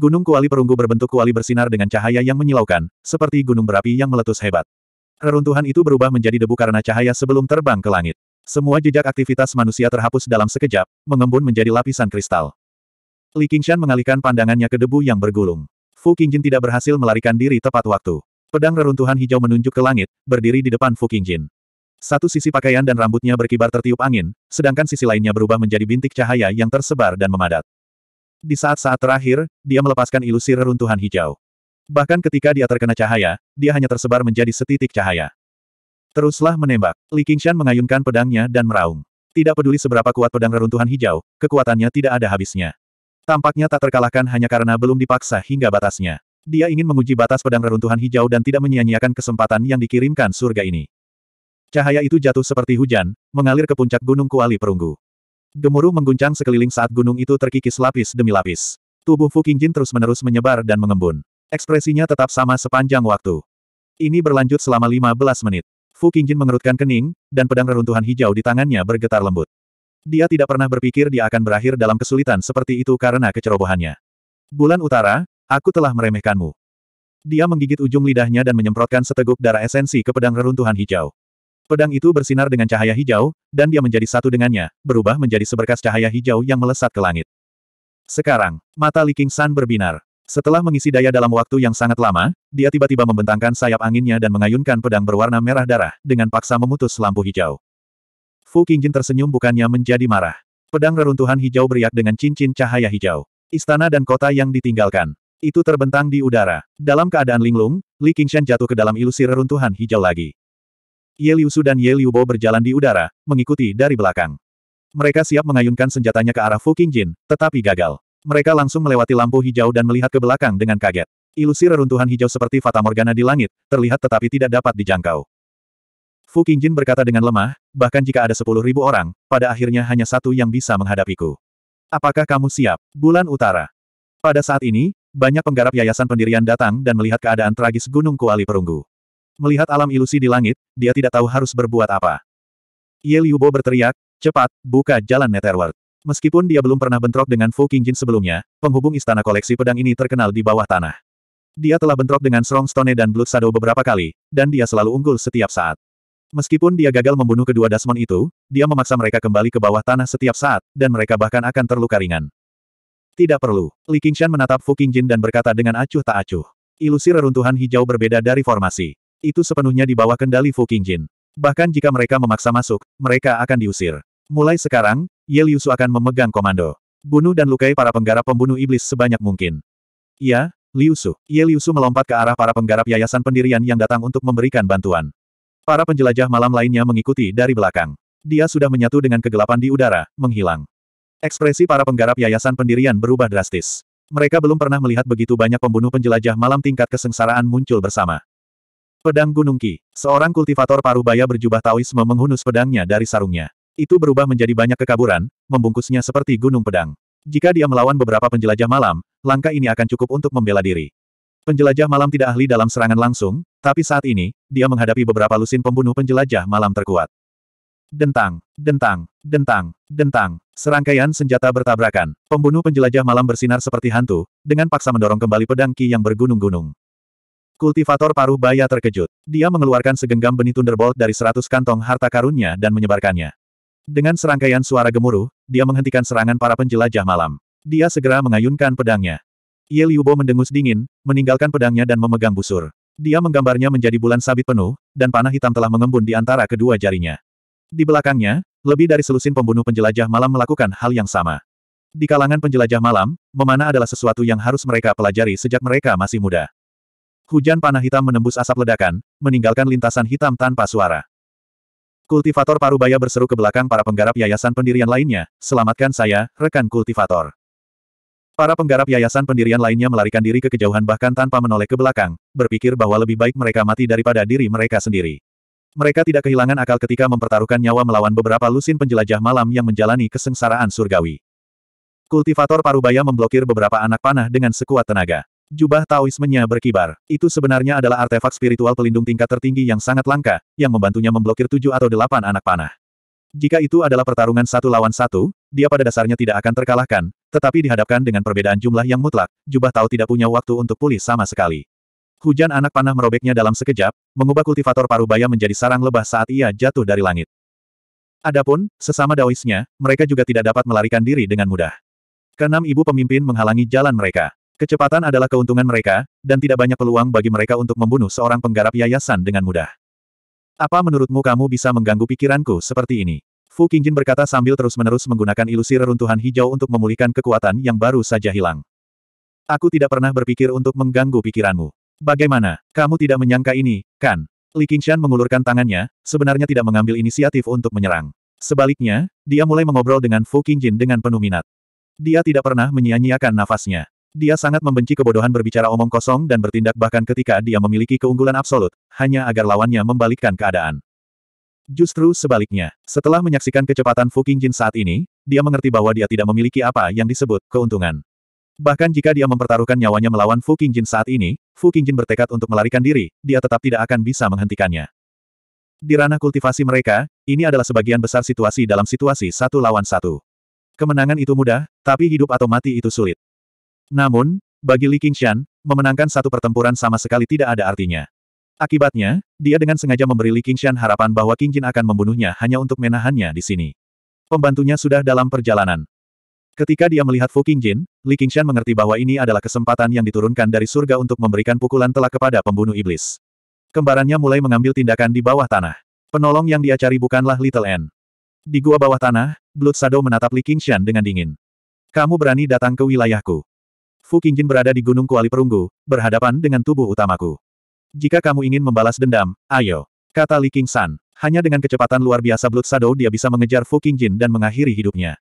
Gunung kuali perunggu berbentuk kuali bersinar dengan cahaya yang menyilaukan, seperti gunung berapi yang meletus hebat. Reruntuhan itu berubah menjadi debu karena cahaya sebelum terbang ke langit. Semua jejak aktivitas manusia terhapus dalam sekejap, mengembun menjadi lapisan kristal. Li Qingshan mengalihkan pandangannya ke debu yang bergulung. Fu Qingjin tidak berhasil melarikan diri tepat waktu. Pedang reruntuhan hijau menunjuk ke langit, berdiri di depan Fu Qingjin. Satu sisi pakaian dan rambutnya berkibar tertiup angin, sedangkan sisi lainnya berubah menjadi bintik cahaya yang tersebar dan memadat. Di saat-saat terakhir, dia melepaskan ilusi reruntuhan hijau. Bahkan ketika dia terkena cahaya, dia hanya tersebar menjadi setitik cahaya. Teruslah menembak. Li Qingshan mengayunkan pedangnya dan meraung. Tidak peduli seberapa kuat pedang reruntuhan hijau, kekuatannya tidak ada habisnya. Tampaknya tak terkalahkan hanya karena belum dipaksa hingga batasnya. Dia ingin menguji batas pedang reruntuhan hijau dan tidak menyia-nyiakan kesempatan yang dikirimkan surga ini. Cahaya itu jatuh seperti hujan, mengalir ke puncak gunung kuali perunggu. Gemuruh mengguncang sekeliling saat gunung itu terkikis lapis demi lapis. Tubuh Fu Qingjin terus-menerus menyebar dan mengembun. Ekspresinya tetap sama sepanjang waktu. Ini berlanjut selama 15 menit. Fu Qingjin mengerutkan kening, dan pedang reruntuhan hijau di tangannya bergetar lembut. Dia tidak pernah berpikir dia akan berakhir dalam kesulitan seperti itu karena kecerobohannya. Bulan Utara, aku telah meremehkanmu. Dia menggigit ujung lidahnya dan menyemprotkan seteguk darah esensi ke pedang reruntuhan hijau. Pedang itu bersinar dengan cahaya hijau, dan dia menjadi satu dengannya, berubah menjadi seberkas cahaya hijau yang melesat ke langit. Sekarang, mata Li King San berbinar. Setelah mengisi daya dalam waktu yang sangat lama, dia tiba-tiba membentangkan sayap anginnya dan mengayunkan pedang berwarna merah darah, dengan paksa memutus lampu hijau. Fu Jin tersenyum bukannya menjadi marah. Pedang reruntuhan hijau beriak dengan cincin cahaya hijau. Istana dan kota yang ditinggalkan. Itu terbentang di udara. Dalam keadaan linglung, Li Qingshan jatuh ke dalam ilusi reruntuhan hijau lagi. Ye Liu dan Ye Liu berjalan di udara, mengikuti dari belakang. Mereka siap mengayunkan senjatanya ke arah Fu Qingjin, tetapi gagal. Mereka langsung melewati lampu hijau dan melihat ke belakang dengan kaget. Ilusi reruntuhan hijau seperti Fata Morgana di langit, terlihat tetapi tidak dapat dijangkau. Fu Qingjin berkata dengan lemah, bahkan jika ada sepuluh ribu orang, pada akhirnya hanya satu yang bisa menghadapiku. Apakah kamu siap? Bulan Utara. Pada saat ini, banyak penggarap yayasan pendirian datang dan melihat keadaan tragis Gunung Kuali Perunggu. Melihat alam ilusi di langit, dia tidak tahu harus berbuat apa. Ye Liubo berteriak, cepat, buka jalan Netherworld. Meskipun dia belum pernah bentrok dengan Fu Qingjin sebelumnya, penghubung istana koleksi pedang ini terkenal di bawah tanah. Dia telah bentrok dengan Strong Stone dan Blood Shadow beberapa kali, dan dia selalu unggul setiap saat. Meskipun dia gagal membunuh kedua Dasmon itu, dia memaksa mereka kembali ke bawah tanah setiap saat, dan mereka bahkan akan terluka ringan. Tidak perlu. Li Qingshan menatap Fu Qingjin dan berkata dengan acuh tak acuh. Ilusi reruntuhan hijau berbeda dari formasi. Itu sepenuhnya di bawah kendali Fu Qingjin. Bahkan jika mereka memaksa masuk, mereka akan diusir. Mulai sekarang, Ye Liusu akan memegang komando. Bunuh dan lukai para penggarap pembunuh iblis sebanyak mungkin. Ya, Liusu. Ye Liusu melompat ke arah para penggarap yayasan pendirian yang datang untuk memberikan bantuan. Para penjelajah malam lainnya mengikuti dari belakang. Dia sudah menyatu dengan kegelapan di udara, menghilang. Ekspresi para penggarap yayasan pendirian berubah drastis. Mereka belum pernah melihat begitu banyak pembunuh penjelajah malam tingkat kesengsaraan muncul bersama. Pedang Gunung Ki. Seorang kultivator parubaya berjubah Taoisme menghunus pedangnya dari sarungnya. Itu berubah menjadi banyak kekaburan, membungkusnya seperti gunung pedang. Jika dia melawan beberapa penjelajah malam, langkah ini akan cukup untuk membela diri. Penjelajah malam tidak ahli dalam serangan langsung, tapi saat ini, dia menghadapi beberapa lusin pembunuh penjelajah malam terkuat. Dentang, dentang, dentang, dentang. Serangkaian senjata bertabrakan. Pembunuh penjelajah malam bersinar seperti hantu, dengan paksa mendorong kembali pedang Ki yang bergunung-gunung. Kultivator paruh baya terkejut. Dia mengeluarkan segenggam benih Thunderbolt dari seratus kantong harta karunnya dan menyebarkannya. Dengan serangkaian suara gemuruh, dia menghentikan serangan para penjelajah malam. Dia segera mengayunkan pedangnya. Ye Liubo mendengus dingin, meninggalkan pedangnya dan memegang busur. Dia menggambarnya menjadi bulan sabit penuh, dan panah hitam telah mengembun di antara kedua jarinya. Di belakangnya, lebih dari selusin pembunuh penjelajah malam melakukan hal yang sama. Di kalangan penjelajah malam, memanah adalah sesuatu yang harus mereka pelajari sejak mereka masih muda. Hujan panah hitam menembus asap ledakan, meninggalkan lintasan hitam tanpa suara. Kultivator Parubaya berseru ke belakang para penggarap yayasan pendirian lainnya, selamatkan saya, rekan kultivator. Para penggarap yayasan pendirian lainnya melarikan diri ke kejauhan bahkan tanpa menoleh ke belakang, berpikir bahwa lebih baik mereka mati daripada diri mereka sendiri. Mereka tidak kehilangan akal ketika mempertaruhkan nyawa melawan beberapa lusin penjelajah malam yang menjalani kesengsaraan surgawi. Kultivator Parubaya memblokir beberapa anak panah dengan sekuat tenaga. Jubah Taoismenya berkibar. Itu sebenarnya adalah artefak spiritual pelindung tingkat tertinggi yang sangat langka, yang membantunya memblokir tujuh atau delapan anak panah. Jika itu adalah pertarungan satu lawan satu, dia pada dasarnya tidak akan terkalahkan, tetapi dihadapkan dengan perbedaan jumlah yang mutlak, Jubah Tao tidak punya waktu untuk pulih sama sekali. Hujan anak panah merobeknya dalam sekejap, mengubah kultivator parubaya menjadi sarang lebah saat ia jatuh dari langit. Adapun, sesama daoisnya, mereka juga tidak dapat melarikan diri dengan mudah. Kenam ibu pemimpin menghalangi jalan mereka. Kecepatan adalah keuntungan mereka, dan tidak banyak peluang bagi mereka untuk membunuh seorang penggarap yayasan dengan mudah. Apa menurutmu kamu bisa mengganggu pikiranku seperti ini? Fu Qingjin berkata sambil terus-menerus menggunakan ilusi reruntuhan hijau untuk memulihkan kekuatan yang baru saja hilang. Aku tidak pernah berpikir untuk mengganggu pikiranmu. Bagaimana? Kamu tidak menyangka ini, kan? Li Qingshan mengulurkan tangannya, sebenarnya tidak mengambil inisiatif untuk menyerang. Sebaliknya, dia mulai mengobrol dengan Fu Qingjin dengan penuh minat. Dia tidak pernah menyia-nyiakan nafasnya. Dia sangat membenci kebodohan berbicara omong kosong dan bertindak bahkan ketika dia memiliki keunggulan absolut, hanya agar lawannya membalikkan keadaan. Justru sebaliknya, setelah menyaksikan kecepatan Fu Qingjin saat ini, dia mengerti bahwa dia tidak memiliki apa yang disebut keuntungan. Bahkan jika dia mempertaruhkan nyawanya melawan Fu Qingjin saat ini, Fu Qingjin bertekad untuk melarikan diri, dia tetap tidak akan bisa menghentikannya. Di ranah kultivasi mereka, ini adalah sebagian besar situasi dalam situasi satu lawan satu. Kemenangan itu mudah, tapi hidup atau mati itu sulit. Namun, bagi Li Qingshan, memenangkan satu pertempuran sama sekali tidak ada artinya. Akibatnya, dia dengan sengaja memberi Li Qingshan harapan bahwa King Jin akan membunuhnya hanya untuk menahannya di sini. Pembantunya sudah dalam perjalanan. Ketika dia melihat Fu King Jin, Li Qingshan mengerti bahwa ini adalah kesempatan yang diturunkan dari surga untuk memberikan pukulan telak kepada pembunuh iblis. Kembarannya mulai mengambil tindakan di bawah tanah. Penolong yang dia cari bukanlah Little N. Di gua bawah tanah, Blood Shadow menatap Li Qingshan dengan dingin. Kamu berani datang ke wilayahku. Fu Qingjin berada di Gunung Kuali Perunggu, berhadapan dengan tubuh utamaku. Jika kamu ingin membalas dendam, ayo. Kata Li King San. Hanya dengan kecepatan luar biasa Blood Shadow dia bisa mengejar Fu Qingjin dan mengakhiri hidupnya.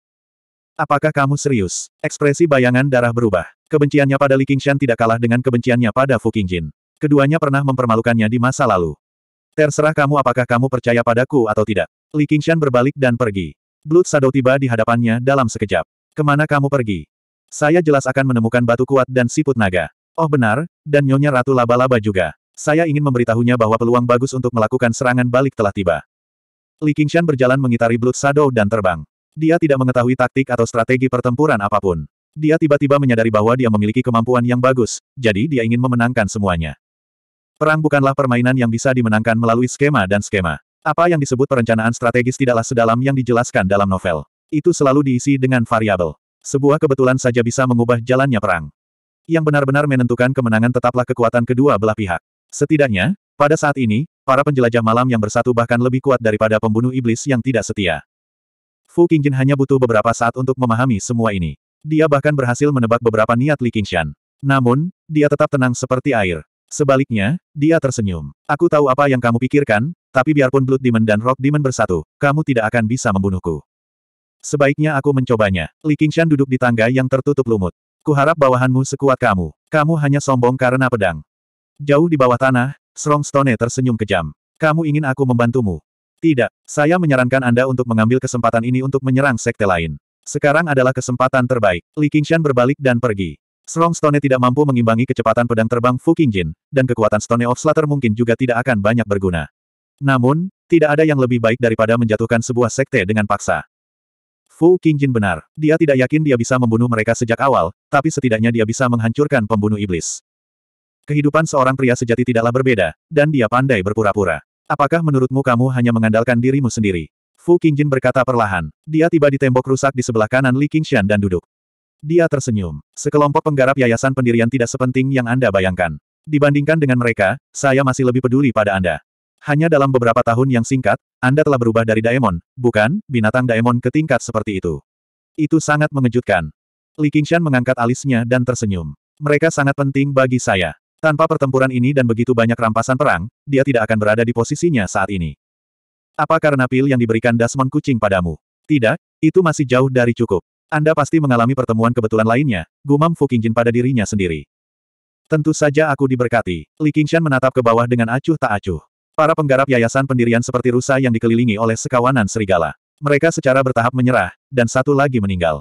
Apakah kamu serius? Ekspresi bayangan darah berubah. Kebenciannya pada Li Qingshan tidak kalah dengan kebenciannya pada Fu Qingjin. Keduanya pernah mempermalukannya di masa lalu. Terserah kamu apakah kamu percaya padaku atau tidak. Li Qingshan berbalik dan pergi. Blood Shadow tiba di hadapannya dalam sekejap. Kemana kamu pergi? Saya jelas akan menemukan batu kuat dan siput naga. Oh benar, dan Nyonya Ratu Laba-Laba juga. Saya ingin memberitahunya bahwa peluang bagus untuk melakukan serangan balik telah tiba. Li Qingshan berjalan mengitari Blood Shadow dan terbang. Dia tidak mengetahui taktik atau strategi pertempuran apapun. Dia tiba-tiba menyadari bahwa dia memiliki kemampuan yang bagus, jadi dia ingin memenangkan semuanya. Perang bukanlah permainan yang bisa dimenangkan melalui skema dan skema. Apa yang disebut perencanaan strategis tidaklah sedalam yang dijelaskan dalam novel. Itu selalu diisi dengan variabel. Sebuah kebetulan saja bisa mengubah jalannya perang. Yang benar-benar menentukan kemenangan tetaplah kekuatan kedua belah pihak. Setidaknya, pada saat ini, para penjelajah malam yang bersatu bahkan lebih kuat daripada pembunuh iblis yang tidak setia. Fu Qingjin hanya butuh beberapa saat untuk memahami semua ini. Dia bahkan berhasil menebak beberapa niat Li Qingshan. Namun, dia tetap tenang seperti air. Sebaliknya, dia tersenyum. Aku tahu apa yang kamu pikirkan, tapi biarpun Blood Demon dan Rock Demon bersatu, kamu tidak akan bisa membunuhku. Sebaiknya aku mencobanya. Li Qingshan duduk di tangga yang tertutup lumut. Kuharap bawahanmu sekuat kamu. Kamu hanya sombong karena pedang. Jauh di bawah tanah, Strong Stone tersenyum kejam. Kamu ingin aku membantumu? Tidak, saya menyarankan Anda untuk mengambil kesempatan ini untuk menyerang sekte lain. Sekarang adalah kesempatan terbaik. Li Qingshan berbalik dan pergi. Strong Stone tidak mampu mengimbangi kecepatan pedang terbang Fu Qingjin, dan kekuatan Stone of Slaughter mungkin juga tidak akan banyak berguna. Namun, tidak ada yang lebih baik daripada menjatuhkan sebuah sekte dengan paksa. Fu Qingjin benar. Dia tidak yakin dia bisa membunuh mereka sejak awal, tapi setidaknya dia bisa menghancurkan pembunuh iblis. Kehidupan seorang pria sejati tidaklah berbeda, dan dia pandai berpura-pura. Apakah menurutmu kamu hanya mengandalkan dirimu sendiri? Fu Qingjin berkata perlahan. Dia tiba di tembok rusak di sebelah kanan Li Qingxian dan duduk. Dia tersenyum. Sekelompok penggarap yayasan pendirian tidak sepenting yang Anda bayangkan. Dibandingkan dengan mereka, saya masih lebih peduli pada Anda. Hanya dalam beberapa tahun yang singkat, Anda telah berubah dari Daemon, bukan, binatang Daemon ke tingkat seperti itu. Itu sangat mengejutkan. Li Qingshan mengangkat alisnya dan tersenyum. Mereka sangat penting bagi saya. Tanpa pertempuran ini dan begitu banyak rampasan perang, dia tidak akan berada di posisinya saat ini. Apa karena pil yang diberikan Dasmon kucing padamu? Tidak, itu masih jauh dari cukup. Anda pasti mengalami pertemuan kebetulan lainnya, gumam Fu Qingjin pada dirinya sendiri. Tentu saja aku diberkati. Li Qingshan menatap ke bawah dengan acuh tak acuh. Para penggarap yayasan pendirian seperti rusa yang dikelilingi oleh sekawanan serigala. Mereka secara bertahap menyerah, dan satu lagi meninggal.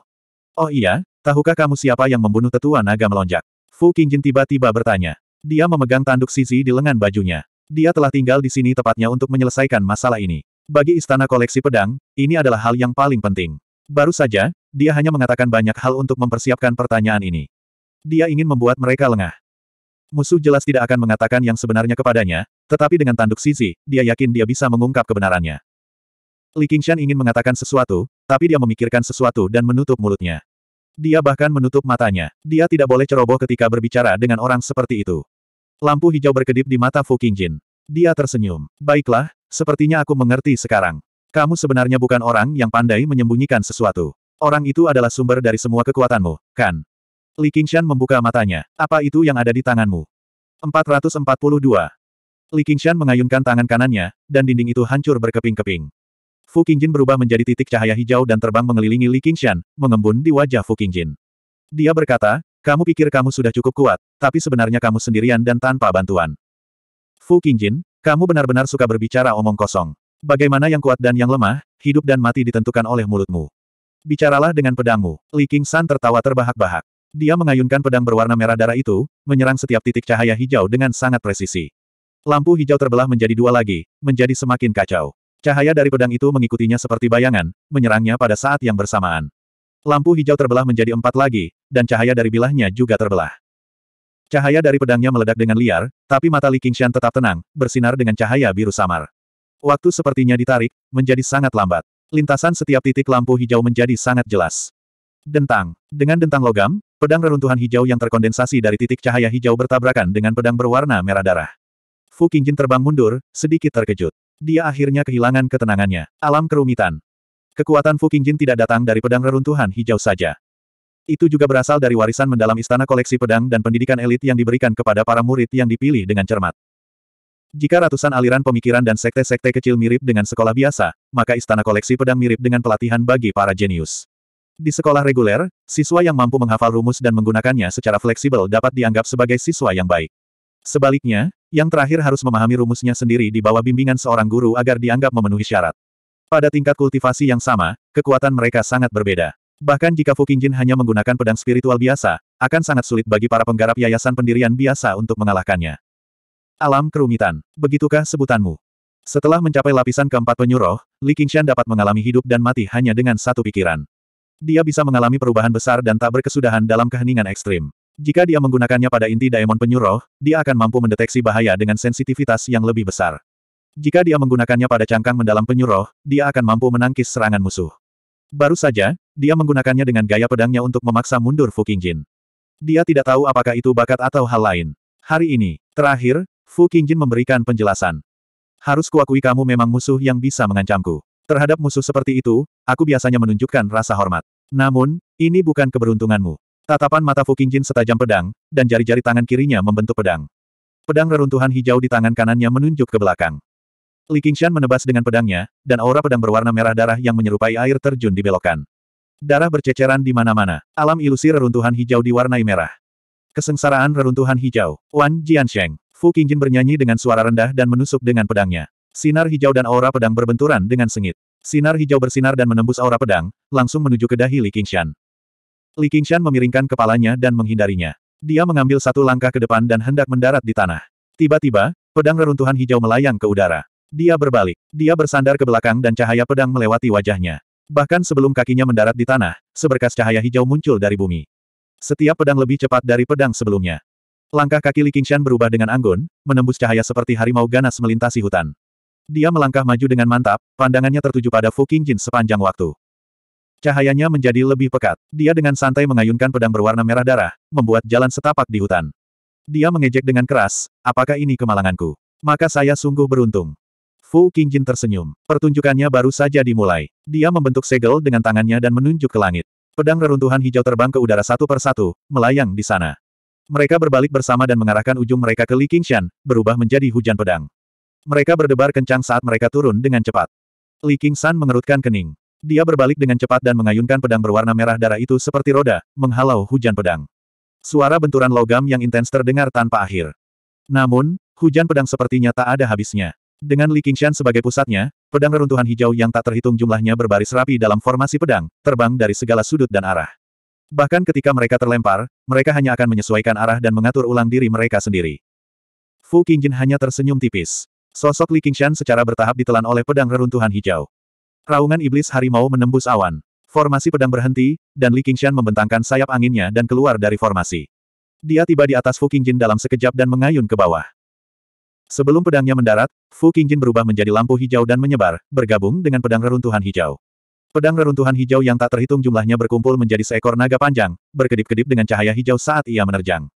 Oh iya, tahukah kamu siapa yang membunuh tetua naga melonjak? Fu Qingjin tiba-tiba bertanya. Dia memegang tanduk Sisi di lengan bajunya. Dia telah tinggal di sini tepatnya untuk menyelesaikan masalah ini. Bagi istana koleksi pedang, ini adalah hal yang paling penting. Baru saja, dia hanya mengatakan banyak hal untuk mempersiapkan pertanyaan ini. Dia ingin membuat mereka lengah. Musuh jelas tidak akan mengatakan yang sebenarnya kepadanya, tetapi dengan tanduk Sisi, dia yakin dia bisa mengungkap kebenarannya. Li Qingshan ingin mengatakan sesuatu, tapi dia memikirkan sesuatu dan menutup mulutnya. Dia bahkan menutup matanya. Dia tidak boleh ceroboh ketika berbicara dengan orang seperti itu. Lampu hijau berkedip di mata Fu Qingjin. Dia tersenyum. Baiklah, sepertinya aku mengerti sekarang. Kamu sebenarnya bukan orang yang pandai menyembunyikan sesuatu. Orang itu adalah sumber dari semua kekuatanmu, kan? Li Qingshan membuka matanya. Apa itu yang ada di tanganmu? 442. Li Qingshan mengayunkan tangan kanannya, dan dinding itu hancur berkeping-keping. Fu Qingjin berubah menjadi titik cahaya hijau dan terbang mengelilingi Li Qingshan, mengembun di wajah Fu Qingjin. Dia berkata, kamu pikir kamu sudah cukup kuat, tapi sebenarnya kamu sendirian dan tanpa bantuan. Fu Qingjin, kamu benar-benar suka berbicara omong kosong. Bagaimana yang kuat dan yang lemah, hidup dan mati ditentukan oleh mulutmu. Bicaralah dengan pedangmu. Li Qingshan tertawa terbahak-bahak. Dia mengayunkan pedang berwarna merah darah itu, menyerang setiap titik cahaya hijau dengan sangat presisi. Lampu hijau terbelah menjadi dua lagi, menjadi semakin kacau. Cahaya dari pedang itu mengikutinya seperti bayangan, menyerangnya pada saat yang bersamaan. Lampu hijau terbelah menjadi empat lagi, dan cahaya dari bilahnya juga terbelah. Cahaya dari pedangnya meledak dengan liar, tapi mata Li Qingshan tetap tenang, bersinar dengan cahaya biru samar. Waktu sepertinya ditarik, menjadi sangat lambat. Lintasan setiap titik lampu hijau menjadi sangat jelas. Dentang. Dengan dentang logam, pedang reruntuhan hijau yang terkondensasi dari titik cahaya hijau bertabrakan dengan pedang berwarna merah darah. Fu Qingjin terbang mundur, sedikit terkejut. Dia akhirnya kehilangan ketenangannya. Alam kerumitan. Kekuatan Fu Qingjin tidak datang dari pedang reruntuhan hijau saja. Itu juga berasal dari warisan mendalam istana koleksi pedang dan pendidikan elit yang diberikan kepada para murid yang dipilih dengan cermat. Jika ratusan aliran pemikiran dan sekte-sekte kecil mirip dengan sekolah biasa, maka istana koleksi pedang mirip dengan pelatihan bagi para jenius. Di sekolah reguler, siswa yang mampu menghafal rumus dan menggunakannya secara fleksibel dapat dianggap sebagai siswa yang baik. Sebaliknya, yang terakhir harus memahami rumusnya sendiri di bawah bimbingan seorang guru agar dianggap memenuhi syarat. Pada tingkat kultivasi yang sama, kekuatan mereka sangat berbeda. Bahkan jika Fukingjin hanya menggunakan pedang spiritual biasa, akan sangat sulit bagi para penggarap yayasan pendirian biasa untuk mengalahkannya. Alam kerumitan. Begitukah sebutanmu? Setelah mencapai lapisan keempat penyuruh, Li Qingshan dapat mengalami hidup dan mati hanya dengan satu pikiran. Dia bisa mengalami perubahan besar dan tak berkesudahan dalam keheningan ekstrim. Jika dia menggunakannya pada inti daemon penyuruh, dia akan mampu mendeteksi bahaya dengan sensitivitas yang lebih besar. Jika dia menggunakannya pada cangkang mendalam penyuruh, dia akan mampu menangkis serangan musuh. Baru saja, dia menggunakannya dengan gaya pedangnya untuk memaksa mundur Fu Qingjin. Dia tidak tahu apakah itu bakat atau hal lain. Hari ini, terakhir, Fu Qingjin memberikan penjelasan. Harus kuakui kamu memang musuh yang bisa mengancamku. Terhadap musuh seperti itu, aku biasanya menunjukkan rasa hormat. Namun, ini bukan keberuntunganmu. Tatapan mata Fu Jin setajam pedang, dan jari-jari tangan kirinya membentuk pedang. Pedang reruntuhan hijau di tangan kanannya menunjuk ke belakang. Li Qingshan menebas dengan pedangnya, dan aura pedang berwarna merah darah yang menyerupai air terjun dibelokkan. Darah berceceran di mana-mana. Alam ilusi reruntuhan hijau diwarnai merah. Kesengsaraan reruntuhan hijau. Wan Jiansheng. Fu Qingjin bernyanyi dengan suara rendah dan menusuk dengan pedangnya. Sinar hijau dan aura pedang berbenturan dengan sengit. Sinar hijau bersinar dan menembus aura pedang, langsung menuju ke dahi Li Qingshan. Li Qingshan memiringkan kepalanya dan menghindarinya. Dia mengambil satu langkah ke depan dan hendak mendarat di tanah. Tiba-tiba, pedang reruntuhan hijau melayang ke udara. Dia berbalik. Dia bersandar ke belakang dan cahaya pedang melewati wajahnya. Bahkan sebelum kakinya mendarat di tanah, seberkas cahaya hijau muncul dari bumi. Setiap pedang lebih cepat dari pedang sebelumnya. Langkah kaki Li Qingshan berubah dengan anggun, menembus cahaya seperti harimau ganas melintasi hutan. Dia melangkah maju dengan mantap, pandangannya tertuju pada Fu Qingjin sepanjang waktu. Cahayanya menjadi lebih pekat. Dia dengan santai mengayunkan pedang berwarna merah darah, membuat jalan setapak di hutan. Dia mengejek dengan keras, apakah ini kemalanganku? Maka saya sungguh beruntung. Fu Qingjin tersenyum. Pertunjukannya baru saja dimulai. Dia membentuk segel dengan tangannya dan menunjuk ke langit. Pedang reruntuhan hijau terbang ke udara satu persatu, melayang di sana. Mereka berbalik bersama dan mengarahkan ujung mereka ke Li Qingshan, berubah menjadi hujan pedang. Mereka berdebar kencang saat mereka turun dengan cepat. Li San mengerutkan kening. Dia berbalik dengan cepat dan mengayunkan pedang berwarna merah darah itu seperti roda, menghalau hujan pedang. Suara benturan logam yang intens terdengar tanpa akhir. Namun, hujan pedang sepertinya tak ada habisnya. Dengan Li Qingshan sebagai pusatnya, pedang reruntuhan hijau yang tak terhitung jumlahnya berbaris rapi dalam formasi pedang, terbang dari segala sudut dan arah. Bahkan ketika mereka terlempar, mereka hanya akan menyesuaikan arah dan mengatur ulang diri mereka sendiri. Fu Qingjin hanya tersenyum tipis. Sosok Li Qingshan secara bertahap ditelan oleh pedang reruntuhan hijau. Raungan iblis harimau menembus awan. Formasi pedang berhenti, dan Li Qingshan membentangkan sayap anginnya dan keluar dari formasi. Dia tiba di atas Fu Qingjin dalam sekejap dan mengayun ke bawah. Sebelum pedangnya mendarat, Fu Qingjin berubah menjadi lampu hijau dan menyebar, bergabung dengan pedang reruntuhan hijau. Pedang reruntuhan hijau yang tak terhitung jumlahnya berkumpul menjadi seekor naga panjang, berkedip-kedip dengan cahaya hijau saat ia menerjang.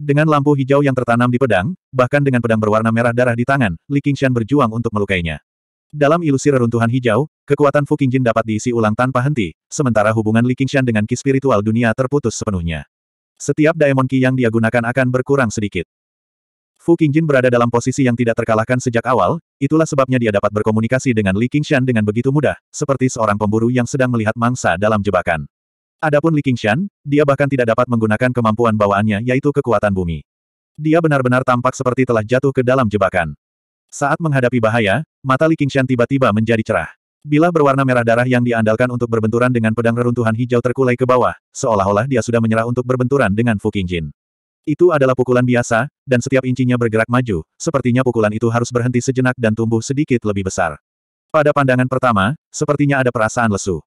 Dengan lampu hijau yang tertanam di pedang, bahkan dengan pedang berwarna merah darah di tangan, Li Qingshan berjuang untuk melukainya. Dalam ilusi reruntuhan hijau, kekuatan Fu Qingjin dapat diisi ulang tanpa henti, sementara hubungan Li Qingshan dengan ki spiritual dunia terputus sepenuhnya. Setiap daemon ki yang dia gunakan akan berkurang sedikit. Fu Qingjin berada dalam posisi yang tidak terkalahkan sejak awal, itulah sebabnya dia dapat berkomunikasi dengan Li Qingshan dengan begitu mudah, seperti seorang pemburu yang sedang melihat mangsa dalam jebakan. Adapun Li Qingshan, dia bahkan tidak dapat menggunakan kemampuan bawaannya yaitu kekuatan bumi. Dia benar-benar tampak seperti telah jatuh ke dalam jebakan. Saat menghadapi bahaya, mata Li Qingshan tiba-tiba menjadi cerah. Bila berwarna merah darah yang diandalkan untuk berbenturan dengan pedang reruntuhan hijau terkulai ke bawah, seolah-olah dia sudah menyerah untuk berbenturan dengan Fu Qingjin. Itu adalah pukulan biasa, dan setiap incinya bergerak maju, sepertinya pukulan itu harus berhenti sejenak dan tumbuh sedikit lebih besar. Pada pandangan pertama, sepertinya ada perasaan lesu.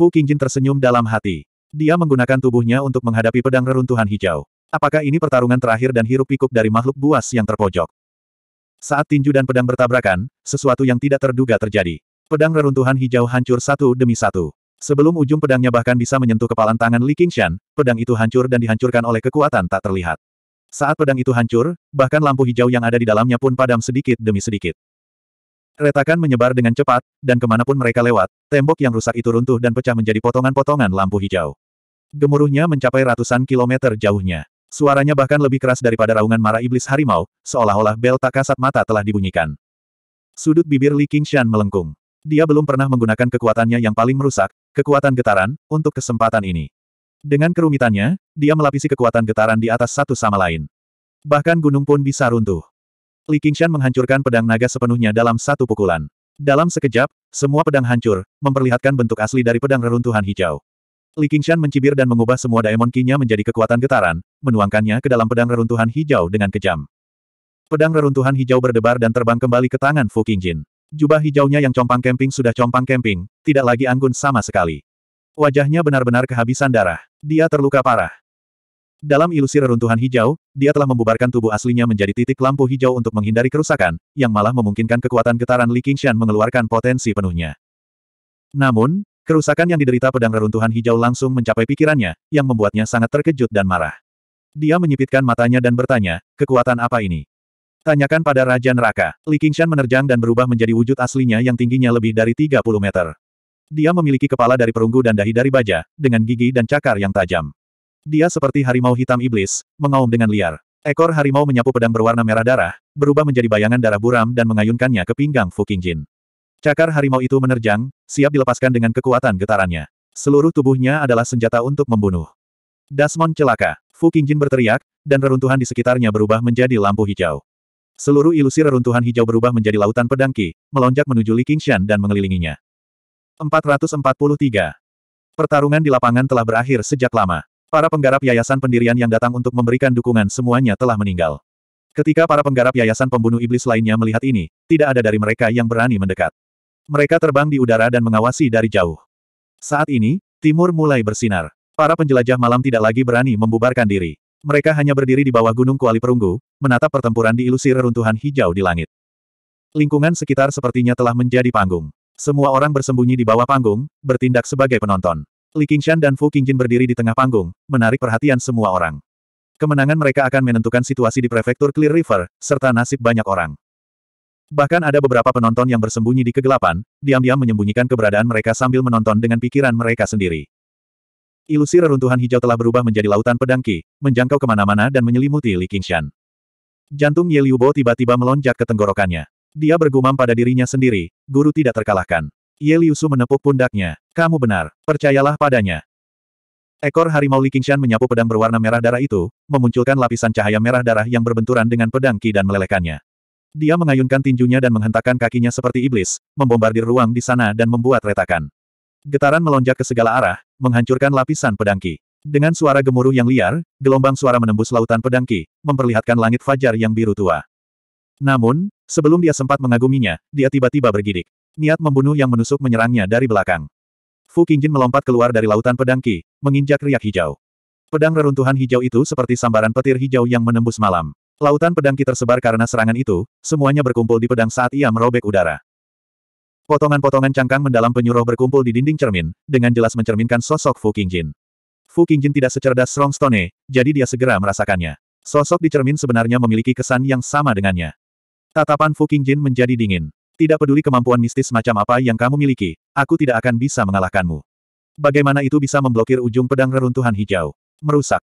Fu Qingjin tersenyum dalam hati. Dia menggunakan tubuhnya untuk menghadapi pedang reruntuhan hijau. Apakah ini pertarungan terakhir dan hirup pikuk dari makhluk buas yang terpojok? Saat tinju dan pedang bertabrakan, sesuatu yang tidak terduga terjadi. Pedang reruntuhan hijau hancur satu demi satu. Sebelum ujung pedangnya bahkan bisa menyentuh kepalan tangan Li Qingshan, pedang itu hancur dan dihancurkan oleh kekuatan tak terlihat. Saat pedang itu hancur, bahkan lampu hijau yang ada di dalamnya pun padam sedikit demi sedikit. Retakan menyebar dengan cepat, dan kemanapun mereka lewat, tembok yang rusak itu runtuh dan pecah menjadi potongan-potongan lampu hijau. Gemuruhnya mencapai ratusan kilometer jauhnya. Suaranya bahkan lebih keras daripada raungan marah iblis harimau, seolah-olah bel tak kasat mata telah dibunyikan. Sudut bibir Li Qingshan melengkung. Dia belum pernah menggunakan kekuatannya yang paling merusak, kekuatan getaran, untuk kesempatan ini. Dengan kerumitannya, dia melapisi kekuatan getaran di atas satu sama lain. Bahkan gunung pun bisa runtuh. Li Qingshan menghancurkan pedang naga sepenuhnya dalam satu pukulan. Dalam sekejap, semua pedang hancur, memperlihatkan bentuk asli dari pedang reruntuhan hijau. Li Qingshan mencibir dan mengubah semua daemon kinya menjadi kekuatan getaran, menuangkannya ke dalam pedang reruntuhan hijau dengan kejam. Pedang reruntuhan hijau berdebar dan terbang kembali ke tangan Fu Qingjin. Jubah hijaunya yang compang kemping sudah compang kemping, tidak lagi anggun sama sekali. Wajahnya benar-benar kehabisan darah. Dia terluka parah. Dalam ilusi reruntuhan hijau, dia telah membubarkan tubuh aslinya menjadi titik lampu hijau untuk menghindari kerusakan, yang malah memungkinkan kekuatan getaran Li Qingshan mengeluarkan potensi penuhnya. Namun, kerusakan yang diderita pedang reruntuhan hijau langsung mencapai pikirannya, yang membuatnya sangat terkejut dan marah. Dia menyipitkan matanya dan bertanya, kekuatan apa ini? Tanyakan pada Raja Neraka. Li Qingshan menerjang dan berubah menjadi wujud aslinya yang tingginya lebih dari 30 meter. Dia memiliki kepala dari perunggu dan dahi dari baja, dengan gigi dan cakar yang tajam. Dia seperti harimau hitam iblis, mengaum dengan liar. Ekor harimau menyapu pedang berwarna merah darah, berubah menjadi bayangan darah buram dan mengayunkannya ke pinggang Fu King Jin. Cakar harimau itu menerjang, siap dilepaskan dengan kekuatan getarannya. Seluruh tubuhnya adalah senjata untuk membunuh. Dasmon celaka. Fu King Jin berteriak, dan reruntuhan di sekitarnya berubah menjadi lampu hijau. Seluruh ilusi reruntuhan hijau berubah menjadi lautan pedang ki, melonjak menuju Li Qingshan dan mengelilinginya. 443. Pertarungan di lapangan telah berakhir sejak lama. Para penggarap yayasan pendirian yang datang untuk memberikan dukungan semuanya telah meninggal. Ketika para penggarap yayasan pembunuh iblis lainnya melihat ini, tidak ada dari mereka yang berani mendekat. Mereka terbang di udara dan mengawasi dari jauh. Saat ini, timur mulai bersinar. Para penjelajah malam tidak lagi berani membubarkan diri. Mereka hanya berdiri di bawah gunung kuali perunggu, menatap pertempuran di ilusi reruntuhan hijau di langit. Lingkungan sekitar sepertinya telah menjadi panggung. Semua orang bersembunyi di bawah panggung, bertindak sebagai penonton. Li Qingshan dan Fu Qingjin berdiri di tengah panggung, menarik perhatian semua orang. Kemenangan mereka akan menentukan situasi di prefektur Clear River, serta nasib banyak orang. Bahkan ada beberapa penonton yang bersembunyi di kegelapan, diam-diam menyembunyikan keberadaan mereka sambil menonton dengan pikiran mereka sendiri. Ilusi reruntuhan hijau telah berubah menjadi lautan pedangki, menjangkau kemana-mana dan menyelimuti Li Qingshan. Jantung Ye Liubo tiba-tiba melonjak ke tenggorokannya. Dia bergumam pada dirinya sendiri, guru tidak terkalahkan. Ye Liusu menepuk pundaknya. Kamu benar, percayalah padanya. Ekor harimau Li Qingshan menyapu pedang berwarna merah darah itu, memunculkan lapisan cahaya merah darah yang berbenturan dengan pedang Qi dan melelehkannya. Dia mengayunkan tinjunya dan menghentakkan kakinya seperti iblis, membombardir ruang di sana dan membuat retakan. Getaran melonjak ke segala arah, menghancurkan lapisan pedang Qi. Dengan suara gemuruh yang liar, gelombang suara menembus lautan pedang Qi, memperlihatkan langit fajar yang biru tua. Namun, sebelum dia sempat mengaguminya, dia tiba-tiba bergidik. Niat membunuh yang menusuk menyerangnya dari belakang. Fu Qingjin melompat keluar dari lautan pedang Qi, menginjak riak hijau. Pedang reruntuhan hijau itu seperti sambaran petir hijau yang menembus malam. Lautan pedang Qi tersebar karena serangan itu, semuanya berkumpul di pedang saat ia merobek udara. Potongan-potongan cangkang mendalam penyuruh berkumpul di dinding cermin, dengan jelas mencerminkan sosok Fu Qingjin. Fu Qingjin tidak secerdas Strong Stone, jadi dia segera merasakannya. Sosok di cermin sebenarnya memiliki kesan yang sama dengannya. Tatapan Fu Qingjin menjadi dingin. Tidak peduli kemampuan mistis macam apa yang kamu miliki, aku tidak akan bisa mengalahkanmu. Bagaimana itu bisa memblokir ujung pedang reruntuhan hijau? Merusak.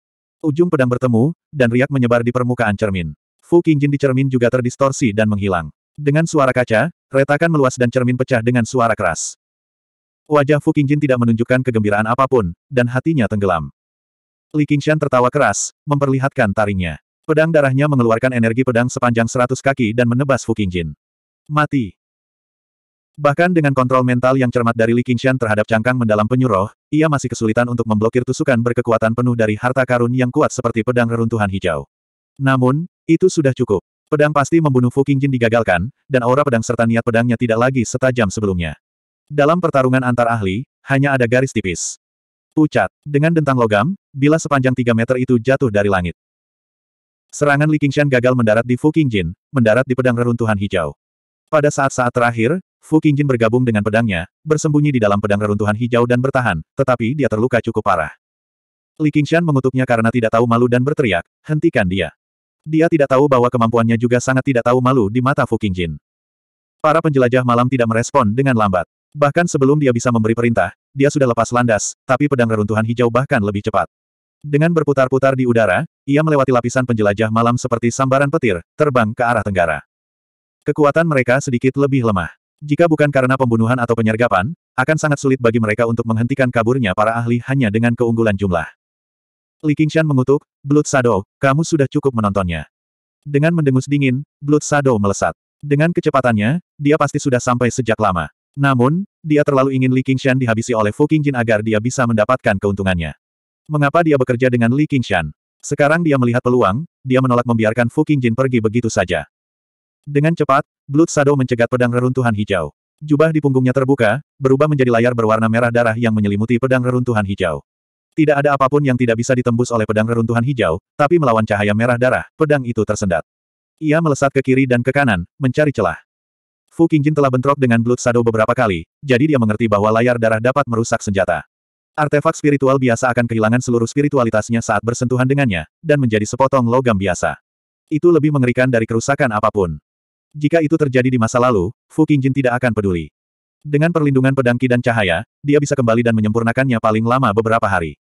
Ujung pedang bertemu, dan riak menyebar di permukaan cermin. Fu Qingjin di cermin juga terdistorsi dan menghilang. Dengan suara kaca, retakan meluas dan cermin pecah dengan suara keras. Wajah Fu Qingjin tidak menunjukkan kegembiraan apapun, dan hatinya tenggelam. Li Qingshan tertawa keras, memperlihatkan taringnya. Pedang darahnya mengeluarkan energi pedang sepanjang seratus kaki dan menebas Fu Qingjin. Mati. Bahkan dengan kontrol mental yang cermat dari Li Qingshan terhadap cangkang mendalam penyuruh, ia masih kesulitan untuk memblokir tusukan berkekuatan penuh dari harta karun yang kuat seperti pedang reruntuhan hijau. Namun, itu sudah cukup. Pedang pasti membunuh Fu Qingjin digagalkan, dan aura pedang serta niat pedangnya tidak lagi setajam sebelumnya. Dalam pertarungan antar ahli, hanya ada garis tipis. Pucat, dengan dentang logam, bila sepanjang tiga meter itu jatuh dari langit. Serangan Li Qingshan gagal mendarat di Fu Qingjin, mendarat di pedang reruntuhan hijau. Pada saat-saat terakhir, Fu Qingjin bergabung dengan pedangnya, bersembunyi di dalam pedang reruntuhan hijau dan bertahan, tetapi dia terluka cukup parah. Li Qingshan mengutuknya karena tidak tahu malu dan berteriak, hentikan dia. Dia tidak tahu bahwa kemampuannya juga sangat tidak tahu malu di mata Fu Qingjin. Para penjelajah malam tidak merespon dengan lambat. Bahkan sebelum dia bisa memberi perintah, dia sudah lepas landas, tapi pedang reruntuhan hijau bahkan lebih cepat. Dengan berputar-putar di udara, ia melewati lapisan penjelajah malam seperti sambaran petir, terbang ke arah tenggara. Kekuatan mereka sedikit lebih lemah. Jika bukan karena pembunuhan atau penyergapan, akan sangat sulit bagi mereka untuk menghentikan kaburnya para ahli hanya dengan keunggulan jumlah. Li Qingshan mengutuk, Blood Shadow, kamu sudah cukup menontonnya. Dengan mendengus dingin, Blood Shadow melesat. Dengan kecepatannya, dia pasti sudah sampai sejak lama. Namun, dia terlalu ingin Li Qingshan dihabisi oleh Fu Qingjin agar dia bisa mendapatkan keuntungannya. Mengapa dia bekerja dengan Li Qingshan? Sekarang dia melihat peluang, dia menolak membiarkan Fu Qingjin pergi begitu saja. Dengan cepat, Blood Shadow mencegat pedang reruntuhan hijau. Jubah di punggungnya terbuka, berubah menjadi layar berwarna merah darah yang menyelimuti pedang reruntuhan hijau. Tidak ada apapun yang tidak bisa ditembus oleh pedang reruntuhan hijau, tapi melawan cahaya merah darah, pedang itu tersendat. Ia melesat ke kiri dan ke kanan, mencari celah. Fu Qingjin telah bentrok dengan Blood Shadow beberapa kali, jadi dia mengerti bahwa layar darah dapat merusak senjata. Artefak spiritual biasa akan kehilangan seluruh spiritualitasnya saat bersentuhan dengannya, dan menjadi sepotong logam biasa. Itu lebih mengerikan dari kerusakan apapun. Jika itu terjadi di masa lalu, Fu Qingjin tidak akan peduli. Dengan perlindungan pedang Ki dan cahaya, dia bisa kembali dan menyempurnakannya paling lama beberapa hari.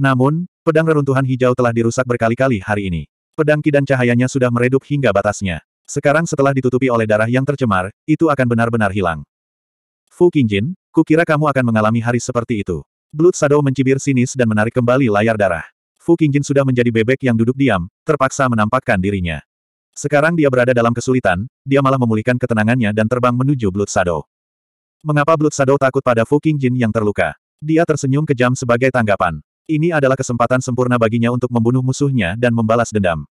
Namun, pedang reruntuhan hijau telah dirusak berkali-kali hari ini. Pedang Ki dan cahayanya sudah meredup hingga batasnya. Sekarang setelah ditutupi oleh darah yang tercemar, itu akan benar-benar hilang. Fu Qingjin, kukira kamu akan mengalami hari seperti itu. Blood Shadow mencibir sinis dan menarik kembali layar darah. Fu Qingjin sudah menjadi bebek yang duduk diam, terpaksa menampakkan dirinya. Sekarang dia berada dalam kesulitan, dia malah memulihkan ketenangannya dan terbang menuju Blood Shadow. Mengapa Blood Shadow takut pada Fu Qingjin yang terluka? Dia tersenyum kejam sebagai tanggapan. Ini adalah kesempatan sempurna baginya untuk membunuh musuhnya dan membalas dendam.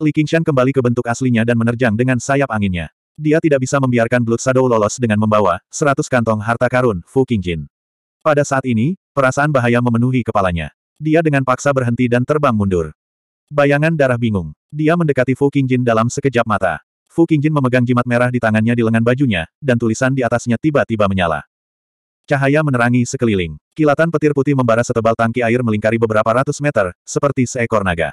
Li Qingshan kembali ke bentuk aslinya dan menerjang dengan sayap anginnya. Dia tidak bisa membiarkan Blood Shadow lolos dengan membawa 100 kantong harta karun Fu Qingjin. Pada saat ini, perasaan bahaya memenuhi kepalanya. Dia dengan paksa berhenti dan terbang mundur. Bayangan darah bingung. Dia mendekati Fu Qingjin dalam sekejap mata. Fu Qingjin memegang jimat merah di tangannya di lengan bajunya, dan tulisan di atasnya tiba-tiba menyala. Cahaya menerangi sekeliling. Kilatan petir putih membara setebal tangki air melingkari beberapa ratus meter, seperti seekor naga.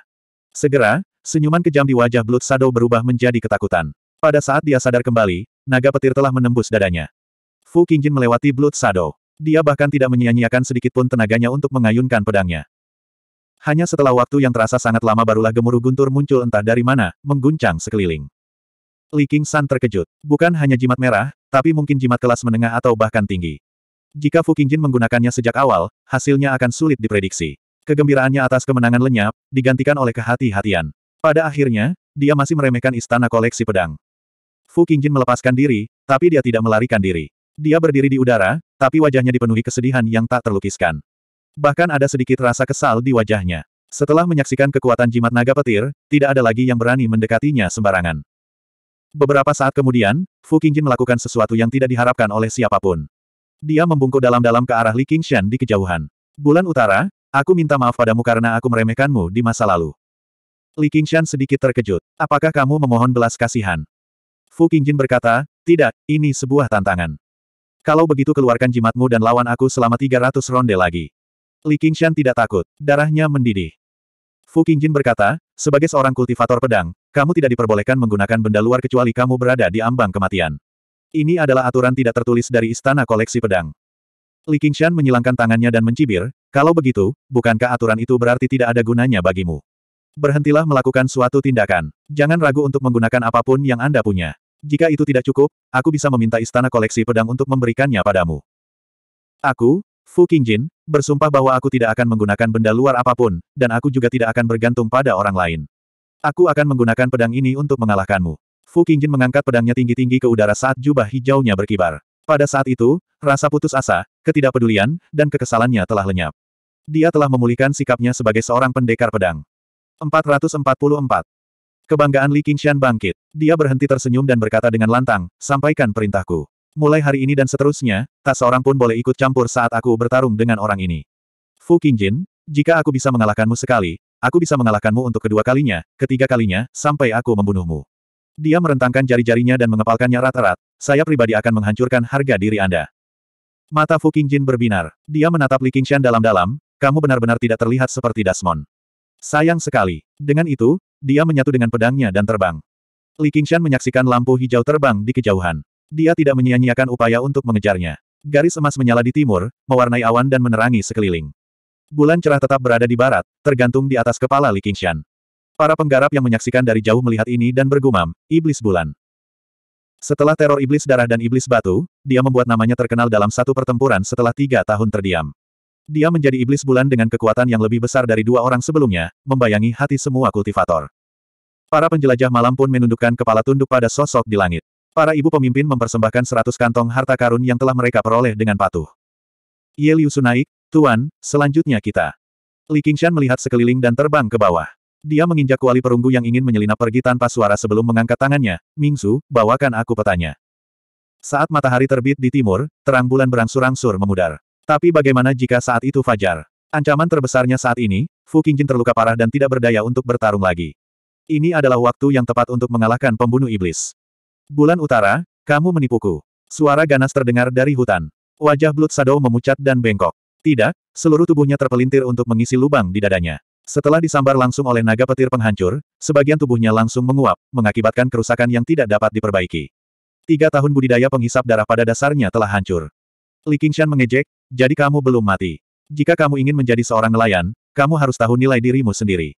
Segera, senyuman kejam di wajah Blood Shadow berubah menjadi ketakutan. Pada saat dia sadar kembali, naga petir telah menembus dadanya. Fu Qingjin melewati Blood Shadow. Dia bahkan tidak menyia-nyiakan sedikitpun tenaganya untuk mengayunkan pedangnya. Hanya setelah waktu yang terasa sangat lama barulah gemuruh guntur muncul entah dari mana, mengguncang sekeliling. Li King San terkejut. Bukan hanya jimat merah, tapi mungkin jimat kelas menengah atau bahkan tinggi. Jika Fu Qingjin menggunakannya sejak awal, hasilnya akan sulit diprediksi. Kegembiraannya atas kemenangan lenyap, digantikan oleh kehati-hatian. Pada akhirnya, dia masih meremehkan istana koleksi pedang. Fu Qingjin melepaskan diri, tapi dia tidak melarikan diri. Dia berdiri di udara, tapi wajahnya dipenuhi kesedihan yang tak terlukiskan. Bahkan ada sedikit rasa kesal di wajahnya. Setelah menyaksikan kekuatan jimat naga petir, tidak ada lagi yang berani mendekatinya sembarangan. Beberapa saat kemudian, Fu Qingjin melakukan sesuatu yang tidak diharapkan oleh siapapun. Dia membungkuk dalam-dalam ke arah Li Qingshan di kejauhan. Bulan utara, aku minta maaf padamu karena aku meremehkanmu di masa lalu. Li Qingshan sedikit terkejut. Apakah kamu memohon belas kasihan? Fu Qingjin berkata, tidak, ini sebuah tantangan. Kalau begitu keluarkan jimatmu dan lawan aku selama 300 ronde lagi. Li Qingshan tidak takut, darahnya mendidih. Fu Qingjin berkata, sebagai seorang kultivator pedang, kamu tidak diperbolehkan menggunakan benda luar kecuali kamu berada di ambang kematian. Ini adalah aturan tidak tertulis dari istana koleksi pedang. Li Qingshan menyilangkan tangannya dan mencibir, kalau begitu, bukankah aturan itu berarti tidak ada gunanya bagimu? Berhentilah melakukan suatu tindakan. Jangan ragu untuk menggunakan apapun yang Anda punya. Jika itu tidak cukup, aku bisa meminta istana koleksi pedang untuk memberikannya padamu. Aku, Fu Qingjin, bersumpah bahwa aku tidak akan menggunakan benda luar apapun, dan aku juga tidak akan bergantung pada orang lain. Aku akan menggunakan pedang ini untuk mengalahkanmu. Fu Qingjin mengangkat pedangnya tinggi-tinggi ke udara saat jubah hijaunya berkibar. Pada saat itu, rasa putus asa, ketidakpedulian, dan kekesalannya telah lenyap. Dia telah memulihkan sikapnya sebagai seorang pendekar pedang. 444. Kebanggaan Li Qingshan bangkit. Dia berhenti tersenyum dan berkata dengan lantang, sampaikan perintahku. Mulai hari ini dan seterusnya, tak seorang pun boleh ikut campur saat aku bertarung dengan orang ini. Fu Qingjin, jika aku bisa mengalahkanmu sekali, aku bisa mengalahkanmu untuk kedua kalinya, ketiga kalinya, sampai aku membunuhmu. Dia merentangkan jari-jarinya dan mengepalkannya rata rat saya pribadi akan menghancurkan harga diri Anda. Mata Fu Qingjin berbinar. Dia menatap Li Qingshan dalam-dalam, kamu benar-benar tidak terlihat seperti Dasmon. Sayang sekali. Dengan itu, dia menyatu dengan pedangnya dan terbang. Li Qingshan menyaksikan lampu hijau terbang di kejauhan. Dia tidak menyia-nyiakan upaya untuk mengejarnya. Garis emas menyala di timur, mewarnai awan dan menerangi sekeliling. Bulan cerah tetap berada di barat, tergantung di atas kepala Li Qingshan. Para penggarap yang menyaksikan dari jauh melihat ini dan bergumam, Iblis Bulan. Setelah teror Iblis Darah dan Iblis Batu, dia membuat namanya terkenal dalam satu pertempuran setelah tiga tahun terdiam. Dia menjadi iblis bulan dengan kekuatan yang lebih besar dari dua orang sebelumnya, membayangi hati semua kultivator. Para penjelajah malam pun menundukkan kepala tunduk pada sosok di langit. Para ibu pemimpin mempersembahkan seratus kantong harta karun yang telah mereka peroleh dengan patuh. Ye Liu Sunaik, Tuan, selanjutnya kita. Li Qingshan melihat sekeliling dan terbang ke bawah. Dia menginjak kuali perunggu yang ingin menyelinap pergi tanpa suara sebelum mengangkat tangannya. Su, bawakan aku petanya. Saat matahari terbit di timur, terang bulan berangsur-angsur memudar. Tapi bagaimana jika saat itu Fajar? Ancaman terbesarnya saat ini, Fu Qingjin terluka parah dan tidak berdaya untuk bertarung lagi. Ini adalah waktu yang tepat untuk mengalahkan pembunuh iblis. Bulan utara, kamu menipuku. Suara ganas terdengar dari hutan. Wajah Blood Shadow memucat dan bengkok. Tidak, seluruh tubuhnya terpelintir untuk mengisi lubang di dadanya. Setelah disambar langsung oleh naga petir penghancur, sebagian tubuhnya langsung menguap, mengakibatkan kerusakan yang tidak dapat diperbaiki. Tiga tahun budidaya penghisap darah pada dasarnya telah hancur. Li Qingshan mengejek, jadi kamu belum mati. Jika kamu ingin menjadi seorang nelayan, kamu harus tahu nilai dirimu sendiri.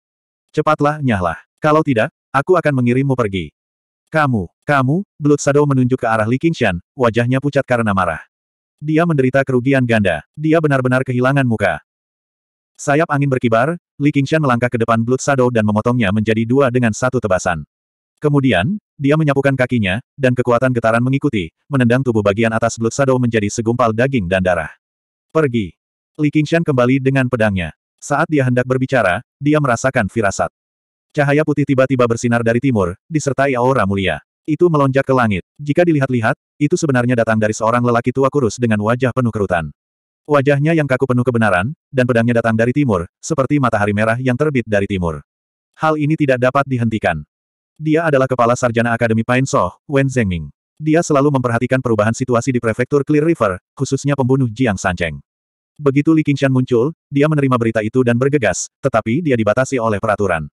Cepatlah nyahlah. Kalau tidak, aku akan mengirimmu pergi. Kamu, kamu, Blood Shadow menunjuk ke arah Li Qingshan, wajahnya pucat karena marah. Dia menderita kerugian ganda. Dia benar-benar kehilangan muka. Sayap angin berkibar, Li Qingshan melangkah ke depan Blood Shadow dan memotongnya menjadi dua dengan satu tebasan. Kemudian, dia menyapukan kakinya, dan kekuatan getaran mengikuti, menendang tubuh bagian atas Blood Shadow menjadi segumpal daging dan darah. Pergi. Li Qingshan kembali dengan pedangnya. Saat dia hendak berbicara, dia merasakan firasat. Cahaya putih tiba-tiba bersinar dari timur, disertai aura mulia. Itu melonjak ke langit. Jika dilihat-lihat, itu sebenarnya datang dari seorang lelaki tua kurus dengan wajah penuh kerutan. Wajahnya yang kaku penuh kebenaran, dan pedangnya datang dari timur, seperti matahari merah yang terbit dari timur. Hal ini tidak dapat dihentikan. Dia adalah kepala sarjana Akademi Pine Soh, Wen Zhengming. Dia selalu memperhatikan perubahan situasi di prefektur Clear River, khususnya pembunuh Jiang Sancheng. Begitu Li Qingshan muncul, dia menerima berita itu dan bergegas, tetapi dia dibatasi oleh peraturan.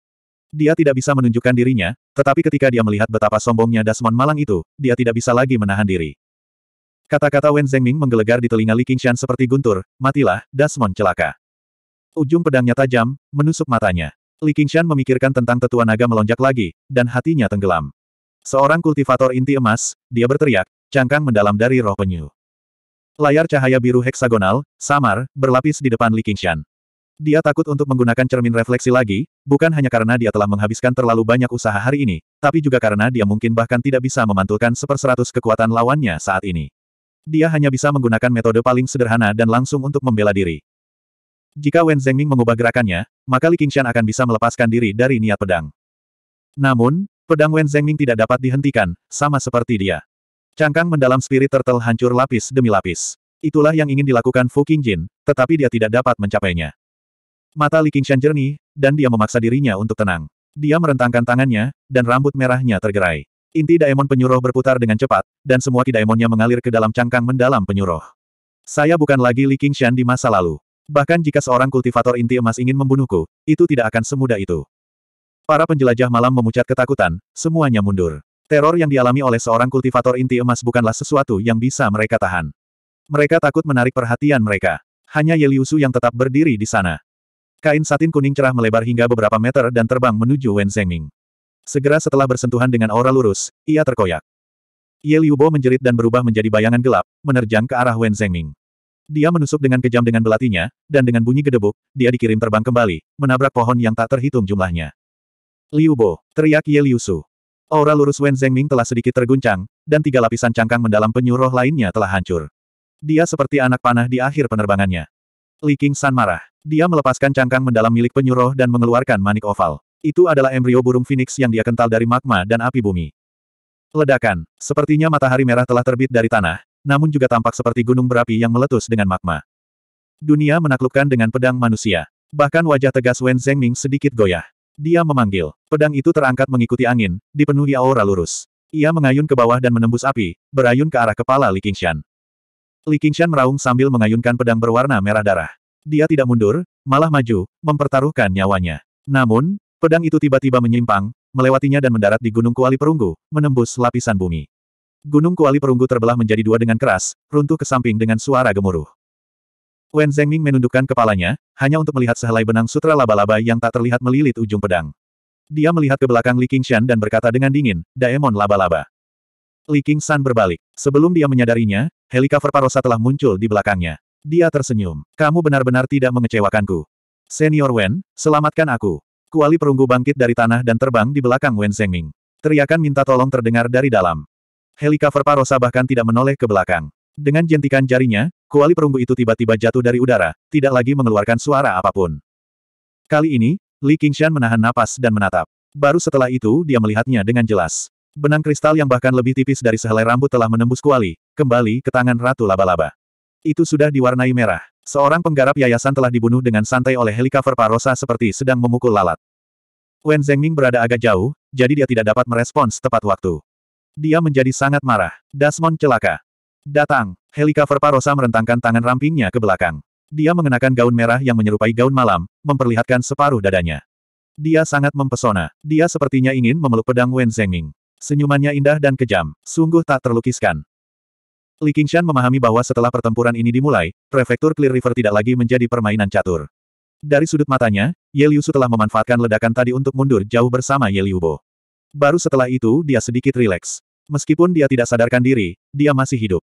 Dia tidak bisa menunjukkan dirinya, tetapi ketika dia melihat betapa sombongnya Dasmon Malang itu, dia tidak bisa lagi menahan diri. Kata-kata Wen Zhengming menggelegar di telinga Li Qingshan seperti guntur, matilah, Dasmon celaka. Ujung pedangnya tajam, menusuk matanya. Li Qingshan memikirkan tentang tetua naga melonjak lagi, dan hatinya tenggelam. Seorang kultivator inti emas, dia berteriak, cangkang mendalam dari roh penyu. Layar cahaya biru heksagonal, samar, berlapis di depan Li Qingshan. Dia takut untuk menggunakan cermin refleksi lagi, bukan hanya karena dia telah menghabiskan terlalu banyak usaha hari ini, tapi juga karena dia mungkin bahkan tidak bisa memantulkan seperseratus kekuatan lawannya saat ini. Dia hanya bisa menggunakan metode paling sederhana dan langsung untuk membela diri. Jika Wen Zhengming mengubah gerakannya, maka Li Qingshan akan bisa melepaskan diri dari niat pedang. Namun, pedang Wen Zhengming tidak dapat dihentikan, sama seperti dia. Cangkang mendalam spirit turtle hancur lapis demi lapis. Itulah yang ingin dilakukan Fu Qingjin, tetapi dia tidak dapat mencapainya. Mata Li Qingshan jernih, dan dia memaksa dirinya untuk tenang. Dia merentangkan tangannya, dan rambut merahnya tergerai. Inti daemon penyuruh berputar dengan cepat, dan semua Daemonnya mengalir ke dalam cangkang mendalam penyuruh. Saya bukan lagi Li Qingshan di masa lalu. Bahkan jika seorang kultivator inti emas ingin membunuhku, itu tidak akan semudah itu. Para penjelajah malam memucat ketakutan, semuanya mundur. Teror yang dialami oleh seorang kultivator inti emas bukanlah sesuatu yang bisa mereka tahan. Mereka takut menarik perhatian mereka. Hanya Yeliusu yang tetap berdiri di sana. Kain satin kuning cerah melebar hingga beberapa meter dan terbang menuju Wen Zhengming. Segera setelah bersentuhan dengan aura lurus, ia terkoyak. Ye Liubo menjerit dan berubah menjadi bayangan gelap, menerjang ke arah Wen Zhengming. Dia menusuk dengan kejam dengan belatinya, dan dengan bunyi gedebuk, dia dikirim terbang kembali, menabrak pohon yang tak terhitung jumlahnya. Liubo, teriak Ye Liusu. Aura lurus Wen Zengming telah sedikit terguncang, dan tiga lapisan cangkang mendalam penyuruh lainnya telah hancur. Dia seperti anak panah di akhir penerbangannya. Li King San marah. Dia melepaskan cangkang mendalam milik penyuruh dan mengeluarkan manik oval. Itu adalah embrio burung phoenix yang dia kental dari magma dan api bumi. Ledakan. Sepertinya matahari merah telah terbit dari tanah, namun juga tampak seperti gunung berapi yang meletus dengan magma. Dunia menaklukkan dengan pedang manusia. Bahkan wajah tegas Wen Zengming sedikit goyah. Dia memanggil. Pedang itu terangkat mengikuti angin, dipenuhi aura lurus. Ia mengayun ke bawah dan menembus api, berayun ke arah kepala Li Qingshan. Li Qingshan meraung sambil mengayunkan pedang berwarna merah darah. Dia tidak mundur, malah maju, mempertaruhkan nyawanya. Namun, pedang itu tiba-tiba menyimpang, melewatinya dan mendarat di Gunung Kuali Perunggu, menembus lapisan bumi. Gunung Kuali Perunggu terbelah menjadi dua dengan keras, runtuh ke samping dengan suara gemuruh. Wen Zhengming menundukkan kepalanya, hanya untuk melihat sehelai benang sutra laba-laba yang tak terlihat melilit ujung pedang. Dia melihat ke belakang Li Qingshan dan berkata dengan dingin, Daemon laba-laba. Li Qingshan berbalik. Sebelum dia menyadarinya, helikopter parosa telah muncul di belakangnya. Dia tersenyum. Kamu benar-benar tidak mengecewakanku. Senior Wen, selamatkan aku. Kuali perunggu bangkit dari tanah dan terbang di belakang Wen Zhengming. Teriakan minta tolong terdengar dari dalam. Helikopter parosa bahkan tidak menoleh ke belakang. Dengan jentikan jarinya, Kuali perunggu itu tiba-tiba jatuh dari udara, tidak lagi mengeluarkan suara apapun. Kali ini, Li Qingshan menahan napas dan menatap. Baru setelah itu dia melihatnya dengan jelas. Benang kristal yang bahkan lebih tipis dari sehelai rambut telah menembus kuali, kembali ke tangan Ratu Laba-Laba. Itu sudah diwarnai merah. Seorang penggarap yayasan telah dibunuh dengan santai oleh helikopter Parosa seperti sedang memukul lalat. Wen Zhengming berada agak jauh, jadi dia tidak dapat merespons tepat waktu. Dia menjadi sangat marah. Dasmon celaka. Datang, Helikaver Parosa merentangkan tangan rampingnya ke belakang. Dia mengenakan gaun merah yang menyerupai gaun malam, memperlihatkan separuh dadanya. Dia sangat mempesona. Dia sepertinya ingin memeluk pedang Wen Zhengming. Senyumannya indah dan kejam, sungguh tak terlukiskan. Li Qingshan memahami bahwa setelah pertempuran ini dimulai, prefektur Clear River tidak lagi menjadi permainan catur. Dari sudut matanya, Ye Liu telah memanfaatkan ledakan tadi untuk mundur jauh bersama Ye Liu Bo. Baru setelah itu dia sedikit rileks. Meskipun dia tidak sadarkan diri, dia masih hidup.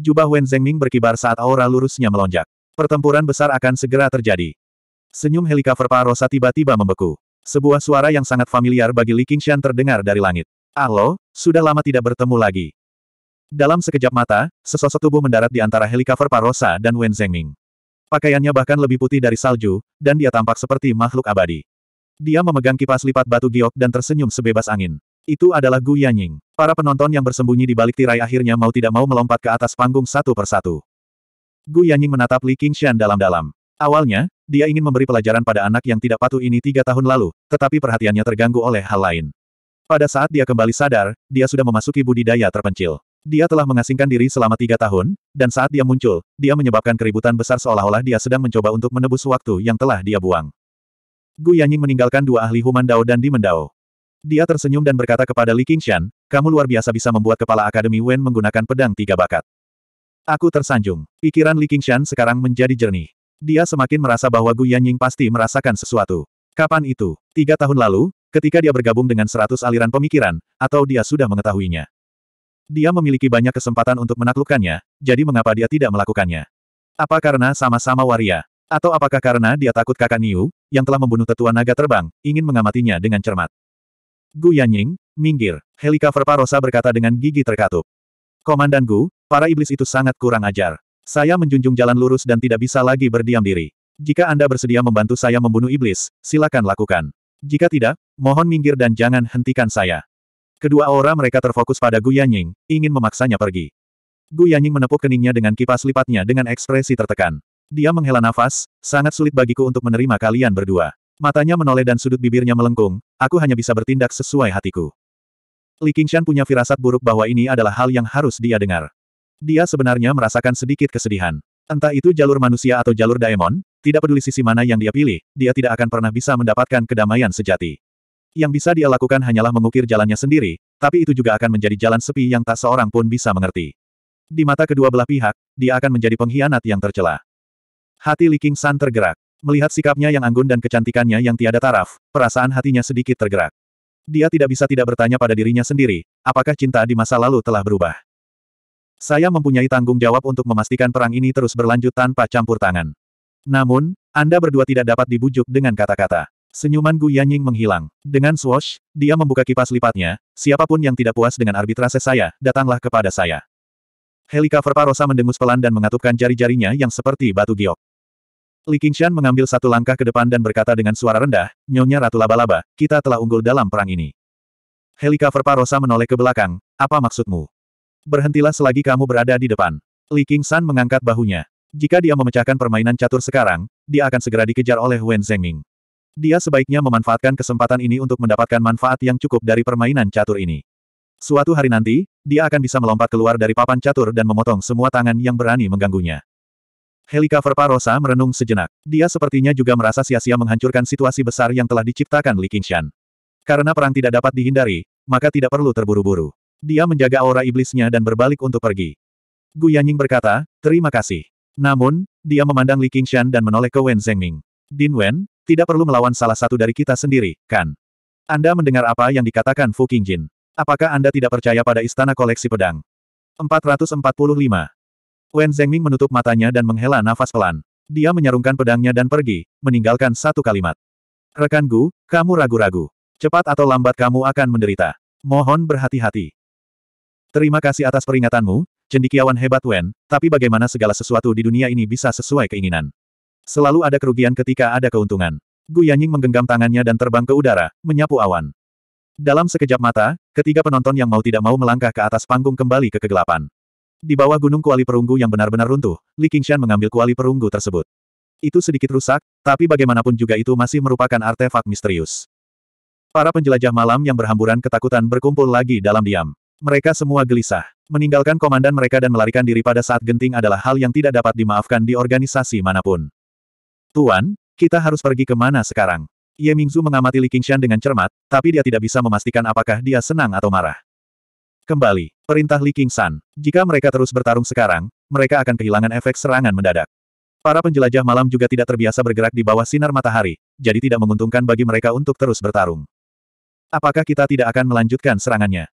Jubah Wen Zhengming berkibar saat aura lurusnya melonjak. Pertempuran besar akan segera terjadi. Senyum helikopter Parosa tiba-tiba membeku. Sebuah suara yang sangat familiar bagi Li Qingshan terdengar dari langit. Alo, ah sudah lama tidak bertemu lagi. Dalam sekejap mata, sesosok tubuh mendarat di antara helikopter Parosa dan Wen Zhengming. Pakaiannya bahkan lebih putih dari salju, dan dia tampak seperti makhluk abadi. Dia memegang kipas lipat batu giok dan tersenyum sebebas angin. Itu adalah Gu Yanying. Para penonton yang bersembunyi di balik tirai akhirnya mau tidak mau melompat ke atas panggung satu persatu. Gu Yanying menatap Li Qingshan dalam-dalam. Awalnya, dia ingin memberi pelajaran pada anak yang tidak patuh ini tiga tahun lalu, tetapi perhatiannya terganggu oleh hal lain. Pada saat dia kembali sadar, dia sudah memasuki budidaya terpencil. Dia telah mengasingkan diri selama tiga tahun, dan saat dia muncul, dia menyebabkan keributan besar seolah-olah dia sedang mencoba untuk menebus waktu yang telah dia buang. Gu Yanying meninggalkan dua ahli Human Dao dan Demon Dao. Dia tersenyum dan berkata kepada Li Qingshan, kamu luar biasa bisa membuat kepala Akademi Wen menggunakan pedang tiga bakat. Aku tersanjung. Pikiran Li Qingshan sekarang menjadi jernih. Dia semakin merasa bahwa Gu Yanying pasti merasakan sesuatu. Kapan itu? Tiga tahun lalu, ketika dia bergabung dengan seratus aliran pemikiran, atau dia sudah mengetahuinya. Dia memiliki banyak kesempatan untuk menaklukkannya, jadi mengapa dia tidak melakukannya? Apa karena sama-sama waria? Atau apakah karena dia takut kakak Niu, yang telah membunuh tetua naga terbang, ingin mengamatinya dengan cermat? Gu Yanying, minggir. Helika Parosa berkata dengan gigi terkatup. Komandan Gu, para iblis itu sangat kurang ajar. Saya menjunjung jalan lurus dan tidak bisa lagi berdiam diri. Jika Anda bersedia membantu saya membunuh iblis, silakan lakukan. Jika tidak, mohon minggir dan jangan hentikan saya. Kedua aura mereka terfokus pada Gu Yanying, ingin memaksanya pergi. Gu Yanying menepuk keningnya dengan kipas lipatnya dengan ekspresi tertekan. Dia menghela nafas, sangat sulit bagiku untuk menerima kalian berdua. Matanya menoleh dan sudut bibirnya melengkung, aku hanya bisa bertindak sesuai hatiku. Li Qingshan punya firasat buruk bahwa ini adalah hal yang harus dia dengar. Dia sebenarnya merasakan sedikit kesedihan. Entah itu jalur manusia atau jalur daemon, tidak peduli sisi mana yang dia pilih, dia tidak akan pernah bisa mendapatkan kedamaian sejati. Yang bisa dia lakukan hanyalah mengukir jalannya sendiri, tapi itu juga akan menjadi jalan sepi yang tak seorang pun bisa mengerti. Di mata kedua belah pihak, dia akan menjadi pengkhianat yang tercela. Hati Li Qingshan tergerak. Melihat sikapnya yang anggun dan kecantikannya yang tiada taraf, perasaan hatinya sedikit tergerak. Dia tidak bisa tidak bertanya pada dirinya sendiri, apakah cinta di masa lalu telah berubah. Saya mempunyai tanggung jawab untuk memastikan perang ini terus berlanjut tanpa campur tangan. Namun, Anda berdua tidak dapat dibujuk dengan kata-kata. Senyuman Gu Yanying menghilang. Dengan swash, dia membuka kipas lipatnya, siapapun yang tidak puas dengan arbitrase saya, datanglah kepada saya. Helika Parosa mendengus pelan dan mengatupkan jari-jarinya yang seperti batu giok. Li Qingshan mengambil satu langkah ke depan dan berkata dengan suara rendah, Nyonya Ratu Laba-Laba, kita telah unggul dalam perang ini. Helika Parosa menoleh ke belakang, apa maksudmu? Berhentilah selagi kamu berada di depan. Li Qingshan mengangkat bahunya. Jika dia memecahkan permainan catur sekarang, dia akan segera dikejar oleh Wen Zhengming. Dia sebaiknya memanfaatkan kesempatan ini untuk mendapatkan manfaat yang cukup dari permainan catur ini. Suatu hari nanti, dia akan bisa melompat keluar dari papan catur dan memotong semua tangan yang berani mengganggunya. Helikover Parosa merenung sejenak. Dia sepertinya juga merasa sia-sia menghancurkan situasi besar yang telah diciptakan Li Qingshan. Karena perang tidak dapat dihindari, maka tidak perlu terburu-buru. Dia menjaga aura iblisnya dan berbalik untuk pergi. Gu Yanying berkata, terima kasih. Namun, dia memandang Li Qingshan dan menoleh ke Wen Zhengming. Din Wen, tidak perlu melawan salah satu dari kita sendiri, kan? Anda mendengar apa yang dikatakan Fu Qingjin. Apakah Anda tidak percaya pada istana koleksi pedang? 445. Wen Zhengming menutup matanya dan menghela nafas pelan. Dia menyarungkan pedangnya dan pergi, meninggalkan satu kalimat. Rekan Gu, kamu ragu-ragu. Cepat atau lambat kamu akan menderita. Mohon berhati-hati. Terima kasih atas peringatanmu, cendikiawan hebat Wen, tapi bagaimana segala sesuatu di dunia ini bisa sesuai keinginan. Selalu ada kerugian ketika ada keuntungan. Gu Yanying menggenggam tangannya dan terbang ke udara, menyapu awan. Dalam sekejap mata, ketiga penonton yang mau tidak mau melangkah ke atas panggung kembali ke kegelapan. Di bawah gunung kuali perunggu yang benar-benar runtuh, Li Qingshan mengambil kuali perunggu tersebut. Itu sedikit rusak, tapi bagaimanapun juga itu masih merupakan artefak misterius. Para penjelajah malam yang berhamburan ketakutan berkumpul lagi dalam diam. Mereka semua gelisah. Meninggalkan komandan mereka dan melarikan diri pada saat genting adalah hal yang tidak dapat dimaafkan di organisasi manapun. Tuan, kita harus pergi ke mana sekarang? Ye Mingzu mengamati Li Qingshan dengan cermat, tapi dia tidak bisa memastikan apakah dia senang atau marah. Kembali, perintah Li King San. Jika mereka terus bertarung sekarang, mereka akan kehilangan efek serangan mendadak. Para penjelajah malam juga tidak terbiasa bergerak di bawah sinar matahari, jadi tidak menguntungkan bagi mereka untuk terus bertarung. Apakah kita tidak akan melanjutkan serangannya?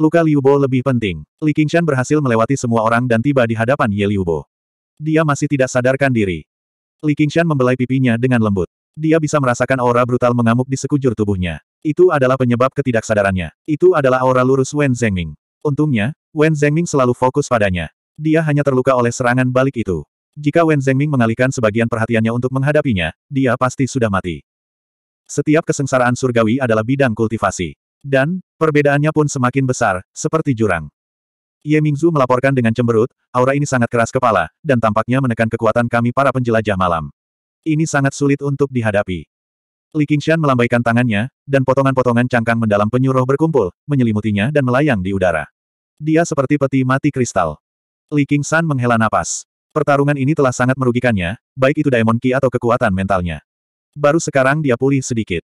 Luka Liu Bo lebih penting. Li Qingshan berhasil melewati semua orang dan tiba di hadapan Ye Bo. Dia masih tidak sadarkan diri. Li Qingshan membelai pipinya dengan lembut. Dia bisa merasakan aura brutal mengamuk di sekujur tubuhnya. Itu adalah penyebab ketidaksadarannya. Itu adalah aura lurus Wen Zhengming. Untungnya, Wen Zhengming selalu fokus padanya. Dia hanya terluka oleh serangan balik itu. Jika Wen Zhengming mengalihkan sebagian perhatiannya untuk menghadapinya, dia pasti sudah mati. Setiap kesengsaraan surgawi adalah bidang kultivasi. Dan, perbedaannya pun semakin besar, seperti jurang. Ye Mingzu melaporkan dengan cemberut, aura ini sangat keras kepala, dan tampaknya menekan kekuatan kami para penjelajah malam. Ini sangat sulit untuk dihadapi. Li Qingshan melambaikan tangannya, dan potongan-potongan cangkang mendalam penyuruh berkumpul, menyelimutinya dan melayang di udara. Dia seperti peti mati kristal. Li Qingshan menghela napas. Pertarungan ini telah sangat merugikannya, baik itu Daemon Ki atau kekuatan mentalnya. Baru sekarang dia pulih sedikit.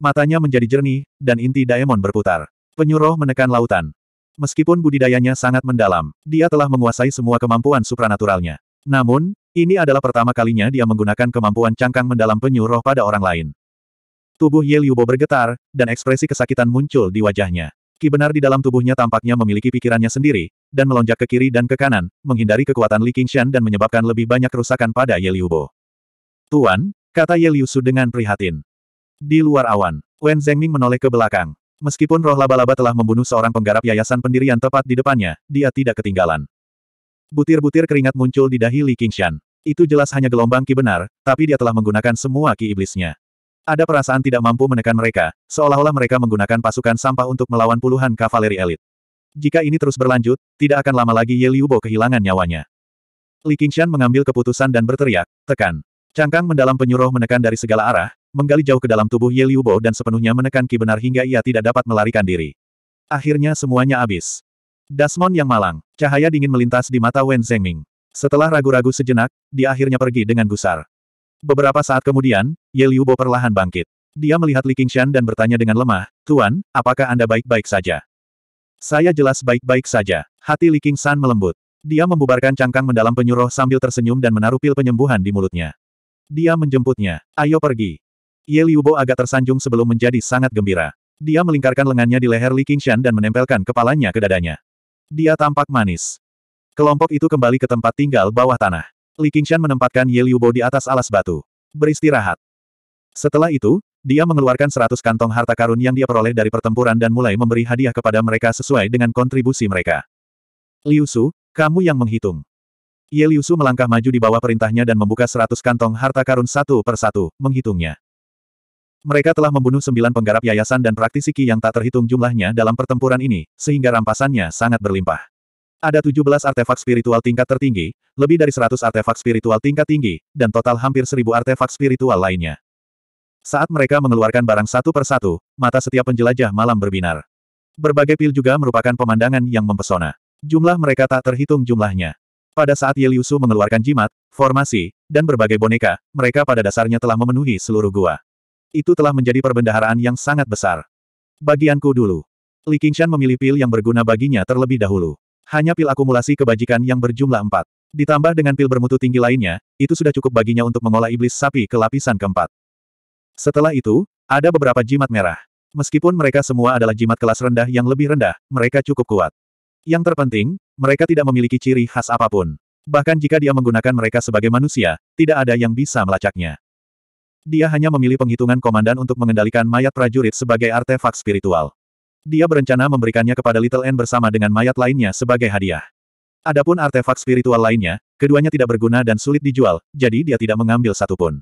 Matanya menjadi jernih, dan inti Daemon berputar. Penyuruh menekan lautan. Meskipun budidayanya sangat mendalam, dia telah menguasai semua kemampuan supranaturalnya. Namun, ini adalah pertama kalinya dia menggunakan kemampuan cangkang mendalam penyuruh pada orang lain. Tubuh Ye Liubo bergetar, dan ekspresi kesakitan muncul di wajahnya. Ki benar di dalam tubuhnya tampaknya memiliki pikirannya sendiri, dan melonjak ke kiri dan ke kanan, menghindari kekuatan Li Qingshan dan menyebabkan lebih banyak kerusakan pada Ye Liubo. Tuan, kata Ye Liusu dengan prihatin. Di luar awan, Wen Zhengming menoleh ke belakang. Meskipun roh laba-laba telah membunuh seorang penggarap yayasan pendirian tepat di depannya, dia tidak ketinggalan. Butir-butir keringat muncul di dahi Li Qingshan. Itu jelas hanya gelombang ki benar, tapi dia telah menggunakan semua ki iblisnya. Ada perasaan tidak mampu menekan mereka, seolah-olah mereka menggunakan pasukan sampah untuk melawan puluhan kavaleri elit. Jika ini terus berlanjut, tidak akan lama lagi Ye Liubo kehilangan nyawanya. Li Qingshan mengambil keputusan dan berteriak, tekan. Cangkang mendalam penyuruh menekan dari segala arah, menggali jauh ke dalam tubuh Ye Liubo dan sepenuhnya menekan ki benar hingga ia tidak dapat melarikan diri. Akhirnya semuanya habis. Dasmon yang malang, cahaya dingin melintas di mata Wen Zhengming. Setelah ragu-ragu sejenak, dia akhirnya pergi dengan gusar. Beberapa saat kemudian, Ye Liubo perlahan bangkit. Dia melihat Li Qingshan dan bertanya dengan lemah, Tuan, apakah Anda baik-baik saja? Saya jelas baik-baik saja. Hati Li Qingshan melembut. Dia membubarkan cangkang mendalam penyuruh sambil tersenyum dan menaruh pil penyembuhan di mulutnya. Dia menjemputnya. Ayo pergi. Ye Liubo agak tersanjung sebelum menjadi sangat gembira. Dia melingkarkan lengannya di leher Li Qingshan dan menempelkan kepalanya ke dadanya. Dia tampak manis. Kelompok itu kembali ke tempat tinggal bawah tanah. Li Qingshan menempatkan Ye Liubo di atas alas batu. Beristirahat. Setelah itu, dia mengeluarkan seratus kantong harta karun yang dia peroleh dari pertempuran dan mulai memberi hadiah kepada mereka sesuai dengan kontribusi mereka. Liu Su, kamu yang menghitung. Ye Liu Su melangkah maju di bawah perintahnya dan membuka seratus kantong harta karun satu per satu, menghitungnya. Mereka telah membunuh sembilan penggarap yayasan dan praktisi Qi yang tak terhitung jumlahnya dalam pertempuran ini, sehingga rampasannya sangat berlimpah. Ada 17 artefak spiritual tingkat tertinggi, lebih dari 100 artefak spiritual tingkat tinggi, dan total hampir 1000 artefak spiritual lainnya. Saat mereka mengeluarkan barang satu persatu, mata setiap penjelajah malam berbinar. Berbagai pil juga merupakan pemandangan yang mempesona. Jumlah mereka tak terhitung jumlahnya. Pada saat Yeliusu mengeluarkan jimat, formasi, dan berbagai boneka, mereka pada dasarnya telah memenuhi seluruh gua. Itu telah menjadi perbendaharaan yang sangat besar. Bagianku dulu. Li Qingshan memilih pil yang berguna baginya terlebih dahulu. Hanya pil akumulasi kebajikan yang berjumlah empat. Ditambah dengan pil bermutu tinggi lainnya, itu sudah cukup baginya untuk mengolah iblis sapi ke lapisan keempat. Setelah itu, ada beberapa jimat merah. Meskipun mereka semua adalah jimat kelas rendah yang lebih rendah, mereka cukup kuat. Yang terpenting, mereka tidak memiliki ciri khas apapun. Bahkan jika dia menggunakan mereka sebagai manusia, tidak ada yang bisa melacaknya. Dia hanya memilih penghitungan komandan untuk mengendalikan mayat prajurit sebagai artefak spiritual. Dia berencana memberikannya kepada Little N bersama dengan mayat lainnya sebagai hadiah. Adapun artefak spiritual lainnya, keduanya tidak berguna dan sulit dijual, jadi dia tidak mengambil satupun.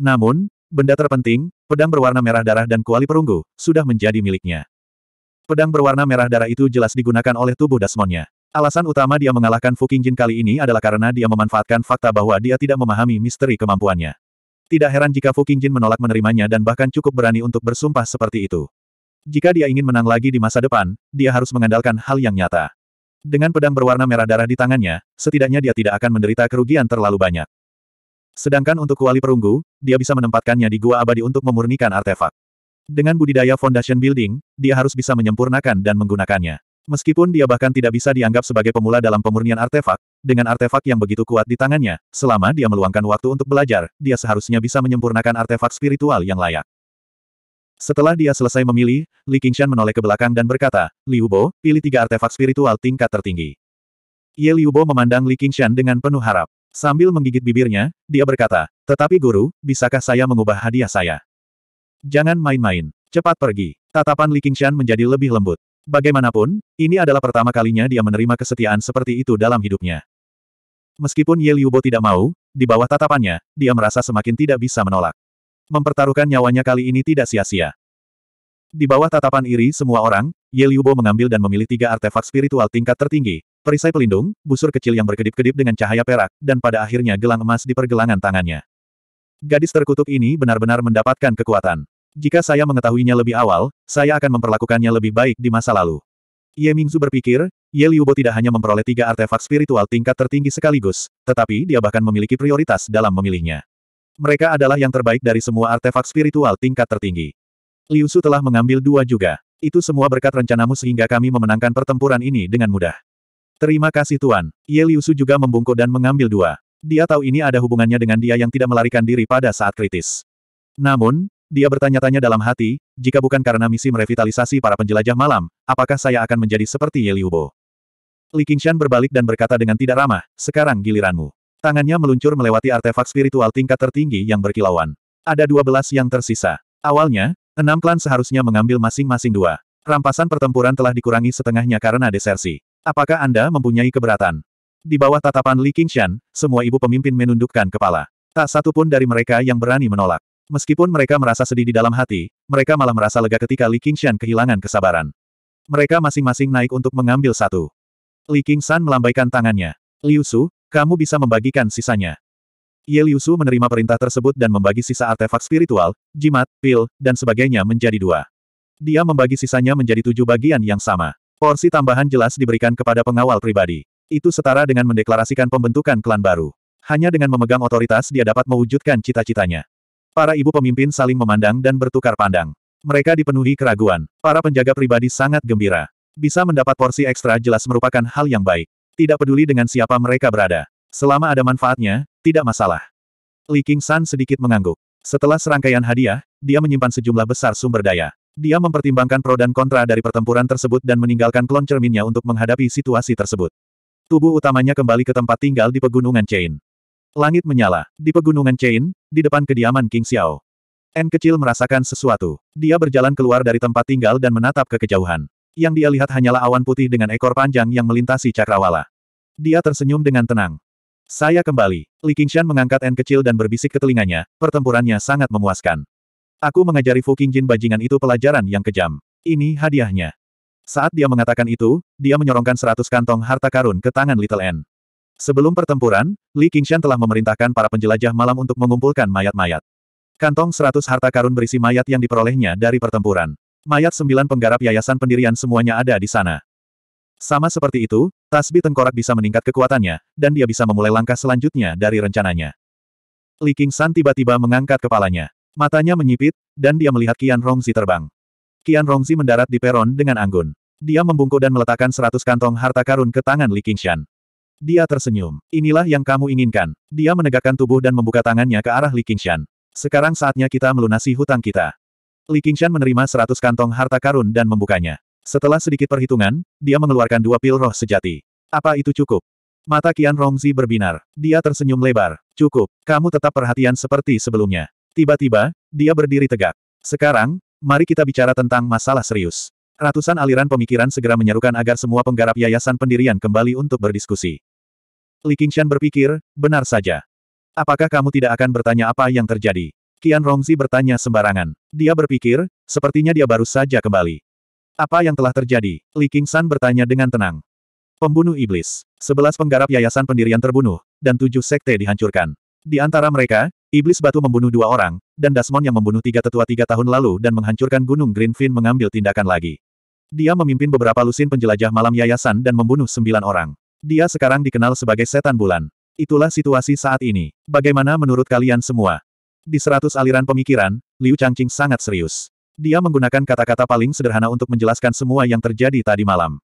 Namun, benda terpenting, pedang berwarna merah darah dan kuali perunggu, sudah menjadi miliknya. Pedang berwarna merah darah itu jelas digunakan oleh tubuh Dasmonnya. Alasan utama dia mengalahkan Fuking Jin kali ini adalah karena dia memanfaatkan fakta bahwa dia tidak memahami misteri kemampuannya. Tidak heran jika Fuking Jin menolak menerimanya dan bahkan cukup berani untuk bersumpah seperti itu. Jika dia ingin menang lagi di masa depan, dia harus mengandalkan hal yang nyata. Dengan pedang berwarna merah darah di tangannya, setidaknya dia tidak akan menderita kerugian terlalu banyak. Sedangkan untuk kuali perunggu, dia bisa menempatkannya di gua abadi untuk memurnikan artefak. Dengan budidaya foundation building, dia harus bisa menyempurnakan dan menggunakannya. Meskipun dia bahkan tidak bisa dianggap sebagai pemula dalam pemurnian artefak, dengan artefak yang begitu kuat di tangannya, selama dia meluangkan waktu untuk belajar, dia seharusnya bisa menyempurnakan artefak spiritual yang layak. Setelah dia selesai memilih, Li Qingshan menoleh ke belakang dan berkata, Liu Bo, pilih tiga artefak spiritual tingkat tertinggi. Ye Liu Bo memandang Li Qingshan dengan penuh harap. Sambil menggigit bibirnya, dia berkata, tetapi guru, bisakah saya mengubah hadiah saya? Jangan main-main. Cepat pergi. Tatapan Li Qingshan menjadi lebih lembut. Bagaimanapun, ini adalah pertama kalinya dia menerima kesetiaan seperti itu dalam hidupnya. Meskipun Ye Liu Bo tidak mau, di bawah tatapannya, dia merasa semakin tidak bisa menolak. Mempertaruhkan nyawanya kali ini tidak sia-sia. Di bawah tatapan iri semua orang, Ye Liubo mengambil dan memilih tiga artefak spiritual tingkat tertinggi, perisai pelindung, busur kecil yang berkedip-kedip dengan cahaya perak, dan pada akhirnya gelang emas di pergelangan tangannya. Gadis terkutuk ini benar-benar mendapatkan kekuatan. Jika saya mengetahuinya lebih awal, saya akan memperlakukannya lebih baik di masa lalu. Ye Mingzu berpikir, Ye Liubo tidak hanya memperoleh tiga artefak spiritual tingkat tertinggi sekaligus, tetapi dia bahkan memiliki prioritas dalam memilihnya. Mereka adalah yang terbaik dari semua artefak spiritual tingkat tertinggi. Liu Su telah mengambil dua juga. Itu semua berkat rencanamu sehingga kami memenangkan pertempuran ini dengan mudah. Terima kasih Tuan. Ye Liu Su juga membungkuk dan mengambil dua. Dia tahu ini ada hubungannya dengan dia yang tidak melarikan diri pada saat kritis. Namun, dia bertanya-tanya dalam hati, jika bukan karena misi merevitalisasi para penjelajah malam, apakah saya akan menjadi seperti Ye Liu Bo? Li Qingshan berbalik dan berkata dengan tidak ramah, sekarang giliranmu. Tangannya meluncur melewati artefak spiritual tingkat tertinggi yang berkilauan. Ada dua belas yang tersisa. Awalnya, enam klan seharusnya mengambil masing-masing dua. Rampasan pertempuran telah dikurangi setengahnya karena desersi. Apakah Anda mempunyai keberatan? Di bawah tatapan Li Qingshan, semua ibu pemimpin menundukkan kepala. Tak satu pun dari mereka yang berani menolak. Meskipun mereka merasa sedih di dalam hati, mereka malah merasa lega ketika Li Qingshan kehilangan kesabaran. Mereka masing-masing naik untuk mengambil satu. Li Qingshan melambaikan tangannya. Liu Su, kamu bisa membagikan sisanya. Ye Liusu menerima perintah tersebut dan membagi sisa artefak spiritual, jimat, pil, dan sebagainya menjadi dua. Dia membagi sisanya menjadi tujuh bagian yang sama. Porsi tambahan jelas diberikan kepada pengawal pribadi. Itu setara dengan mendeklarasikan pembentukan klan baru. Hanya dengan memegang otoritas dia dapat mewujudkan cita-citanya. Para ibu pemimpin saling memandang dan bertukar pandang. Mereka dipenuhi keraguan. Para penjaga pribadi sangat gembira. Bisa mendapat porsi ekstra jelas merupakan hal yang baik. Tidak peduli dengan siapa mereka berada. Selama ada manfaatnya, tidak masalah. Li King San sedikit mengangguk. Setelah serangkaian hadiah, dia menyimpan sejumlah besar sumber daya. Dia mempertimbangkan pro dan kontra dari pertempuran tersebut dan meninggalkan klon cerminnya untuk menghadapi situasi tersebut. Tubuh utamanya kembali ke tempat tinggal di pegunungan Chain. Langit menyala. Di pegunungan Chain, di depan kediaman King Xiao. N kecil merasakan sesuatu. Dia berjalan keluar dari tempat tinggal dan menatap ke kejauhan. Yang dia lihat hanyalah awan putih dengan ekor panjang yang melintasi cakrawala. Dia tersenyum dengan tenang. Saya kembali. Li Qingshan mengangkat N kecil dan berbisik ke telinganya, pertempurannya sangat memuaskan. Aku mengajari Fu Qingjin bajingan itu pelajaran yang kejam. Ini hadiahnya. Saat dia mengatakan itu, dia menyorongkan seratus kantong harta karun ke tangan Little N. Sebelum pertempuran, Li Qingshan telah memerintahkan para penjelajah malam untuk mengumpulkan mayat-mayat. Kantong seratus harta karun berisi mayat yang diperolehnya dari pertempuran. Mayat sembilan penggarap yayasan pendirian semuanya ada di sana. Sama seperti itu, tasbih tengkorak bisa meningkat kekuatannya, dan dia bisa memulai langkah selanjutnya dari rencananya. Li San tiba-tiba mengangkat kepalanya. Matanya menyipit, dan dia melihat Qian Rongzi terbang. Qian Rongzi mendarat di peron dengan anggun. Dia membungkuk dan meletakkan seratus kantong harta karun ke tangan Li Qingshan. Dia tersenyum. Inilah yang kamu inginkan. Dia menegakkan tubuh dan membuka tangannya ke arah Li Qingshan. Sekarang saatnya kita melunasi hutang kita. Li Qingshan menerima seratus kantong harta karun dan membukanya. Setelah sedikit perhitungan, dia mengeluarkan dua pil roh sejati. Apa itu cukup? Mata Qian Rongzi berbinar. Dia tersenyum lebar. Cukup, kamu tetap perhatian seperti sebelumnya. Tiba-tiba, dia berdiri tegak. Sekarang, mari kita bicara tentang masalah serius. Ratusan aliran pemikiran segera menyerukan agar semua penggarap yayasan pendirian kembali untuk berdiskusi. Li Qingshan berpikir, benar saja. Apakah kamu tidak akan bertanya apa yang terjadi? Qian Rongzi bertanya sembarangan. Dia berpikir, sepertinya dia baru saja kembali. Apa yang telah terjadi? Li Qingshan bertanya dengan tenang. Pembunuh iblis. Sebelas penggarap yayasan pendirian terbunuh, dan tujuh sekte dihancurkan. Di antara mereka, iblis batu membunuh dua orang, dan Dasmon yang membunuh tiga tetua tiga tahun lalu dan menghancurkan gunung Greenfin mengambil tindakan lagi. Dia memimpin beberapa lusin penjelajah malam yayasan dan membunuh sembilan orang. Dia sekarang dikenal sebagai setan bulan. Itulah situasi saat ini. Bagaimana menurut kalian semua? Di seratus aliran pemikiran, Liu Changqing sangat serius. Dia menggunakan kata-kata paling sederhana untuk menjelaskan semua yang terjadi tadi malam.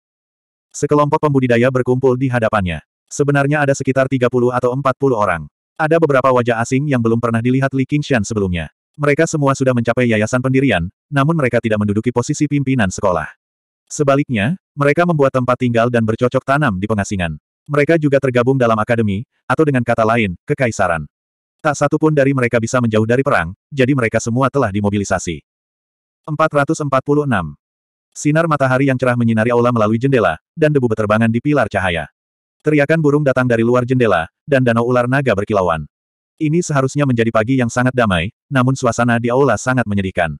Sekelompok pembudidaya berkumpul di hadapannya. Sebenarnya ada sekitar 30 atau 40 orang. Ada beberapa wajah asing yang belum pernah dilihat Li Qingshan sebelumnya. Mereka semua sudah mencapai yayasan pendirian, namun mereka tidak menduduki posisi pimpinan sekolah. Sebaliknya, mereka membuat tempat tinggal dan bercocok tanam di pengasingan. Mereka juga tergabung dalam akademi, atau dengan kata lain, kekaisaran. Tak satu pun dari mereka bisa menjauh dari perang, jadi mereka semua telah dimobilisasi. 446. Sinar matahari yang cerah menyinari aula melalui jendela, dan debu beterbangan di pilar cahaya. Teriakan burung datang dari luar jendela, dan danau ular naga berkilauan. Ini seharusnya menjadi pagi yang sangat damai, namun suasana di aula sangat menyedihkan.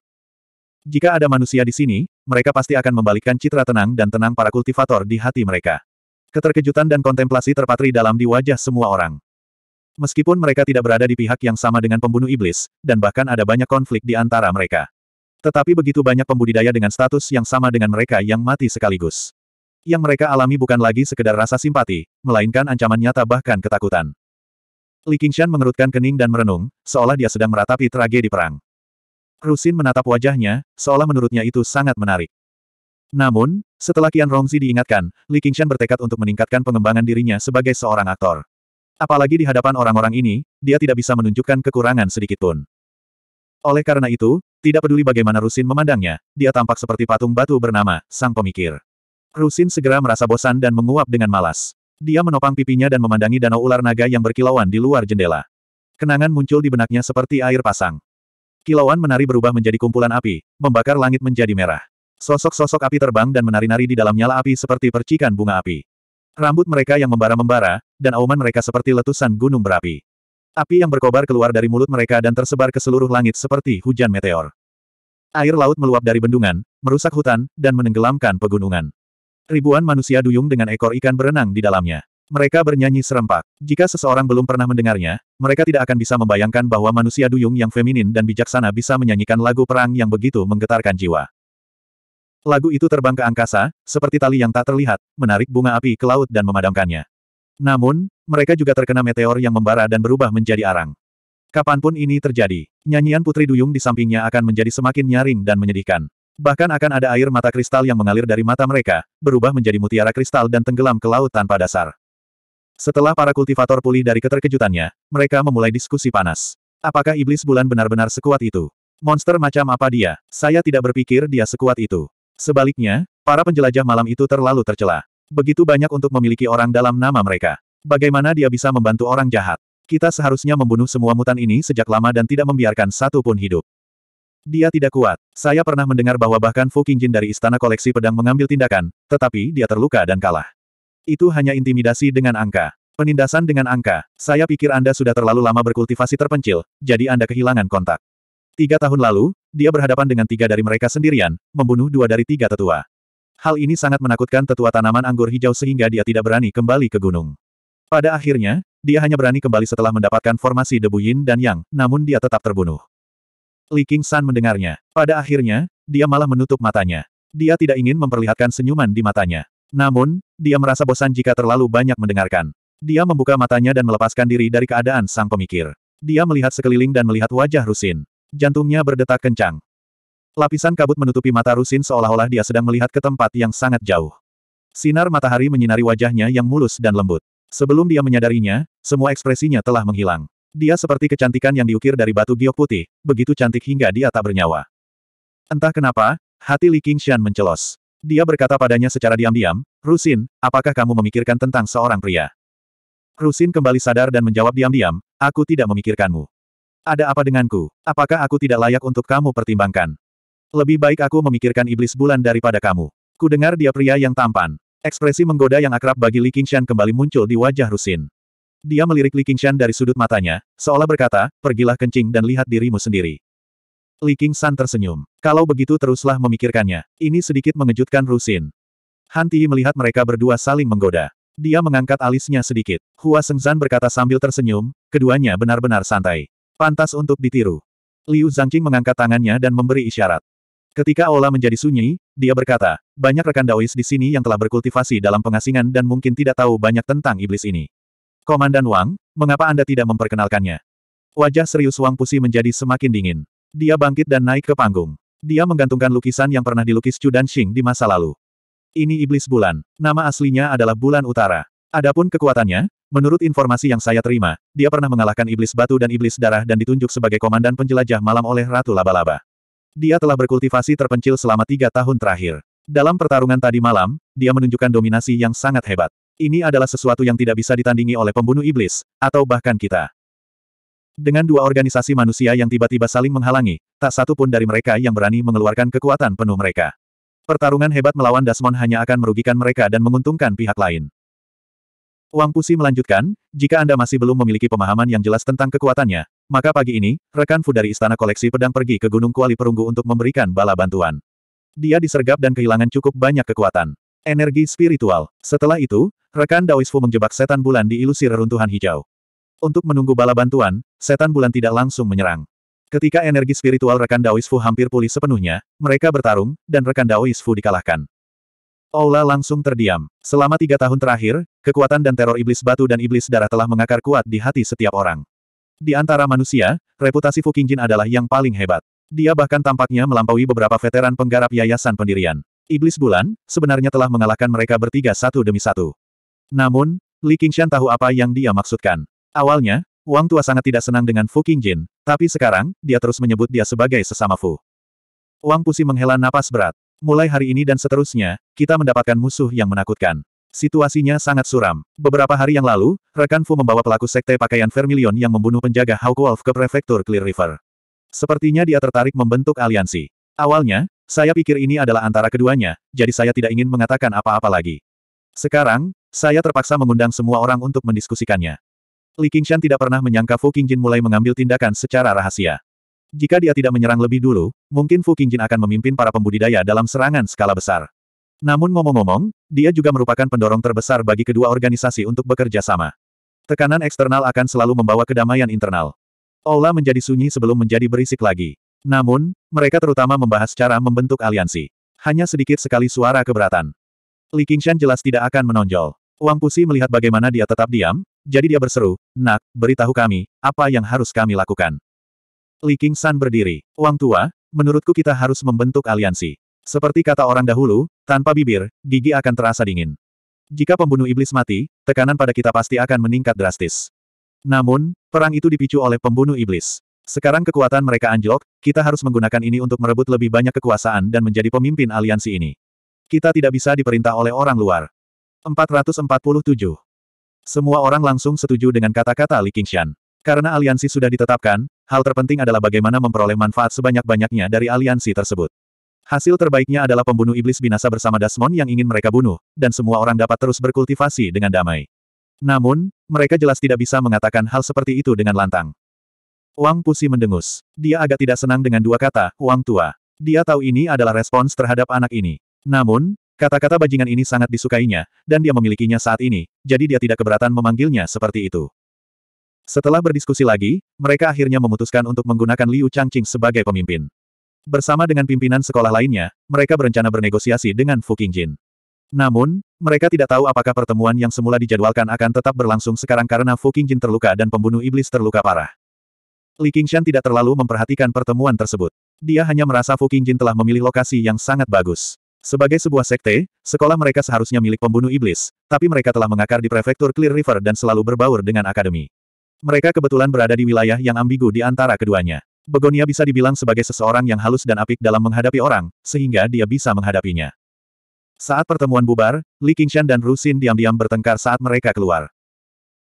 Jika ada manusia di sini, mereka pasti akan membalikkan citra tenang dan tenang para kultivator di hati mereka. Keterkejutan dan kontemplasi terpatri dalam di wajah semua orang. Meskipun mereka tidak berada di pihak yang sama dengan pembunuh iblis, dan bahkan ada banyak konflik di antara mereka. Tetapi begitu banyak pembudidaya dengan status yang sama dengan mereka yang mati sekaligus. Yang mereka alami bukan lagi sekedar rasa simpati, melainkan ancaman nyata bahkan ketakutan. Li Qingshan mengerutkan kening dan merenung, seolah dia sedang meratapi tragedi perang. Rusin menatap wajahnya, seolah menurutnya itu sangat menarik. Namun, setelah Qian Rongzi diingatkan, Li Qingshan bertekad untuk meningkatkan pengembangan dirinya sebagai seorang aktor. Apalagi di hadapan orang-orang ini, dia tidak bisa menunjukkan kekurangan sedikit pun. Oleh karena itu, tidak peduli bagaimana Rusin memandangnya, dia tampak seperti patung batu bernama, Sang Pemikir. Rusin segera merasa bosan dan menguap dengan malas. Dia menopang pipinya dan memandangi danau ular naga yang berkilauan di luar jendela. Kenangan muncul di benaknya seperti air pasang. Kilauan menari berubah menjadi kumpulan api, membakar langit menjadi merah. Sosok-sosok api terbang dan menari-nari di dalam nyala api seperti percikan bunga api. Rambut mereka yang membara-membara, dan auman mereka seperti letusan gunung berapi. Api yang berkobar keluar dari mulut mereka dan tersebar ke seluruh langit seperti hujan meteor. Air laut meluap dari bendungan, merusak hutan, dan menenggelamkan pegunungan. Ribuan manusia duyung dengan ekor ikan berenang di dalamnya. Mereka bernyanyi serempak. Jika seseorang belum pernah mendengarnya, mereka tidak akan bisa membayangkan bahwa manusia duyung yang feminin dan bijaksana bisa menyanyikan lagu perang yang begitu menggetarkan jiwa. Lagu itu terbang ke angkasa, seperti tali yang tak terlihat, menarik bunga api ke laut dan memadamkannya. Namun, mereka juga terkena meteor yang membara dan berubah menjadi arang. Kapanpun ini terjadi, nyanyian Putri Duyung di sampingnya akan menjadi semakin nyaring dan menyedihkan. Bahkan akan ada air mata kristal yang mengalir dari mata mereka, berubah menjadi mutiara kristal dan tenggelam ke laut tanpa dasar. Setelah para kultivator pulih dari keterkejutannya, mereka memulai diskusi panas. Apakah iblis bulan benar-benar sekuat itu? Monster macam apa dia? Saya tidak berpikir dia sekuat itu. Sebaliknya, para penjelajah malam itu terlalu tercela. Begitu banyak untuk memiliki orang dalam nama mereka. Bagaimana dia bisa membantu orang jahat? Kita seharusnya membunuh semua mutan ini sejak lama dan tidak membiarkan satu pun hidup. Dia tidak kuat. Saya pernah mendengar bahwa bahkan Fu Qingjin dari Istana Koleksi Pedang mengambil tindakan, tetapi dia terluka dan kalah. Itu hanya intimidasi dengan angka. Penindasan dengan angka. Saya pikir Anda sudah terlalu lama berkultivasi terpencil, jadi Anda kehilangan kontak. Tiga tahun lalu, dia berhadapan dengan tiga dari mereka sendirian, membunuh dua dari tiga tetua. Hal ini sangat menakutkan tetua tanaman anggur hijau sehingga dia tidak berani kembali ke gunung. Pada akhirnya, dia hanya berani kembali setelah mendapatkan formasi debu yin dan yang, namun dia tetap terbunuh. Li King San mendengarnya. Pada akhirnya, dia malah menutup matanya. Dia tidak ingin memperlihatkan senyuman di matanya. Namun, dia merasa bosan jika terlalu banyak mendengarkan. Dia membuka matanya dan melepaskan diri dari keadaan sang pemikir. Dia melihat sekeliling dan melihat wajah Rusin. Jantungnya berdetak kencang. Lapisan kabut menutupi mata Rusin seolah-olah dia sedang melihat ke tempat yang sangat jauh. Sinar matahari menyinari wajahnya yang mulus dan lembut. Sebelum dia menyadarinya, semua ekspresinya telah menghilang. Dia seperti kecantikan yang diukir dari batu giok putih, begitu cantik hingga dia tak bernyawa. Entah kenapa, hati Li Qingshan mencelos. Dia berkata padanya secara diam-diam, Rusin, apakah kamu memikirkan tentang seorang pria? Rusin kembali sadar dan menjawab diam-diam, aku tidak memikirkanmu. Ada apa denganku? Apakah aku tidak layak untuk kamu pertimbangkan? Lebih baik aku memikirkan iblis bulan daripada kamu. Ku dengar dia pria yang tampan. Ekspresi menggoda yang akrab bagi Li Qingshan kembali muncul di wajah Rusin. Dia melirik Li Qingshan dari sudut matanya, seolah berkata, pergilah kencing dan lihat dirimu sendiri. Li Qingshan tersenyum. Kalau begitu teruslah memikirkannya. Ini sedikit mengejutkan Rusin. Han Tiyi melihat mereka berdua saling menggoda. Dia mengangkat alisnya sedikit. Hua Sengzan berkata sambil tersenyum, keduanya benar-benar santai. Pantas untuk ditiru. Liu Zhangqing mengangkat tangannya dan memberi isyarat. Ketika aula menjadi sunyi, dia berkata, banyak rekan Daois di sini yang telah berkultivasi dalam pengasingan dan mungkin tidak tahu banyak tentang iblis ini. Komandan Wang, mengapa Anda tidak memperkenalkannya? Wajah serius Wang Pusi menjadi semakin dingin. Dia bangkit dan naik ke panggung. Dia menggantungkan lukisan yang pernah dilukis Chu Dan Xing di masa lalu. Ini iblis bulan. Nama aslinya adalah Bulan Utara. Adapun kekuatannya, menurut informasi yang saya terima, dia pernah mengalahkan iblis batu dan iblis darah dan ditunjuk sebagai komandan penjelajah malam oleh Ratu Laba-Laba. Dia telah berkultivasi terpencil selama tiga tahun terakhir. Dalam pertarungan tadi malam, dia menunjukkan dominasi yang sangat hebat. Ini adalah sesuatu yang tidak bisa ditandingi oleh pembunuh iblis, atau bahkan kita. Dengan dua organisasi manusia yang tiba-tiba saling menghalangi, tak satu pun dari mereka yang berani mengeluarkan kekuatan penuh mereka. Pertarungan hebat melawan Dasmon hanya akan merugikan mereka dan menguntungkan pihak lain. Wang Pusi melanjutkan, jika Anda masih belum memiliki pemahaman yang jelas tentang kekuatannya, maka pagi ini, rekan Fu dari Istana Koleksi Pedang pergi ke Gunung Kuali Perunggu untuk memberikan bala bantuan. Dia disergap dan kehilangan cukup banyak kekuatan. Energi spiritual. Setelah itu, rekan Daois Fu menjebak setan bulan di ilusi reruntuhan hijau. Untuk menunggu bala bantuan, setan bulan tidak langsung menyerang. Ketika energi spiritual rekan Daois Fu hampir pulih sepenuhnya, mereka bertarung, dan rekan Daois Fu dikalahkan. Aula langsung terdiam. Selama tiga tahun terakhir, kekuatan dan teror iblis batu dan iblis darah telah mengakar kuat di hati setiap orang. Di antara manusia, reputasi Fu Qingjin adalah yang paling hebat. Dia bahkan tampaknya melampaui beberapa veteran penggarap yayasan pendirian. Iblis Bulan, sebenarnya telah mengalahkan mereka bertiga satu demi satu. Namun, Li Qingshan tahu apa yang dia maksudkan. Awalnya, Wang Tua sangat tidak senang dengan Fu Qingjin, tapi sekarang, dia terus menyebut dia sebagai sesama Fu. Wang Pusi menghela napas berat. Mulai hari ini dan seterusnya, kita mendapatkan musuh yang menakutkan. Situasinya sangat suram. Beberapa hari yang lalu, rekan Fu membawa pelaku sekte pakaian vermilion yang membunuh penjaga Hawk Wolf ke prefektur Clear River. Sepertinya dia tertarik membentuk aliansi. Awalnya, saya pikir ini adalah antara keduanya, jadi saya tidak ingin mengatakan apa-apa lagi. Sekarang, saya terpaksa mengundang semua orang untuk mendiskusikannya. Li Qingshan tidak pernah menyangka Fu Qingjin mulai mengambil tindakan secara rahasia. Jika dia tidak menyerang lebih dulu, mungkin Fu Qingjin akan memimpin para pembudidaya dalam serangan skala besar. Namun ngomong-ngomong, dia juga merupakan pendorong terbesar bagi kedua organisasi untuk bekerja sama. Tekanan eksternal akan selalu membawa kedamaian internal. Aula menjadi sunyi sebelum menjadi berisik lagi. Namun, mereka terutama membahas cara membentuk aliansi. Hanya sedikit sekali suara keberatan. Li Qingshan jelas tidak akan menonjol. Wang Pusi melihat bagaimana dia tetap diam, jadi dia berseru, Nak, beritahu kami, apa yang harus kami lakukan. Li Qingshan berdiri. Wang Tua, menurutku kita harus membentuk aliansi. Seperti kata orang dahulu, tanpa bibir, gigi akan terasa dingin. Jika pembunuh iblis mati, tekanan pada kita pasti akan meningkat drastis. Namun, perang itu dipicu oleh pembunuh iblis. Sekarang kekuatan mereka anjlok, kita harus menggunakan ini untuk merebut lebih banyak kekuasaan dan menjadi pemimpin aliansi ini. Kita tidak bisa diperintah oleh orang luar. 447. Semua orang langsung setuju dengan kata-kata Li Qingshan. Karena aliansi sudah ditetapkan, hal terpenting adalah bagaimana memperoleh manfaat sebanyak-banyaknya dari aliansi tersebut. Hasil terbaiknya adalah pembunuh iblis binasa bersama Dasmon yang ingin mereka bunuh, dan semua orang dapat terus berkultivasi dengan damai. Namun, mereka jelas tidak bisa mengatakan hal seperti itu dengan lantang. Wang Pusi mendengus. Dia agak tidak senang dengan dua kata, Wang Tua. Dia tahu ini adalah respons terhadap anak ini. Namun, kata-kata bajingan ini sangat disukainya, dan dia memilikinya saat ini, jadi dia tidak keberatan memanggilnya seperti itu. Setelah berdiskusi lagi, mereka akhirnya memutuskan untuk menggunakan Liu Changqing sebagai pemimpin. Bersama dengan pimpinan sekolah lainnya, mereka berencana bernegosiasi dengan Fu Jin. Namun, mereka tidak tahu apakah pertemuan yang semula dijadwalkan akan tetap berlangsung sekarang karena Fu Jin terluka dan pembunuh iblis terluka parah. Li Qingshan tidak terlalu memperhatikan pertemuan tersebut. Dia hanya merasa Fu Jin telah memilih lokasi yang sangat bagus. Sebagai sebuah sekte, sekolah mereka seharusnya milik pembunuh iblis, tapi mereka telah mengakar di prefektur Clear River dan selalu berbaur dengan akademi. Mereka kebetulan berada di wilayah yang ambigu di antara keduanya. Begonia bisa dibilang sebagai seseorang yang halus dan apik dalam menghadapi orang, sehingga dia bisa menghadapinya. Saat pertemuan bubar, Li Qingshan dan Rusin diam-diam bertengkar saat mereka keluar.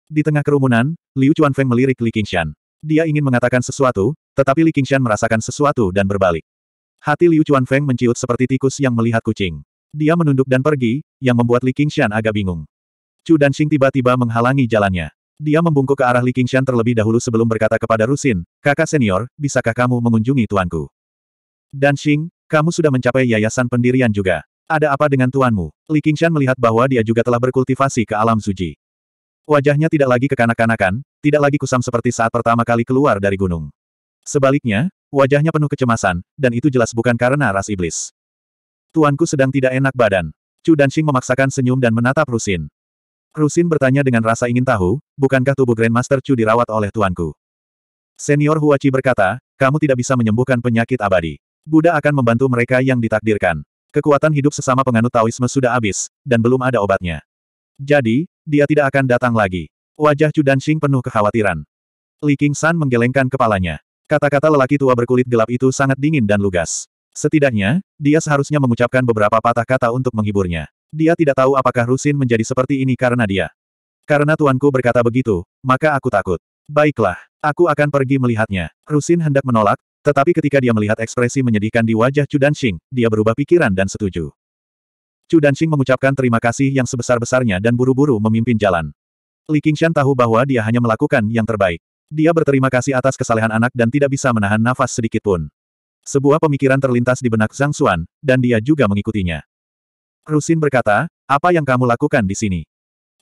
Di tengah kerumunan, Liu Chuanfeng melirik Li Qingshan. Dia ingin mengatakan sesuatu, tetapi Li Qingshan merasakan sesuatu dan berbalik. Hati Liu Chuanfeng menciut seperti tikus yang melihat kucing. Dia menunduk dan pergi, yang membuat Li Qingshan agak bingung. Chu Danxing tiba-tiba menghalangi jalannya. Dia membungkuk ke arah Li Qingshan terlebih dahulu sebelum berkata kepada Rusin, kakak senior, bisakah kamu mengunjungi tuanku? Dan Xing, kamu sudah mencapai yayasan pendirian juga. Ada apa dengan tuanmu? Li Qingshan melihat bahwa dia juga telah berkultivasi ke alam suci. Wajahnya tidak lagi kekanak-kanakan, tidak lagi kusam seperti saat pertama kali keluar dari gunung. Sebaliknya, wajahnya penuh kecemasan, dan itu jelas bukan karena ras iblis. Tuanku sedang tidak enak badan. Chu Danxing memaksakan senyum dan menatap Rusin. Rusin bertanya dengan rasa ingin tahu, bukankah tubuh Grandmaster Chu dirawat oleh tuanku? Senior Huachi berkata, kamu tidak bisa menyembuhkan penyakit abadi. Buddha akan membantu mereka yang ditakdirkan. Kekuatan hidup sesama penganut Taoisme sudah habis, dan belum ada obatnya. Jadi, dia tidak akan datang lagi. Wajah Chu Danxing penuh kekhawatiran. Li King San menggelengkan kepalanya. Kata-kata lelaki tua berkulit gelap itu sangat dingin dan lugas. Setidaknya, dia seharusnya mengucapkan beberapa patah kata untuk menghiburnya. Dia tidak tahu apakah Rusin menjadi seperti ini karena dia. Karena tuanku berkata begitu, maka aku takut. Baiklah, aku akan pergi melihatnya. Rusin hendak menolak, tetapi ketika dia melihat ekspresi menyedihkan di wajah Chu Danxing, dia berubah pikiran dan setuju. Chu Danxing mengucapkan terima kasih yang sebesar-besarnya dan buru-buru memimpin jalan. Li Qingshan tahu bahwa dia hanya melakukan yang terbaik. Dia berterima kasih atas kesalehan anak dan tidak bisa menahan nafas sedikitpun. Sebuah pemikiran terlintas di benak Zhang Xuan, dan dia juga mengikutinya. Rusin berkata, apa yang kamu lakukan di sini?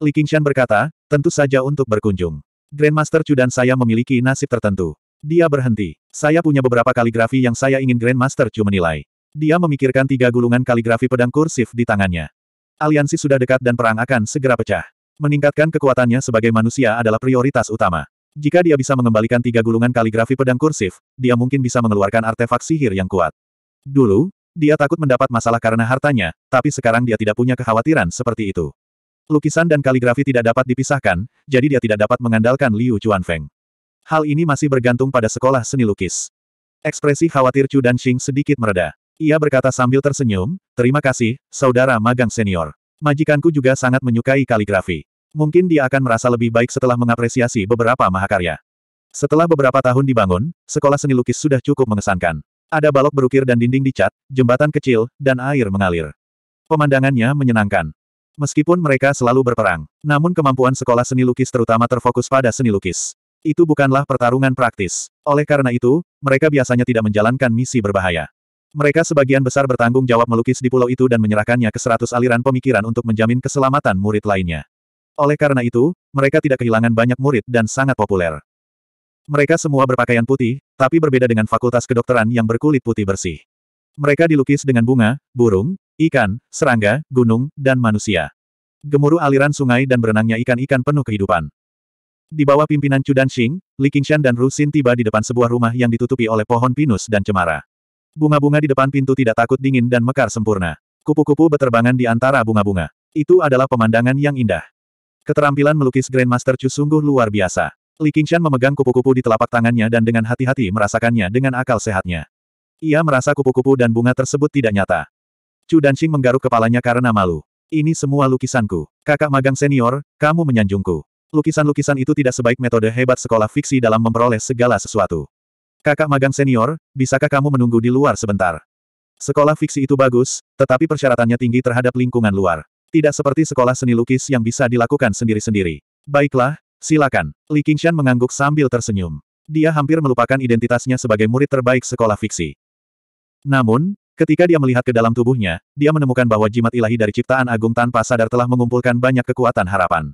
Li Qingshan berkata, tentu saja untuk berkunjung. Grandmaster Chu dan saya memiliki nasib tertentu. Dia berhenti. Saya punya beberapa kaligrafi yang saya ingin Grandmaster Chu menilai. Dia memikirkan tiga gulungan kaligrafi pedang kursif di tangannya. Aliansi sudah dekat dan perang akan segera pecah. Meningkatkan kekuatannya sebagai manusia adalah prioritas utama. Jika dia bisa mengembalikan tiga gulungan kaligrafi pedang kursif, dia mungkin bisa mengeluarkan artefak sihir yang kuat. Dulu, dia takut mendapat masalah karena hartanya, tapi sekarang dia tidak punya kekhawatiran seperti itu. Lukisan dan kaligrafi tidak dapat dipisahkan, jadi dia tidak dapat mengandalkan Liu Juanfeng. Hal ini masih bergantung pada sekolah seni lukis. Ekspresi khawatir Chu Xing sedikit mereda. Ia berkata sambil tersenyum, terima kasih, saudara magang senior. Majikanku juga sangat menyukai kaligrafi. Mungkin dia akan merasa lebih baik setelah mengapresiasi beberapa mahakarya. Setelah beberapa tahun dibangun, sekolah seni lukis sudah cukup mengesankan. Ada balok berukir dan dinding dicat, jembatan kecil, dan air mengalir. Pemandangannya menyenangkan. Meskipun mereka selalu berperang, namun kemampuan sekolah seni lukis terutama terfokus pada seni lukis. Itu bukanlah pertarungan praktis. Oleh karena itu, mereka biasanya tidak menjalankan misi berbahaya. Mereka sebagian besar bertanggung jawab melukis di pulau itu dan menyerahkannya ke seratus aliran pemikiran untuk menjamin keselamatan murid lainnya. Oleh karena itu, mereka tidak kehilangan banyak murid dan sangat populer. Mereka semua berpakaian putih, tapi berbeda dengan fakultas kedokteran yang berkulit putih bersih. Mereka dilukis dengan bunga, burung, ikan, serangga, gunung, dan manusia. Gemuruh aliran sungai dan berenangnya ikan-ikan penuh kehidupan. Di bawah pimpinan Chu Danxing, Li Qingshan dan Ru Xin tiba di depan sebuah rumah yang ditutupi oleh pohon pinus dan cemara. Bunga-bunga di depan pintu tidak takut dingin dan mekar sempurna. Kupu-kupu beterbangan di antara bunga-bunga. Itu adalah pemandangan yang indah. Keterampilan melukis Grandmaster Chu sungguh luar biasa. Li Qingshan memegang kupu-kupu di telapak tangannya dan dengan hati-hati merasakannya dengan akal sehatnya. Ia merasa kupu-kupu dan bunga tersebut tidak nyata. Chu Danxing menggaruk kepalanya karena malu. Ini semua lukisanku. Kakak magang senior, kamu menyanjungku. Lukisan-lukisan itu tidak sebaik metode hebat sekolah fiksi dalam memperoleh segala sesuatu. Kakak magang senior, bisakah kamu menunggu di luar sebentar? Sekolah fiksi itu bagus, tetapi persyaratannya tinggi terhadap lingkungan luar. Tidak seperti sekolah seni lukis yang bisa dilakukan sendiri-sendiri. Baiklah, Silakan. Li Qingshan mengangguk sambil tersenyum. Dia hampir melupakan identitasnya sebagai murid terbaik sekolah fiksi. Namun, ketika dia melihat ke dalam tubuhnya, dia menemukan bahwa jimat ilahi dari ciptaan agung tanpa sadar telah mengumpulkan banyak kekuatan harapan.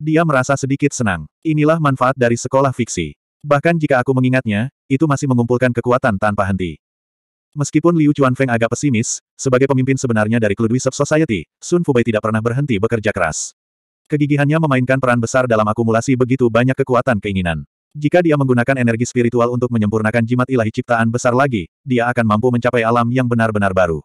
Dia merasa sedikit senang. Inilah manfaat dari sekolah fiksi. Bahkan jika aku mengingatnya, itu masih mengumpulkan kekuatan tanpa henti. Meskipun Liu Chuanfeng agak pesimis, sebagai pemimpin sebenarnya dari Cludui Sub Society, Sun Fubai tidak pernah berhenti bekerja keras. Kegigihannya memainkan peran besar dalam akumulasi begitu banyak kekuatan keinginan. Jika dia menggunakan energi spiritual untuk menyempurnakan jimat ilahi ciptaan besar lagi, dia akan mampu mencapai alam yang benar-benar baru.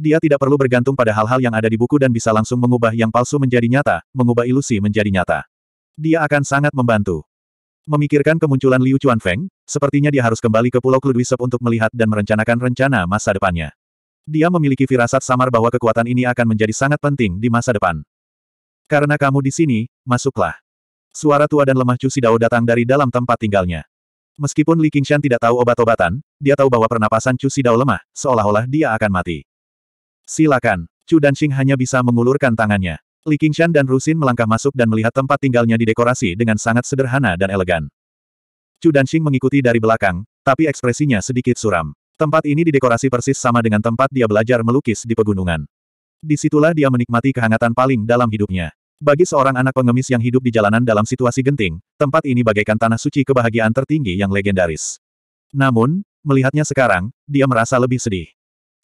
Dia tidak perlu bergantung pada hal-hal yang ada di buku dan bisa langsung mengubah yang palsu menjadi nyata, mengubah ilusi menjadi nyata. Dia akan sangat membantu. Memikirkan kemunculan Liu Chuanfeng, sepertinya dia harus kembali ke Pulau Kludwisep untuk melihat dan merencanakan rencana masa depannya. Dia memiliki firasat samar bahwa kekuatan ini akan menjadi sangat penting di masa depan. Karena kamu di sini, masuklah. Suara tua dan lemah Chu Sidao datang dari dalam tempat tinggalnya. Meskipun Li Qingshan tidak tahu obat-obatan, dia tahu bahwa pernapasan Chu Sidao lemah, seolah-olah dia akan mati. Silakan. Chu Xing hanya bisa mengulurkan tangannya. Li Qingshan dan Rusin melangkah masuk dan melihat tempat tinggalnya didekorasi dengan sangat sederhana dan elegan. Chu Xing mengikuti dari belakang, tapi ekspresinya sedikit suram. Tempat ini didekorasi persis sama dengan tempat dia belajar melukis di pegunungan. Disitulah dia menikmati kehangatan paling dalam hidupnya. Bagi seorang anak pengemis yang hidup di jalanan dalam situasi genting, tempat ini bagaikan tanah suci kebahagiaan tertinggi yang legendaris. Namun, melihatnya sekarang, dia merasa lebih sedih.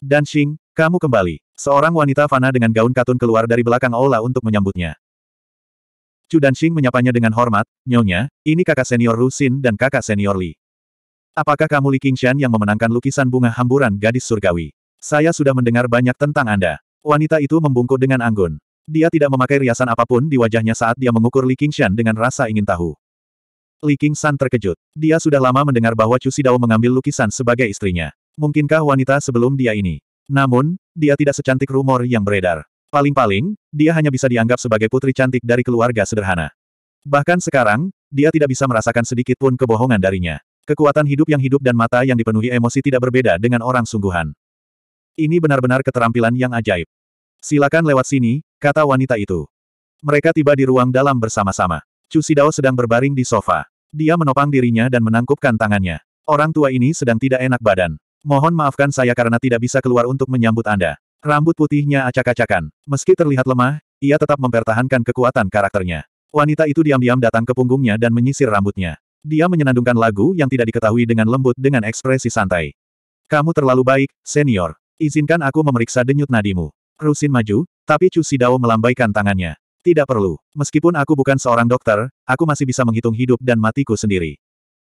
Dancing, kamu kembali. Seorang wanita fana dengan gaun katun keluar dari belakang aula untuk menyambutnya. Chu Xing menyapanya dengan hormat, Nyonya, ini kakak senior Ru Xin dan kakak senior Li. Apakah kamu Li Qingshan yang memenangkan lukisan bunga hamburan gadis surgawi? Saya sudah mendengar banyak tentang Anda. Wanita itu membungkuk dengan anggun. Dia tidak memakai riasan apapun di wajahnya saat dia mengukur Li Qingshan dengan rasa ingin tahu. Li Qingshan terkejut. Dia sudah lama mendengar bahwa Chu Sidao mengambil lukisan sebagai istrinya. Mungkinkah wanita sebelum dia ini? Namun, dia tidak secantik rumor yang beredar. Paling-paling, dia hanya bisa dianggap sebagai putri cantik dari keluarga sederhana. Bahkan sekarang, dia tidak bisa merasakan sedikit pun kebohongan darinya. Kekuatan hidup yang hidup dan mata yang dipenuhi emosi tidak berbeda dengan orang sungguhan. Ini benar-benar keterampilan yang ajaib. Silakan lewat sini, kata wanita itu. Mereka tiba di ruang dalam bersama-sama. Chu Sidao sedang berbaring di sofa. Dia menopang dirinya dan menangkupkan tangannya. Orang tua ini sedang tidak enak badan. Mohon maafkan saya karena tidak bisa keluar untuk menyambut Anda. Rambut putihnya acak-acakan. Meski terlihat lemah, ia tetap mempertahankan kekuatan karakternya. Wanita itu diam-diam datang ke punggungnya dan menyisir rambutnya. Dia menyenandungkan lagu yang tidak diketahui dengan lembut dengan ekspresi santai. Kamu terlalu baik, senior. Izinkan aku memeriksa denyut nadimu. Rusin maju, tapi Chu Sidao melambaikan tangannya. Tidak perlu. Meskipun aku bukan seorang dokter, aku masih bisa menghitung hidup dan matiku sendiri.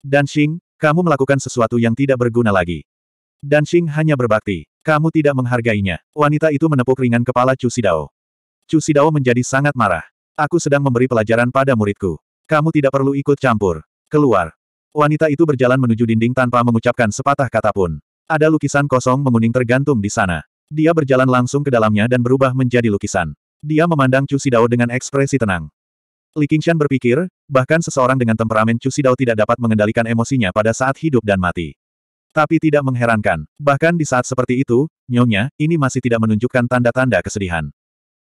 Dan Xing, kamu melakukan sesuatu yang tidak berguna lagi. Dan Xing hanya berbakti. Kamu tidak menghargainya. Wanita itu menepuk ringan kepala Chu Sidao. Chu Sidao menjadi sangat marah. Aku sedang memberi pelajaran pada muridku. Kamu tidak perlu ikut campur. Keluar. Wanita itu berjalan menuju dinding tanpa mengucapkan sepatah kata pun. Ada lukisan kosong menguning tergantung di sana. Dia berjalan langsung ke dalamnya dan berubah menjadi lukisan. Dia memandang Chu Sidao dengan ekspresi tenang. Li Qingshan berpikir, bahkan seseorang dengan temperamen Chu Sidao tidak dapat mengendalikan emosinya pada saat hidup dan mati. Tapi tidak mengherankan, bahkan di saat seperti itu, nyonya, ini masih tidak menunjukkan tanda-tanda kesedihan.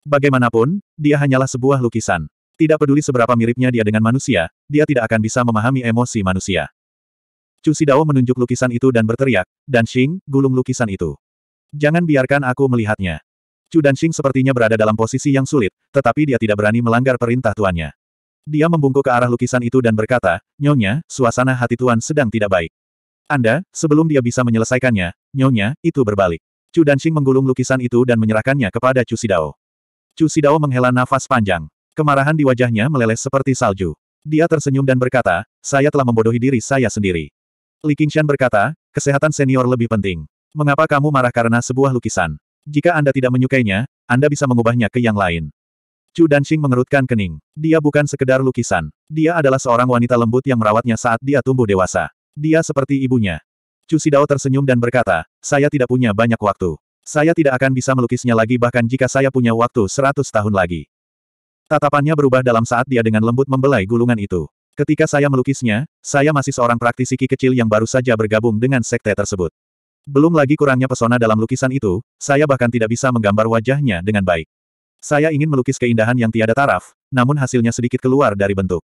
Bagaimanapun, dia hanyalah sebuah lukisan. Tidak peduli seberapa miripnya dia dengan manusia, dia tidak akan bisa memahami emosi manusia. Chu Sidao menunjuk lukisan itu dan berteriak, Dancing, gulung lukisan itu. Jangan biarkan aku melihatnya. Chu Xing sepertinya berada dalam posisi yang sulit, tetapi dia tidak berani melanggar perintah tuannya. Dia membungkuk ke arah lukisan itu dan berkata, Nyonya, suasana hati tuan sedang tidak baik. Anda, sebelum dia bisa menyelesaikannya, Nyonya, itu berbalik. Chu Xing menggulung lukisan itu dan menyerahkannya kepada Chu Sidao. Chu Sidao menghela nafas panjang. Kemarahan di wajahnya meleleh seperti salju. Dia tersenyum dan berkata, saya telah membodohi diri saya sendiri. Li Qingshan berkata, kesehatan senior lebih penting. Mengapa kamu marah karena sebuah lukisan? Jika Anda tidak menyukainya, Anda bisa mengubahnya ke yang lain. Chu Danxing mengerutkan kening. Dia bukan sekedar lukisan. Dia adalah seorang wanita lembut yang merawatnya saat dia tumbuh dewasa. Dia seperti ibunya. Chu Sidao tersenyum dan berkata, saya tidak punya banyak waktu. Saya tidak akan bisa melukisnya lagi bahkan jika saya punya waktu seratus tahun lagi. Tatapannya berubah dalam saat dia dengan lembut membelai gulungan itu. Ketika saya melukisnya, saya masih seorang praktisi Ki kecil yang baru saja bergabung dengan sekte tersebut. Belum lagi kurangnya pesona dalam lukisan itu, saya bahkan tidak bisa menggambar wajahnya dengan baik. Saya ingin melukis keindahan yang tiada taraf, namun hasilnya sedikit keluar dari bentuk.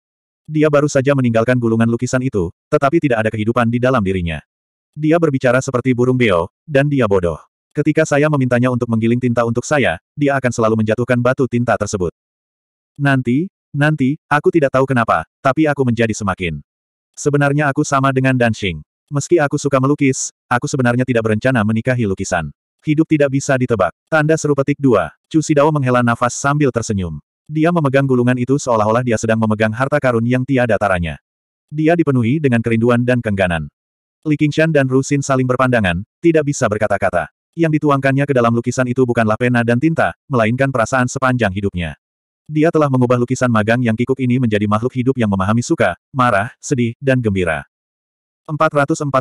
Dia baru saja meninggalkan gulungan lukisan itu, tetapi tidak ada kehidupan di dalam dirinya. Dia berbicara seperti burung beo, dan dia bodoh. Ketika saya memintanya untuk menggiling tinta untuk saya, dia akan selalu menjatuhkan batu tinta tersebut. Nanti, Nanti, aku tidak tahu kenapa, tapi aku menjadi semakin. Sebenarnya aku sama dengan Dancing. Meski aku suka melukis, aku sebenarnya tidak berencana menikahi lukisan. Hidup tidak bisa ditebak. Tanda seru petik dua. Chu Sidao menghela nafas sambil tersenyum. Dia memegang gulungan itu seolah-olah dia sedang memegang harta karun yang tiada taranya. Dia dipenuhi dengan kerinduan dan kengganan. Li Qingshan dan Rusin saling berpandangan, tidak bisa berkata-kata. Yang dituangkannya ke dalam lukisan itu bukanlah pena dan tinta, melainkan perasaan sepanjang hidupnya. Dia telah mengubah lukisan magang yang kikuk ini menjadi makhluk hidup yang memahami suka, marah, sedih, dan gembira. 448.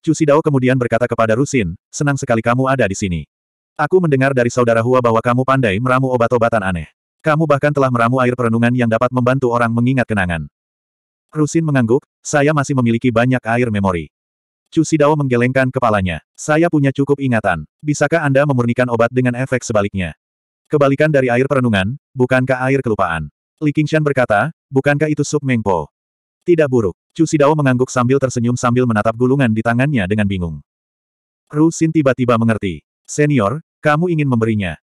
Cusidao kemudian berkata kepada Rusin, senang sekali kamu ada di sini. Aku mendengar dari saudara Hua bahwa kamu pandai meramu obat-obatan aneh. Kamu bahkan telah meramu air perenungan yang dapat membantu orang mengingat kenangan. Rusin mengangguk, saya masih memiliki banyak air memori. Cusidao menggelengkan kepalanya. Saya punya cukup ingatan. Bisakah Anda memurnikan obat dengan efek sebaliknya? Kebalikan dari air perenungan, bukankah air kelupaan? Li Qingshan berkata, bukankah itu sup Mengpo? Tidak buruk. Chu Sidao mengangguk sambil tersenyum sambil menatap gulungan di tangannya dengan bingung. Ru Xin tiba-tiba mengerti. Senior, kamu ingin memberinya.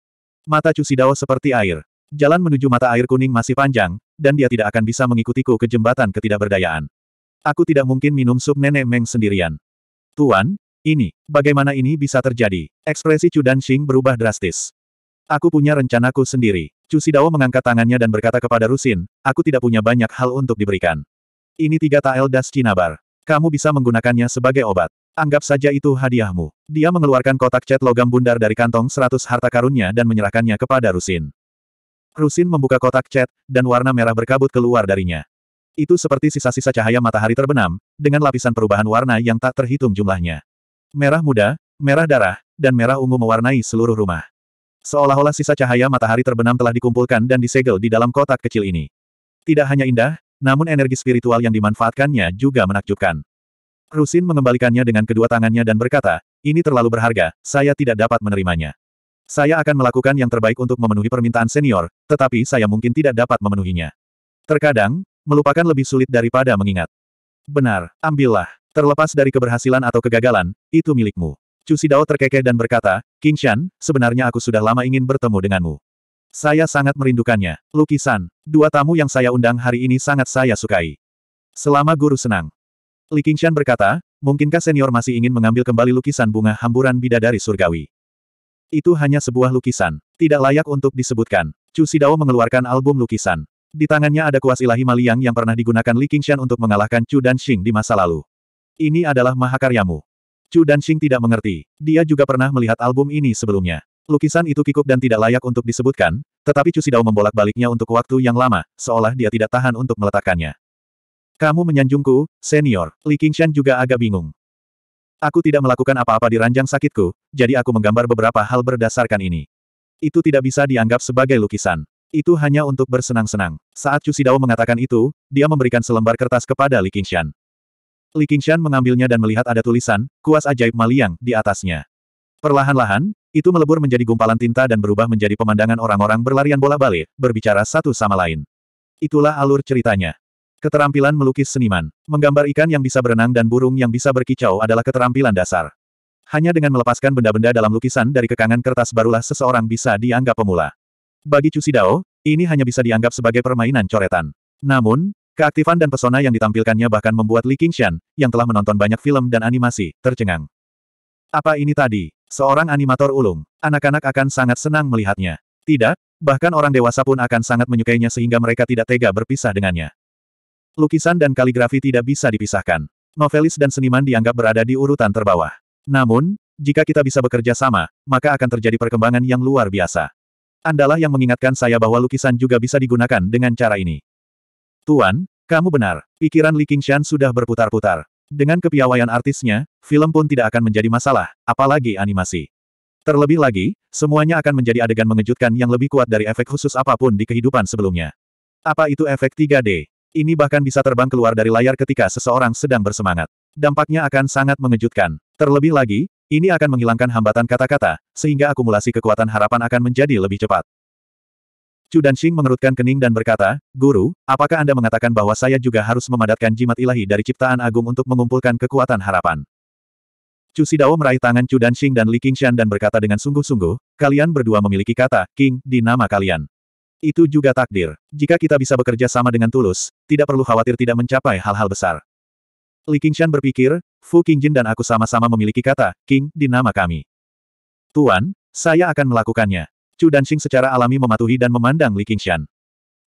Mata Chu Sidao seperti air. Jalan menuju mata air kuning masih panjang, dan dia tidak akan bisa mengikutiku ke jembatan ketidakberdayaan. Aku tidak mungkin minum sup nenek Meng sendirian. Tuan, ini, bagaimana ini bisa terjadi? Ekspresi Chu Xing berubah drastis. Aku punya rencanaku sendiri. Sidao mengangkat tangannya dan berkata kepada Rusin, aku tidak punya banyak hal untuk diberikan. Ini tiga tael das Cinabar. Kamu bisa menggunakannya sebagai obat. Anggap saja itu hadiahmu. Dia mengeluarkan kotak cat logam bundar dari kantong seratus harta karunnya dan menyerahkannya kepada Rusin. Rusin membuka kotak cat, dan warna merah berkabut keluar darinya. Itu seperti sisa-sisa cahaya matahari terbenam, dengan lapisan perubahan warna yang tak terhitung jumlahnya. Merah muda, merah darah, dan merah ungu mewarnai seluruh rumah. Seolah-olah sisa cahaya matahari terbenam telah dikumpulkan dan disegel di dalam kotak kecil ini. Tidak hanya indah, namun energi spiritual yang dimanfaatkannya juga menakjubkan. Rusin mengembalikannya dengan kedua tangannya dan berkata, ini terlalu berharga, saya tidak dapat menerimanya. Saya akan melakukan yang terbaik untuk memenuhi permintaan senior, tetapi saya mungkin tidak dapat memenuhinya. Terkadang, melupakan lebih sulit daripada mengingat. Benar, ambillah. Terlepas dari keberhasilan atau kegagalan, itu milikmu. Chu Sidao terkekeh dan berkata, King Shan, sebenarnya aku sudah lama ingin bertemu denganmu. Saya sangat merindukannya. Lukisan, dua tamu yang saya undang hari ini sangat saya sukai. Selama guru senang. Li Qingshan berkata, mungkinkah senior masih ingin mengambil kembali lukisan bunga hamburan bidadari surgawi? Itu hanya sebuah lukisan. Tidak layak untuk disebutkan. Chu Sidao mengeluarkan album lukisan. Di tangannya ada kuas ilahi Maliang yang pernah digunakan Li Qingshan untuk mengalahkan Chu dan Xing di masa lalu. Ini adalah mahakaryamu. Chu Shing tidak mengerti. Dia juga pernah melihat album ini sebelumnya. Lukisan itu kikuk dan tidak layak untuk disebutkan, tetapi Chu Sidao membolak-baliknya untuk waktu yang lama, seolah dia tidak tahan untuk meletakkannya. Kamu menyanjungku, senior. Li Qingshan juga agak bingung. Aku tidak melakukan apa-apa di ranjang sakitku, jadi aku menggambar beberapa hal berdasarkan ini. Itu tidak bisa dianggap sebagai lukisan. Itu hanya untuk bersenang-senang. Saat Chu Sidao mengatakan itu, dia memberikan selembar kertas kepada Li Qingshan. Li Qingshan mengambilnya dan melihat ada tulisan, kuas ajaib Maliang, di atasnya. Perlahan-lahan, itu melebur menjadi gumpalan tinta dan berubah menjadi pemandangan orang-orang berlarian bola balik, berbicara satu sama lain. Itulah alur ceritanya. Keterampilan melukis seniman, menggambar ikan yang bisa berenang dan burung yang bisa berkicau adalah keterampilan dasar. Hanya dengan melepaskan benda-benda dalam lukisan dari kekangan kertas barulah seseorang bisa dianggap pemula. Bagi Cusidao, ini hanya bisa dianggap sebagai permainan coretan. Namun, Keaktifan dan pesona yang ditampilkannya bahkan membuat Li Qingshan, yang telah menonton banyak film dan animasi, tercengang. Apa ini tadi? Seorang animator ulung. Anak-anak akan sangat senang melihatnya. Tidak, bahkan orang dewasa pun akan sangat menyukainya sehingga mereka tidak tega berpisah dengannya. Lukisan dan kaligrafi tidak bisa dipisahkan. Novelis dan seniman dianggap berada di urutan terbawah. Namun, jika kita bisa bekerja sama, maka akan terjadi perkembangan yang luar biasa. Andalah yang mengingatkan saya bahwa lukisan juga bisa digunakan dengan cara ini. Tuan, kamu benar. Pikiran Li Qingshan sudah berputar-putar. Dengan kepiawaian artisnya, film pun tidak akan menjadi masalah, apalagi animasi. Terlebih lagi, semuanya akan menjadi adegan mengejutkan yang lebih kuat dari efek khusus apapun di kehidupan sebelumnya. Apa itu efek 3D? Ini bahkan bisa terbang keluar dari layar ketika seseorang sedang bersemangat. Dampaknya akan sangat mengejutkan. Terlebih lagi, ini akan menghilangkan hambatan kata-kata, sehingga akumulasi kekuatan harapan akan menjadi lebih cepat. Chu Danxing mengerutkan kening dan berkata, Guru, apakah Anda mengatakan bahwa saya juga harus memadatkan jimat ilahi dari ciptaan agung untuk mengumpulkan kekuatan harapan? Chu Sidao meraih tangan Chu Danxing dan Li Qingshan dan berkata dengan sungguh-sungguh, kalian berdua memiliki kata, King, di nama kalian. Itu juga takdir. Jika kita bisa bekerja sama dengan tulus, tidak perlu khawatir tidak mencapai hal-hal besar. Li Qingshan berpikir, Fu Qingjin dan aku sama-sama memiliki kata, King, di nama kami. Tuan, saya akan melakukannya. Chu Danxing secara alami mematuhi dan memandang Li Qingshan.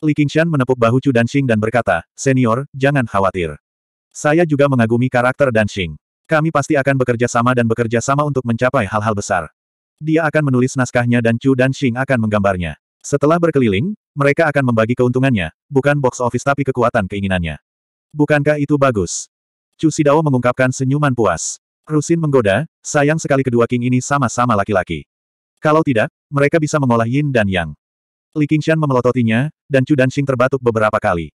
Li Qingshan menepuk bahu Chu Danxing dan berkata, Senior, jangan khawatir. Saya juga mengagumi karakter Danxing. Kami pasti akan bekerja sama dan bekerja sama untuk mencapai hal-hal besar. Dia akan menulis naskahnya dan Chu Danxing akan menggambarnya. Setelah berkeliling, mereka akan membagi keuntungannya, bukan box office tapi kekuatan keinginannya. Bukankah itu bagus? Chu Sidao mengungkapkan senyuman puas. Rusin menggoda, sayang sekali kedua king ini sama-sama laki-laki. Kalau tidak, mereka bisa mengolah yin dan yang. Li Qingshan memelototinya, dan Chu Danxing terbatuk beberapa kali.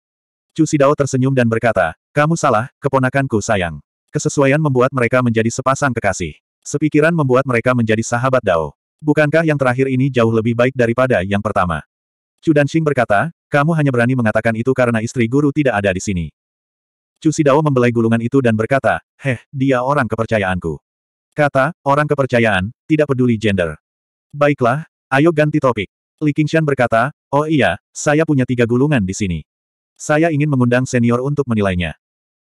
Chu Sidao tersenyum dan berkata, kamu salah, keponakanku sayang. Kesesuaian membuat mereka menjadi sepasang kekasih. Sepikiran membuat mereka menjadi sahabat Dao. Bukankah yang terakhir ini jauh lebih baik daripada yang pertama? Chu Danxing berkata, kamu hanya berani mengatakan itu karena istri guru tidak ada di sini. Chu Sidao membelai gulungan itu dan berkata, heh, dia orang kepercayaanku. Kata, orang kepercayaan, tidak peduli gender. Baiklah, ayo ganti topik. Li Qingshan berkata, oh iya, saya punya tiga gulungan di sini. Saya ingin mengundang senior untuk menilainya.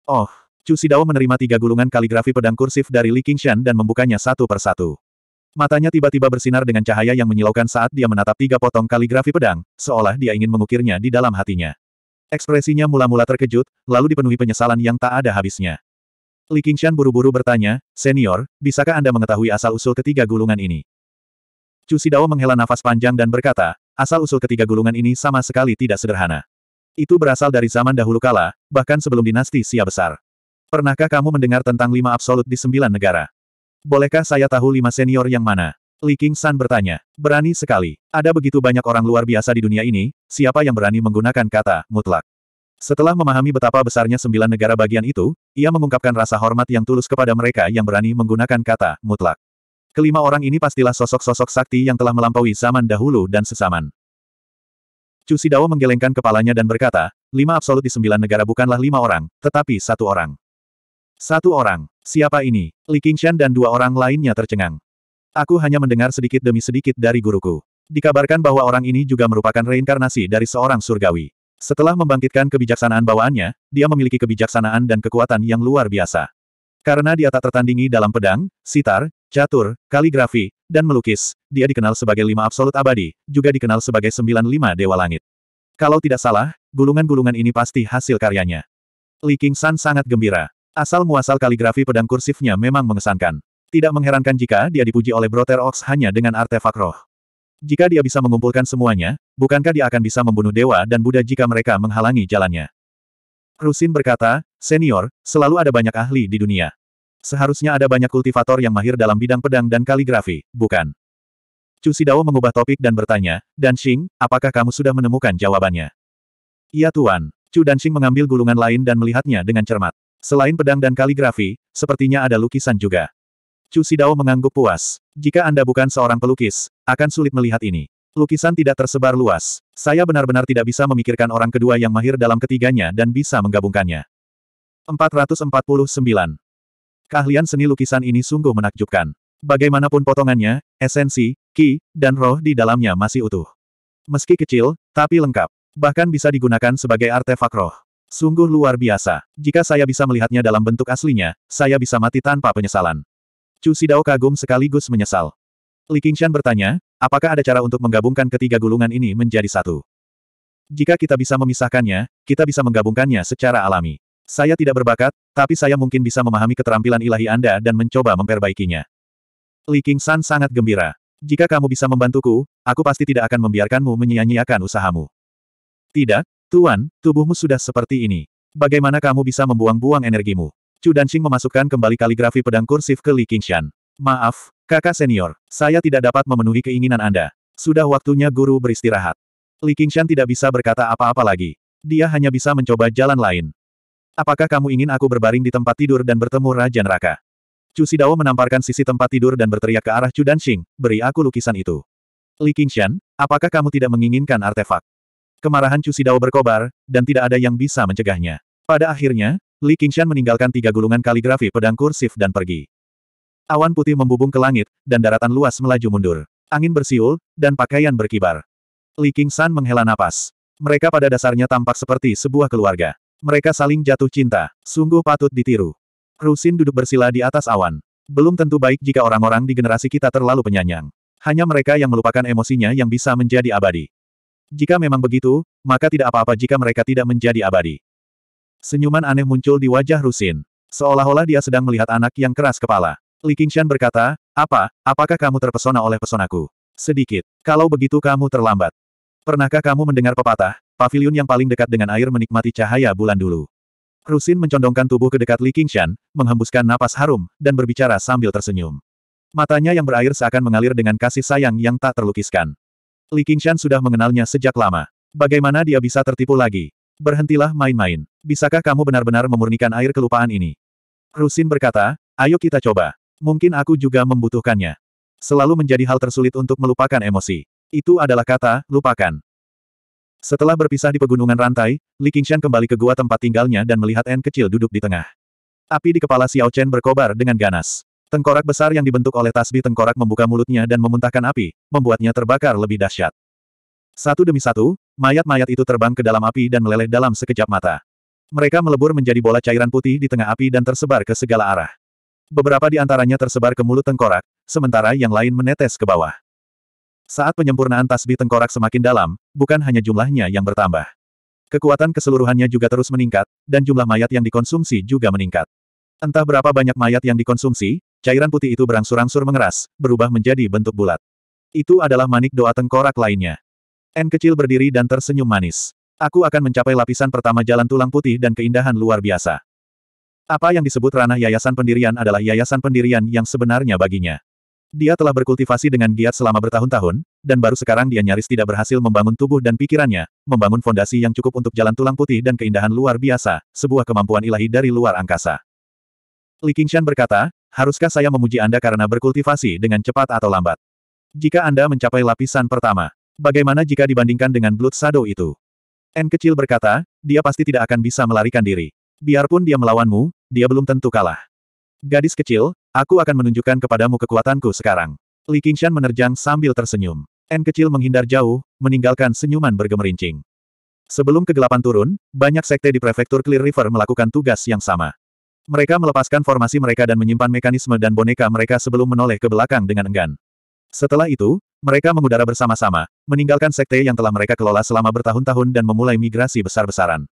Oh, Chu Sidao menerima tiga gulungan kaligrafi pedang kursif dari Li Qingshan dan membukanya satu persatu. Matanya tiba-tiba bersinar dengan cahaya yang menyilaukan saat dia menatap tiga potong kaligrafi pedang, seolah dia ingin mengukirnya di dalam hatinya. Ekspresinya mula-mula terkejut, lalu dipenuhi penyesalan yang tak ada habisnya. Li Qingshan buru-buru bertanya, Senior, bisakah Anda mengetahui asal-usul ketiga gulungan ini? Sidao menghela nafas panjang dan berkata, asal-usul ketiga gulungan ini sama sekali tidak sederhana. Itu berasal dari zaman dahulu kala, bahkan sebelum dinasti Xia besar. Pernahkah kamu mendengar tentang lima absolut di sembilan negara? Bolehkah saya tahu lima senior yang mana? Li King San bertanya. Berani sekali. Ada begitu banyak orang luar biasa di dunia ini, siapa yang berani menggunakan kata mutlak? Setelah memahami betapa besarnya sembilan negara bagian itu, ia mengungkapkan rasa hormat yang tulus kepada mereka yang berani menggunakan kata mutlak. Kelima orang ini pastilah sosok-sosok sakti yang telah melampaui zaman dahulu dan sesaman. Chu Sidao menggelengkan kepalanya dan berkata, lima absolut di sembilan negara bukanlah lima orang, tetapi satu orang. Satu orang. Siapa ini? Li Qingshan dan dua orang lainnya tercengang. Aku hanya mendengar sedikit demi sedikit dari guruku. Dikabarkan bahwa orang ini juga merupakan reinkarnasi dari seorang surgawi. Setelah membangkitkan kebijaksanaan bawaannya, dia memiliki kebijaksanaan dan kekuatan yang luar biasa. Karena dia tak tertandingi dalam pedang, sitar, catur, kaligrafi, dan melukis, dia dikenal sebagai lima absolut abadi, juga dikenal sebagai sembilan lima dewa langit. Kalau tidak salah, gulungan-gulungan ini pasti hasil karyanya. Li King San sangat gembira. Asal-muasal kaligrafi pedang kursifnya memang mengesankan. Tidak mengherankan jika dia dipuji oleh Brother Ox hanya dengan artefak roh. Jika dia bisa mengumpulkan semuanya, bukankah dia akan bisa membunuh dewa dan Buddha jika mereka menghalangi jalannya? Rusin berkata, senior, selalu ada banyak ahli di dunia. Seharusnya ada banyak kultivator yang mahir dalam bidang pedang dan kaligrafi, bukan? Chu Sidao mengubah topik dan bertanya, Dan Xing, apakah kamu sudah menemukan jawabannya? Iya Tuan. Chu Dan Xing mengambil gulungan lain dan melihatnya dengan cermat. Selain pedang dan kaligrafi, sepertinya ada lukisan juga. Chu Sidao mengangguk puas. Jika Anda bukan seorang pelukis, akan sulit melihat ini. Lukisan tidak tersebar luas. Saya benar-benar tidak bisa memikirkan orang kedua yang mahir dalam ketiganya dan bisa menggabungkannya. 449. Keahlian seni lukisan ini sungguh menakjubkan. Bagaimanapun potongannya, esensi, ki, dan roh di dalamnya masih utuh. Meski kecil, tapi lengkap. Bahkan bisa digunakan sebagai artefak roh. Sungguh luar biasa. Jika saya bisa melihatnya dalam bentuk aslinya, saya bisa mati tanpa penyesalan. Chu Sidao kagum sekaligus menyesal. Li Qingshan bertanya, apakah ada cara untuk menggabungkan ketiga gulungan ini menjadi satu? Jika kita bisa memisahkannya, kita bisa menggabungkannya secara alami. Saya tidak berbakat, tapi saya mungkin bisa memahami keterampilan ilahi Anda dan mencoba memperbaikinya. Li King San sangat gembira. Jika kamu bisa membantuku, aku pasti tidak akan membiarkanmu menyia-nyiakan usahamu. Tidak, Tuan, tubuhmu sudah seperti ini. Bagaimana kamu bisa membuang-buang energimu? Chu Danxing memasukkan kembali kaligrafi pedang kursif ke Li Qingshan. Maaf, kakak senior, saya tidak dapat memenuhi keinginan Anda. Sudah waktunya guru beristirahat. Li Qingshan tidak bisa berkata apa-apa lagi. Dia hanya bisa mencoba jalan lain. Apakah kamu ingin aku berbaring di tempat tidur dan bertemu Raja Neraka? Chu Sidao menamparkan sisi tempat tidur dan berteriak ke arah Chu Danxing, beri aku lukisan itu. Li Qingshan, apakah kamu tidak menginginkan artefak? Kemarahan Chu Sidao berkobar, dan tidak ada yang bisa mencegahnya. Pada akhirnya, Li Qingshan meninggalkan tiga gulungan kaligrafi pedang kursif dan pergi. Awan putih membubung ke langit, dan daratan luas melaju mundur. Angin bersiul, dan pakaian berkibar. Li Qingshan menghela napas. Mereka pada dasarnya tampak seperti sebuah keluarga. Mereka saling jatuh cinta. Sungguh patut ditiru. Rusin duduk bersila di atas awan. Belum tentu baik jika orang-orang di generasi kita terlalu penyanyang. Hanya mereka yang melupakan emosinya yang bisa menjadi abadi. Jika memang begitu, maka tidak apa-apa jika mereka tidak menjadi abadi. Senyuman aneh muncul di wajah Rusin. Seolah-olah dia sedang melihat anak yang keras kepala. Li Qingshan berkata, apa, apakah kamu terpesona oleh pesonaku? Sedikit. Kalau begitu kamu terlambat. Pernahkah kamu mendengar pepatah, pavilion yang paling dekat dengan air menikmati cahaya bulan dulu? Rusin mencondongkan tubuh ke dekat Li Qingshan, menghembuskan napas harum, dan berbicara sambil tersenyum. Matanya yang berair seakan mengalir dengan kasih sayang yang tak terlukiskan. Li Qingshan sudah mengenalnya sejak lama. Bagaimana dia bisa tertipu lagi? Berhentilah main-main. Bisakah kamu benar-benar memurnikan air kelupaan ini? Rusin berkata, ayo kita coba. Mungkin aku juga membutuhkannya. Selalu menjadi hal tersulit untuk melupakan emosi. Itu adalah kata, lupakan. Setelah berpisah di pegunungan rantai, Li Qingshan kembali ke gua tempat tinggalnya dan melihat N kecil duduk di tengah. Api di kepala Xiao Chen berkobar dengan ganas. Tengkorak besar yang dibentuk oleh tasbih tengkorak membuka mulutnya dan memuntahkan api, membuatnya terbakar lebih dahsyat. Satu demi satu, mayat-mayat itu terbang ke dalam api dan meleleh dalam sekejap mata. Mereka melebur menjadi bola cairan putih di tengah api dan tersebar ke segala arah. Beberapa di antaranya tersebar ke mulut tengkorak, sementara yang lain menetes ke bawah. Saat penyempurnaan tasbih tengkorak semakin dalam, bukan hanya jumlahnya yang bertambah. Kekuatan keseluruhannya juga terus meningkat, dan jumlah mayat yang dikonsumsi juga meningkat. Entah berapa banyak mayat yang dikonsumsi, cairan putih itu berangsur-angsur mengeras, berubah menjadi bentuk bulat. Itu adalah manik doa tengkorak lainnya. N kecil berdiri dan tersenyum manis. Aku akan mencapai lapisan pertama jalan tulang putih dan keindahan luar biasa. Apa yang disebut ranah yayasan pendirian adalah yayasan pendirian yang sebenarnya baginya. Dia telah berkultivasi dengan giat selama bertahun-tahun, dan baru sekarang dia nyaris tidak berhasil membangun tubuh dan pikirannya, membangun fondasi yang cukup untuk jalan tulang putih dan keindahan luar biasa, sebuah kemampuan ilahi dari luar angkasa. Li Qingshan berkata, haruskah saya memuji Anda karena berkultivasi dengan cepat atau lambat? Jika Anda mencapai lapisan pertama, bagaimana jika dibandingkan dengan Blood Shadow itu? N kecil berkata, dia pasti tidak akan bisa melarikan diri. Biarpun dia melawanmu, dia belum tentu kalah. Gadis kecil, Aku akan menunjukkan kepadamu kekuatanku sekarang. Li Qingshan menerjang sambil tersenyum. N kecil menghindar jauh, meninggalkan senyuman bergemerincing. Sebelum kegelapan turun, banyak sekte di prefektur Clear River melakukan tugas yang sama. Mereka melepaskan formasi mereka dan menyimpan mekanisme dan boneka mereka sebelum menoleh ke belakang dengan enggan. Setelah itu, mereka mengudara bersama-sama, meninggalkan sekte yang telah mereka kelola selama bertahun-tahun dan memulai migrasi besar-besaran.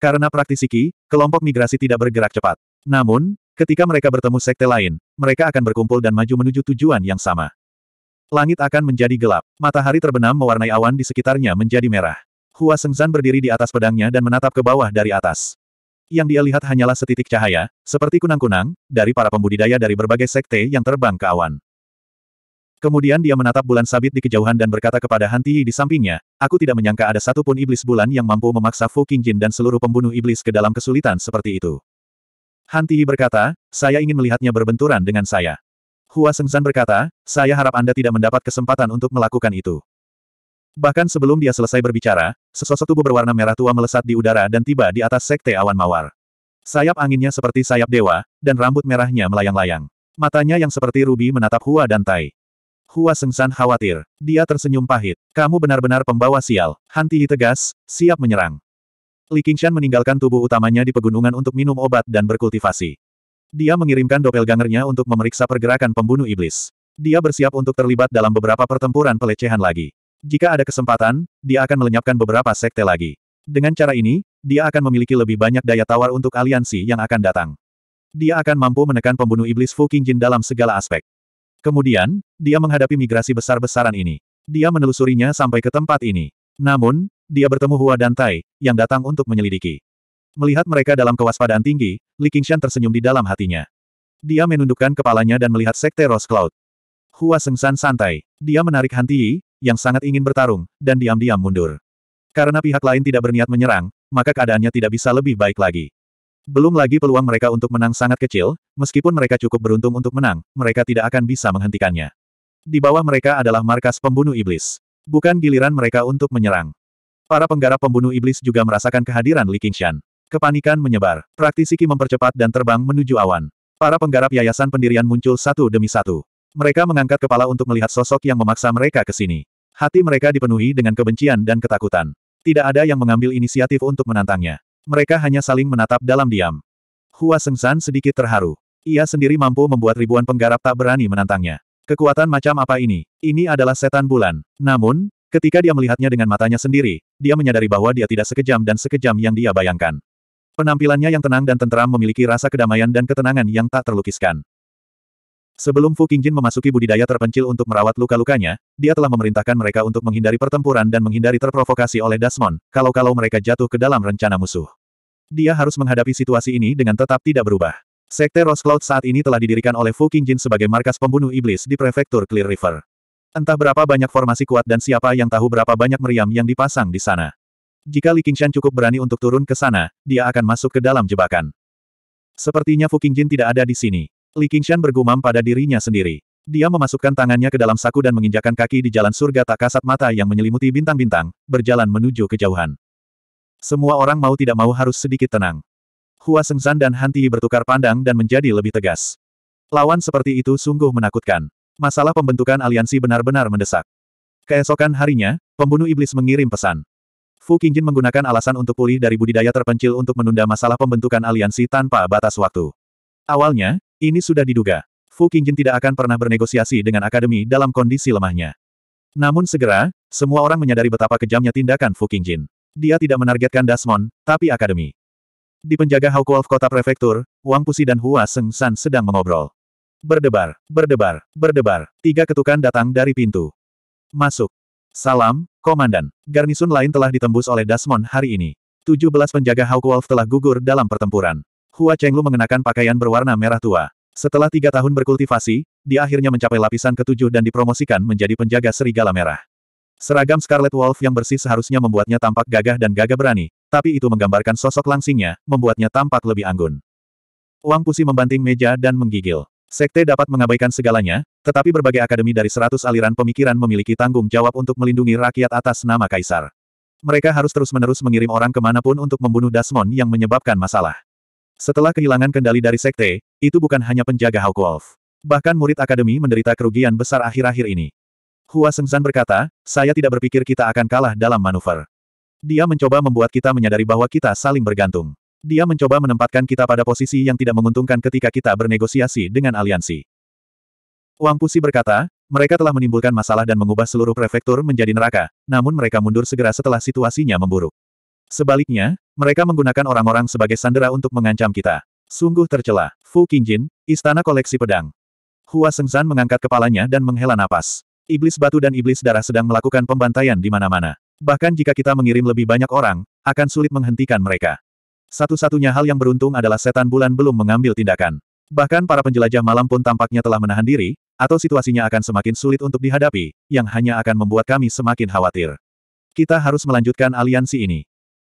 Karena praktisi Ki, kelompok migrasi tidak bergerak cepat. Namun, Ketika mereka bertemu sekte lain, mereka akan berkumpul dan maju menuju tujuan yang sama. Langit akan menjadi gelap. Matahari terbenam mewarnai awan di sekitarnya menjadi merah. Hua Sengzan berdiri di atas pedangnya dan menatap ke bawah dari atas. Yang dia lihat hanyalah setitik cahaya, seperti kunang-kunang, dari para pembudidaya dari berbagai sekte yang terbang ke awan. Kemudian dia menatap bulan sabit di kejauhan dan berkata kepada Han Tiyi di sampingnya, aku tidak menyangka ada satupun iblis bulan yang mampu memaksa Fu Qingjin dan seluruh pembunuh iblis ke dalam kesulitan seperti itu. Han Tihi berkata, saya ingin melihatnya berbenturan dengan saya. Hua Sengzan berkata, saya harap Anda tidak mendapat kesempatan untuk melakukan itu. Bahkan sebelum dia selesai berbicara, sesosok tubuh berwarna merah tua melesat di udara dan tiba di atas sekte awan mawar. Sayap anginnya seperti sayap dewa, dan rambut merahnya melayang-layang. Matanya yang seperti rubi menatap Hua dan Tai. Hua Sengsan khawatir. Dia tersenyum pahit. Kamu benar-benar pembawa sial. Han Tihi tegas, siap menyerang. Li Qingshan meninggalkan tubuh utamanya di pegunungan untuk minum obat dan berkultivasi. Dia mengirimkan doppelgangernya untuk memeriksa pergerakan pembunuh iblis. Dia bersiap untuk terlibat dalam beberapa pertempuran pelecehan lagi. Jika ada kesempatan, dia akan melenyapkan beberapa sekte lagi. Dengan cara ini, dia akan memiliki lebih banyak daya tawar untuk aliansi yang akan datang. Dia akan mampu menekan pembunuh iblis Fu Qingjin dalam segala aspek. Kemudian, dia menghadapi migrasi besar-besaran ini. Dia menelusurinya sampai ke tempat ini. Namun, dia bertemu Hua dan Tai, yang datang untuk menyelidiki. Melihat mereka dalam kewaspadaan tinggi, Li Qingshan tersenyum di dalam hatinya. Dia menundukkan kepalanya dan melihat Sekte Rose Cloud. Hua Sengsan santai. Dia menarik Han Tiyi, yang sangat ingin bertarung, dan diam-diam mundur. Karena pihak lain tidak berniat menyerang, maka keadaannya tidak bisa lebih baik lagi. Belum lagi peluang mereka untuk menang sangat kecil, meskipun mereka cukup beruntung untuk menang, mereka tidak akan bisa menghentikannya. Di bawah mereka adalah markas pembunuh iblis. Bukan giliran mereka untuk menyerang. Para penggarap pembunuh iblis juga merasakan kehadiran Li Qingshan. Kepanikan menyebar. Praktisi Qi mempercepat dan terbang menuju awan. Para penggarap yayasan pendirian muncul satu demi satu. Mereka mengangkat kepala untuk melihat sosok yang memaksa mereka ke sini. Hati mereka dipenuhi dengan kebencian dan ketakutan. Tidak ada yang mengambil inisiatif untuk menantangnya. Mereka hanya saling menatap dalam diam. Hua Sengsan sedikit terharu. Ia sendiri mampu membuat ribuan penggarap tak berani menantangnya. Kekuatan macam apa ini? Ini adalah setan bulan. Namun, ketika dia melihatnya dengan matanya sendiri, dia menyadari bahwa dia tidak sekejam dan sekejam yang dia bayangkan. Penampilannya yang tenang dan tenteram memiliki rasa kedamaian dan ketenangan yang tak terlukiskan. Sebelum Fu Qingjin memasuki budidaya terpencil untuk merawat luka-lukanya, dia telah memerintahkan mereka untuk menghindari pertempuran dan menghindari terprovokasi oleh Dasmon, kalau-kalau mereka jatuh ke dalam rencana musuh. Dia harus menghadapi situasi ini dengan tetap tidak berubah. Sekte Rose Cloud saat ini telah didirikan oleh Fu Qingjin sebagai markas pembunuh iblis di prefektur Clear River. Entah berapa banyak formasi kuat dan siapa yang tahu berapa banyak meriam yang dipasang di sana. Jika Li Qingshan cukup berani untuk turun ke sana, dia akan masuk ke dalam jebakan. Sepertinya Fu Qingjin tidak ada di sini. Li Qingshan bergumam pada dirinya sendiri. Dia memasukkan tangannya ke dalam saku dan menginjakan kaki di jalan surga tak kasat mata yang menyelimuti bintang-bintang, berjalan menuju kejauhan. Semua orang mau tidak mau harus sedikit tenang. Hua Sengzan dan Han Hanti bertukar pandang dan menjadi lebih tegas. Lawan seperti itu sungguh menakutkan. Masalah pembentukan aliansi benar-benar mendesak. Keesokan harinya, pembunuh iblis mengirim pesan. Fu Qingjin menggunakan alasan untuk pulih dari budidaya terpencil untuk menunda masalah pembentukan aliansi tanpa batas waktu. Awalnya, ini sudah diduga. Fu Qingjin tidak akan pernah bernegosiasi dengan akademi dalam kondisi lemahnya. Namun segera, semua orang menyadari betapa kejamnya tindakan Fu Qingjin. Dia tidak menargetkan Dasmon, tapi akademi. Di penjaga Wolf kota prefektur, Wang Pusi dan Hua Seng San sedang mengobrol. Berdebar, berdebar, berdebar, tiga ketukan datang dari pintu. Masuk. Salam, Komandan. Garnisun lain telah ditembus oleh Dasmon hari ini. 17 penjaga Wolf telah gugur dalam pertempuran. Hua Chenglu mengenakan pakaian berwarna merah tua. Setelah tiga tahun berkultivasi, dia akhirnya mencapai lapisan ketujuh dan dipromosikan menjadi penjaga serigala merah. Seragam Scarlet Wolf yang bersih seharusnya membuatnya tampak gagah dan gagah berani, tapi itu menggambarkan sosok langsingnya, membuatnya tampak lebih anggun. Wang Pusi membanting meja dan menggigil. Sekte dapat mengabaikan segalanya, tetapi berbagai akademi dari seratus aliran pemikiran memiliki tanggung jawab untuk melindungi rakyat atas nama kaisar. Mereka harus terus-menerus mengirim orang kemanapun untuk membunuh Dasmon yang menyebabkan masalah. Setelah kehilangan kendali dari sekte, itu bukan hanya penjaga Hawkwolf. Bahkan murid akademi menderita kerugian besar akhir-akhir ini. Hua Sengzan berkata, saya tidak berpikir kita akan kalah dalam manuver. Dia mencoba membuat kita menyadari bahwa kita saling bergantung. Dia mencoba menempatkan kita pada posisi yang tidak menguntungkan ketika kita bernegosiasi dengan aliansi. Wang Pusi berkata, mereka telah menimbulkan masalah dan mengubah seluruh prefektur menjadi neraka, namun mereka mundur segera setelah situasinya memburuk. Sebaliknya, mereka menggunakan orang-orang sebagai sandera untuk mengancam kita. Sungguh tercela. Fu Qingjin, Istana Koleksi Pedang. Hua Sengzan mengangkat kepalanya dan menghela napas. Iblis batu dan iblis darah sedang melakukan pembantaian di mana-mana. Bahkan jika kita mengirim lebih banyak orang, akan sulit menghentikan mereka. Satu-satunya hal yang beruntung adalah setan bulan belum mengambil tindakan. Bahkan para penjelajah malam pun tampaknya telah menahan diri, atau situasinya akan semakin sulit untuk dihadapi, yang hanya akan membuat kami semakin khawatir. Kita harus melanjutkan aliansi ini.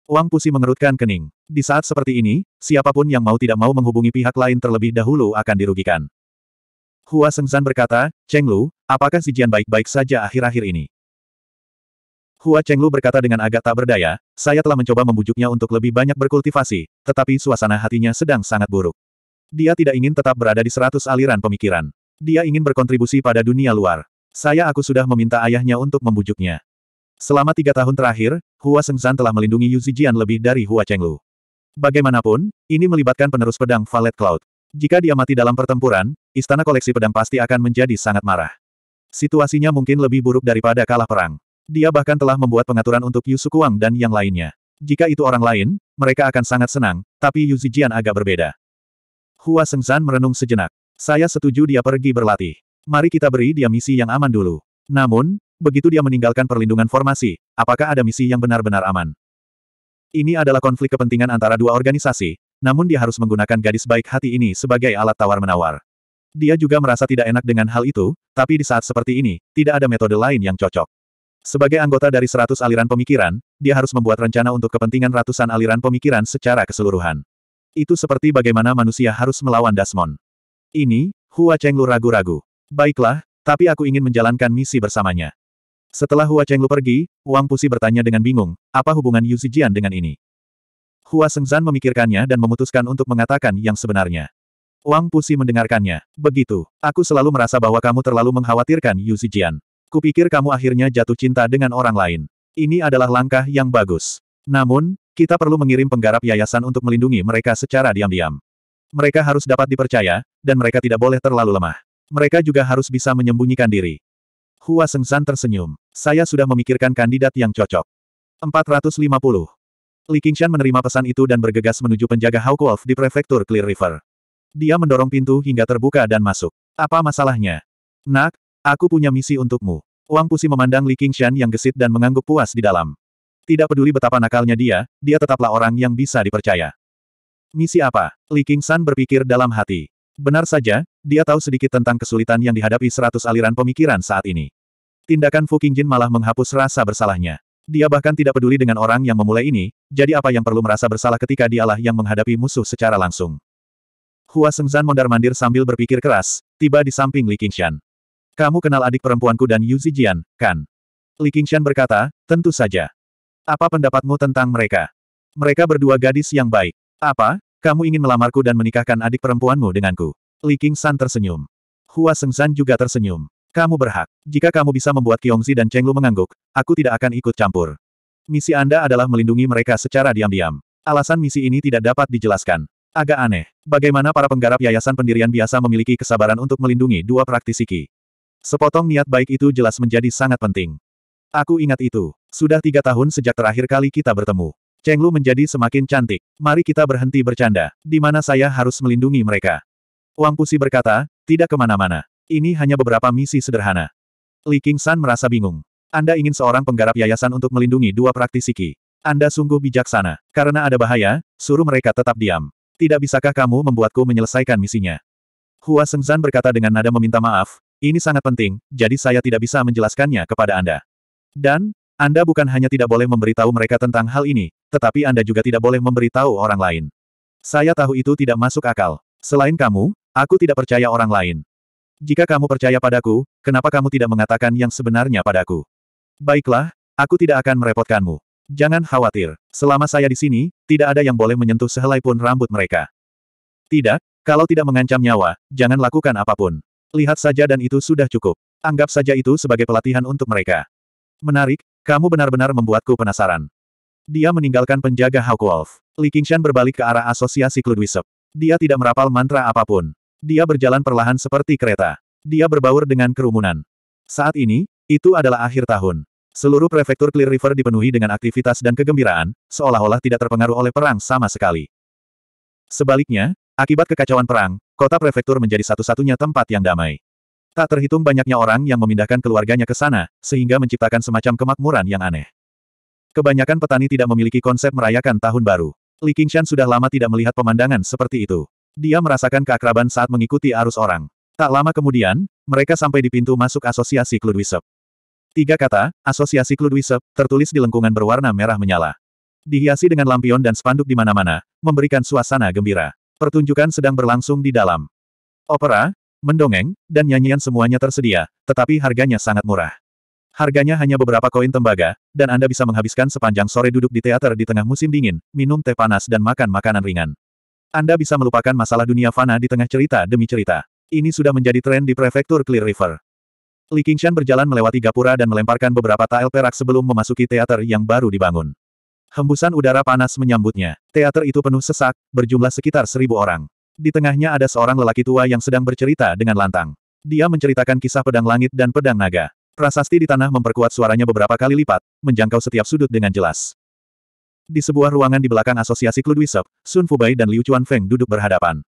Wang Pusi mengerutkan kening. Di saat seperti ini, siapapun yang mau tidak mau menghubungi pihak lain terlebih dahulu akan dirugikan. Hua Sengzan berkata, Cheng Lu, apakah sijian baik-baik saja akhir-akhir ini? Hua Chenglu berkata dengan agak tak berdaya, saya telah mencoba membujuknya untuk lebih banyak berkultivasi, tetapi suasana hatinya sedang sangat buruk. Dia tidak ingin tetap berada di seratus aliran pemikiran. Dia ingin berkontribusi pada dunia luar. Saya aku sudah meminta ayahnya untuk membujuknya. Selama tiga tahun terakhir, Hua Sengzan telah melindungi Yu Zijian lebih dari Hua Chenglu. Bagaimanapun, ini melibatkan penerus pedang Valet Cloud. Jika dia mati dalam pertempuran, istana koleksi pedang pasti akan menjadi sangat marah. Situasinya mungkin lebih buruk daripada kalah perang. Dia bahkan telah membuat pengaturan untuk Yu Sukuang dan yang lainnya. Jika itu orang lain, mereka akan sangat senang, tapi Yu Zijian agak berbeda. Hua Sengzan merenung sejenak. Saya setuju dia pergi berlatih. Mari kita beri dia misi yang aman dulu. Namun, begitu dia meninggalkan perlindungan formasi, apakah ada misi yang benar-benar aman? Ini adalah konflik kepentingan antara dua organisasi, namun dia harus menggunakan gadis baik hati ini sebagai alat tawar-menawar. Dia juga merasa tidak enak dengan hal itu, tapi di saat seperti ini, tidak ada metode lain yang cocok. Sebagai anggota dari seratus aliran pemikiran, dia harus membuat rencana untuk kepentingan ratusan aliran pemikiran secara keseluruhan. Itu seperti bagaimana manusia harus melawan Dasmon. Ini, Hua Chenglu ragu-ragu. Baiklah, tapi aku ingin menjalankan misi bersamanya. Setelah Hua Chenglu pergi, Wang Pusi bertanya dengan bingung, apa hubungan Yu Zijian dengan ini? Hua Sengzan memikirkannya dan memutuskan untuk mengatakan yang sebenarnya. Wang Pusi mendengarkannya. Begitu. Aku selalu merasa bahwa kamu terlalu mengkhawatirkan Yu Zijian. Kupikir kamu akhirnya jatuh cinta dengan orang lain. Ini adalah langkah yang bagus. Namun, kita perlu mengirim penggarap yayasan untuk melindungi mereka secara diam-diam. Mereka harus dapat dipercaya, dan mereka tidak boleh terlalu lemah. Mereka juga harus bisa menyembunyikan diri. Hua Sengsan tersenyum. Saya sudah memikirkan kandidat yang cocok. 450. Li Qingshan menerima pesan itu dan bergegas menuju penjaga Hawk Wolf di prefektur Clear River. Dia mendorong pintu hingga terbuka dan masuk. Apa masalahnya? Nak, Aku punya misi untukmu. Wang Pusi memandang Li Qingshan yang gesit dan mengangguk puas di dalam. Tidak peduli betapa nakalnya dia, dia tetaplah orang yang bisa dipercaya. Misi apa? Li Qingshan berpikir dalam hati. Benar saja, dia tahu sedikit tentang kesulitan yang dihadapi seratus aliran pemikiran saat ini. Tindakan Fu Qingjin malah menghapus rasa bersalahnya. Dia bahkan tidak peduli dengan orang yang memulai ini, jadi apa yang perlu merasa bersalah ketika dialah yang menghadapi musuh secara langsung. Hua Sengzan mondar-mandir sambil berpikir keras, tiba di samping Li Qingshan. Kamu kenal adik perempuanku dan Yu Zijian, kan? Li Qingshan berkata, tentu saja. Apa pendapatmu tentang mereka? Mereka berdua gadis yang baik. Apa? Kamu ingin melamarku dan menikahkan adik perempuanmu denganku? Li Qingshan tersenyum. Hua Sengzan juga tersenyum. Kamu berhak. Jika kamu bisa membuat Qiongzi dan Chenglu mengangguk, aku tidak akan ikut campur. Misi Anda adalah melindungi mereka secara diam-diam. Alasan misi ini tidak dapat dijelaskan. Agak aneh. Bagaimana para penggarap yayasan pendirian biasa memiliki kesabaran untuk melindungi dua praktisi Qi? Sepotong niat baik itu jelas menjadi sangat penting. Aku ingat itu. Sudah tiga tahun sejak terakhir kali kita bertemu. Cheng Lu menjadi semakin cantik. Mari kita berhenti bercanda, di mana saya harus melindungi mereka. Wang Pusi berkata, tidak kemana-mana. Ini hanya beberapa misi sederhana. Li King San merasa bingung. Anda ingin seorang penggarap yayasan untuk melindungi dua praktisi Qi. Anda sungguh bijaksana. Karena ada bahaya, suruh mereka tetap diam. Tidak bisakah kamu membuatku menyelesaikan misinya? Hua Sengzan berkata dengan nada meminta maaf, ini sangat penting, jadi saya tidak bisa menjelaskannya kepada Anda. Dan, Anda bukan hanya tidak boleh memberitahu mereka tentang hal ini, tetapi Anda juga tidak boleh memberitahu orang lain. Saya tahu itu tidak masuk akal. Selain kamu, aku tidak percaya orang lain. Jika kamu percaya padaku, kenapa kamu tidak mengatakan yang sebenarnya padaku? Baiklah, aku tidak akan merepotkanmu. Jangan khawatir, selama saya di sini, tidak ada yang boleh menyentuh sehelai pun rambut mereka. Tidak, kalau tidak mengancam nyawa, jangan lakukan apapun. Lihat saja dan itu sudah cukup. Anggap saja itu sebagai pelatihan untuk mereka. Menarik, kamu benar-benar membuatku penasaran. Dia meninggalkan penjaga Hawk Wolf. Li Qingshan berbalik ke arah asosiasi Kludwisep. Dia tidak merapal mantra apapun. Dia berjalan perlahan seperti kereta. Dia berbaur dengan kerumunan. Saat ini, itu adalah akhir tahun. Seluruh prefektur Clear River dipenuhi dengan aktivitas dan kegembiraan, seolah-olah tidak terpengaruh oleh perang sama sekali. Sebaliknya, akibat kekacauan perang, Kota prefektur menjadi satu-satunya tempat yang damai. Tak terhitung banyaknya orang yang memindahkan keluarganya ke sana, sehingga menciptakan semacam kemakmuran yang aneh. Kebanyakan petani tidak memiliki konsep merayakan tahun baru. Li Qingshan sudah lama tidak melihat pemandangan seperti itu. Dia merasakan keakraban saat mengikuti arus orang. Tak lama kemudian, mereka sampai di pintu masuk asosiasi Kludwisep. Tiga kata, asosiasi Kludwisep, tertulis di lengkungan berwarna merah menyala. Dihiasi dengan lampion dan spanduk di mana-mana, memberikan suasana gembira. Pertunjukan sedang berlangsung di dalam. Opera, mendongeng, dan nyanyian semuanya tersedia, tetapi harganya sangat murah. Harganya hanya beberapa koin tembaga, dan Anda bisa menghabiskan sepanjang sore duduk di teater di tengah musim dingin, minum teh panas dan makan makanan ringan. Anda bisa melupakan masalah dunia fana di tengah cerita demi cerita. Ini sudah menjadi tren di prefektur Clear River. Li Qingshan berjalan melewati gapura dan melemparkan beberapa tael perak sebelum memasuki teater yang baru dibangun. Hembusan udara panas menyambutnya. Teater itu penuh sesak, berjumlah sekitar seribu orang. Di tengahnya ada seorang lelaki tua yang sedang bercerita dengan lantang. Dia menceritakan kisah pedang langit dan pedang naga. Prasasti di tanah memperkuat suaranya beberapa kali lipat, menjangkau setiap sudut dengan jelas. Di sebuah ruangan di belakang asosiasi Kludwisep, Sun Fubai dan Liu Chuan Feng duduk berhadapan.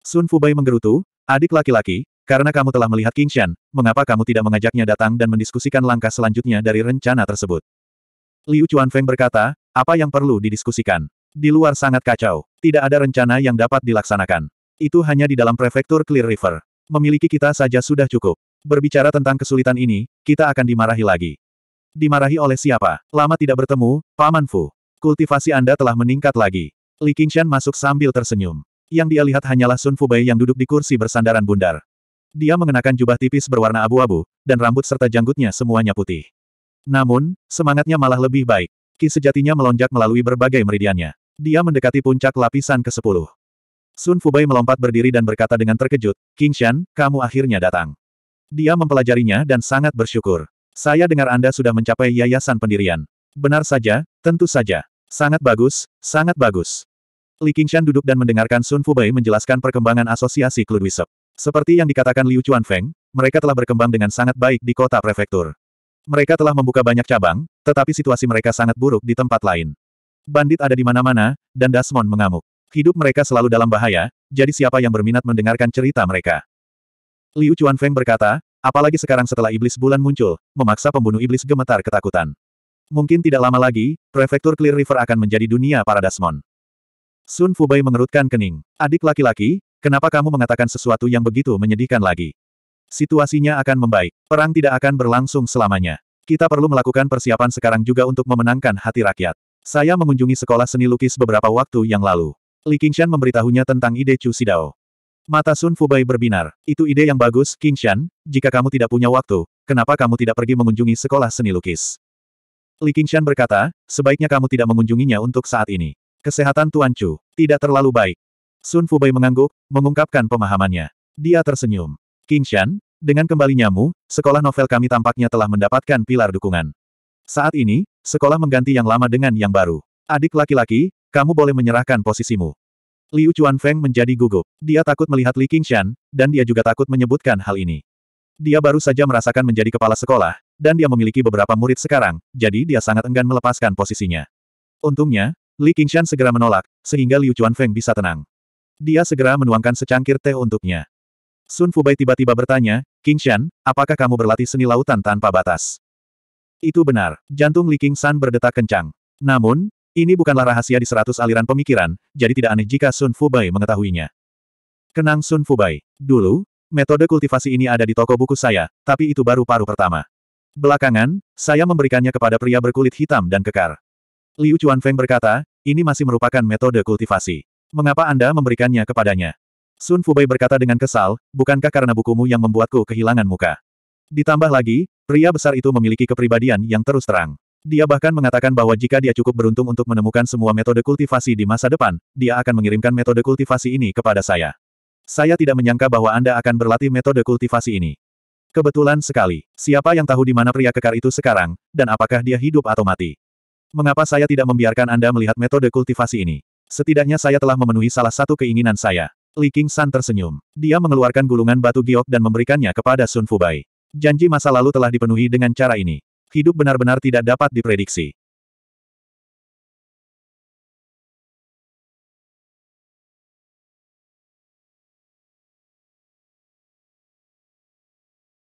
Sun Fubai menggerutu, adik laki-laki, karena kamu telah melihat King Qingshan, mengapa kamu tidak mengajaknya datang dan mendiskusikan langkah selanjutnya dari rencana tersebut? Liu Chuanfeng berkata, apa yang perlu didiskusikan? Di luar sangat kacau. Tidak ada rencana yang dapat dilaksanakan. Itu hanya di dalam prefektur Clear River. Memiliki kita saja sudah cukup. Berbicara tentang kesulitan ini, kita akan dimarahi lagi. Dimarahi oleh siapa? Lama tidak bertemu, Paman Fu. Kultivasi Anda telah meningkat lagi. Li Qingshan masuk sambil tersenyum. Yang dia lihat hanyalah Sun Fubai yang duduk di kursi bersandaran bundar. Dia mengenakan jubah tipis berwarna abu-abu, dan rambut serta janggutnya semuanya putih. Namun, semangatnya malah lebih baik. Ki sejatinya melonjak melalui berbagai meridiannya. Dia mendekati puncak lapisan ke-10. Sun Fubai melompat berdiri dan berkata dengan terkejut, King Shan, kamu akhirnya datang. Dia mempelajarinya dan sangat bersyukur. Saya dengar Anda sudah mencapai yayasan pendirian. Benar saja, tentu saja. Sangat bagus, sangat bagus. Li Qingshan duduk dan mendengarkan Sun Fubai menjelaskan perkembangan asosiasi Kludwisep. Seperti yang dikatakan Liu Feng, mereka telah berkembang dengan sangat baik di kota prefektur. Mereka telah membuka banyak cabang, tetapi situasi mereka sangat buruk di tempat lain. Bandit ada di mana-mana, dan Dasmon mengamuk. Hidup mereka selalu dalam bahaya, jadi siapa yang berminat mendengarkan cerita mereka? Liu Chuanfeng berkata, apalagi sekarang setelah iblis bulan muncul, memaksa pembunuh iblis gemetar ketakutan. Mungkin tidak lama lagi, prefektur Clear River akan menjadi dunia para Dasmon. Sun Fubai mengerutkan kening. Adik laki-laki, kenapa kamu mengatakan sesuatu yang begitu menyedihkan lagi? Situasinya akan membaik. Perang tidak akan berlangsung selamanya. Kita perlu melakukan persiapan sekarang juga untuk memenangkan hati rakyat. Saya mengunjungi sekolah seni lukis beberapa waktu yang lalu. Li Qingshan memberitahunya tentang ide Chu Sidao. Mata Sun Fubai berbinar. Itu ide yang bagus, Qingshan. Jika kamu tidak punya waktu, kenapa kamu tidak pergi mengunjungi sekolah seni lukis? Li Qingshan berkata, sebaiknya kamu tidak mengunjunginya untuk saat ini. Kesehatan Tuan Chu tidak terlalu baik. Sun Fubai mengangguk, mengungkapkan pemahamannya. Dia tersenyum. King Shan, dengan kembalinya-mu, sekolah novel kami tampaknya telah mendapatkan pilar dukungan. Saat ini, sekolah mengganti yang lama dengan yang baru. Adik laki-laki, kamu boleh menyerahkan posisimu. Liu Chuan Feng menjadi gugup. Dia takut melihat Li Qingshan, dan dia juga takut menyebutkan hal ini. Dia baru saja merasakan menjadi kepala sekolah, dan dia memiliki beberapa murid sekarang, jadi dia sangat enggan melepaskan posisinya. Untungnya, Li Qingshan segera menolak, sehingga Liu Chuan Feng bisa tenang. Dia segera menuangkan secangkir teh untuknya. Sun Fubai tiba-tiba bertanya, King Shan, apakah kamu berlatih seni lautan tanpa batas? Itu benar, jantung Li King San berdetak kencang. Namun, ini bukanlah rahasia di seratus aliran pemikiran, jadi tidak aneh jika Sun Fubai mengetahuinya. Kenang Sun Fubai. Dulu, metode kultivasi ini ada di toko buku saya, tapi itu baru paru pertama. Belakangan, saya memberikannya kepada pria berkulit hitam dan kekar. Liu Chuan Feng berkata, ini masih merupakan metode kultivasi. Mengapa Anda memberikannya kepadanya? Sun Fubai berkata dengan kesal, bukankah karena bukumu yang membuatku kehilangan muka? Ditambah lagi, pria besar itu memiliki kepribadian yang terus terang. Dia bahkan mengatakan bahwa jika dia cukup beruntung untuk menemukan semua metode kultivasi di masa depan, dia akan mengirimkan metode kultivasi ini kepada saya. Saya tidak menyangka bahwa Anda akan berlatih metode kultivasi ini. Kebetulan sekali. Siapa yang tahu di mana pria kekar itu sekarang, dan apakah dia hidup atau mati? Mengapa saya tidak membiarkan Anda melihat metode kultivasi ini? Setidaknya saya telah memenuhi salah satu keinginan saya. Li Sun tersenyum. Dia mengeluarkan gulungan batu giok dan memberikannya kepada Sun Fubai. Janji masa lalu telah dipenuhi dengan cara ini. Hidup benar-benar tidak dapat diprediksi.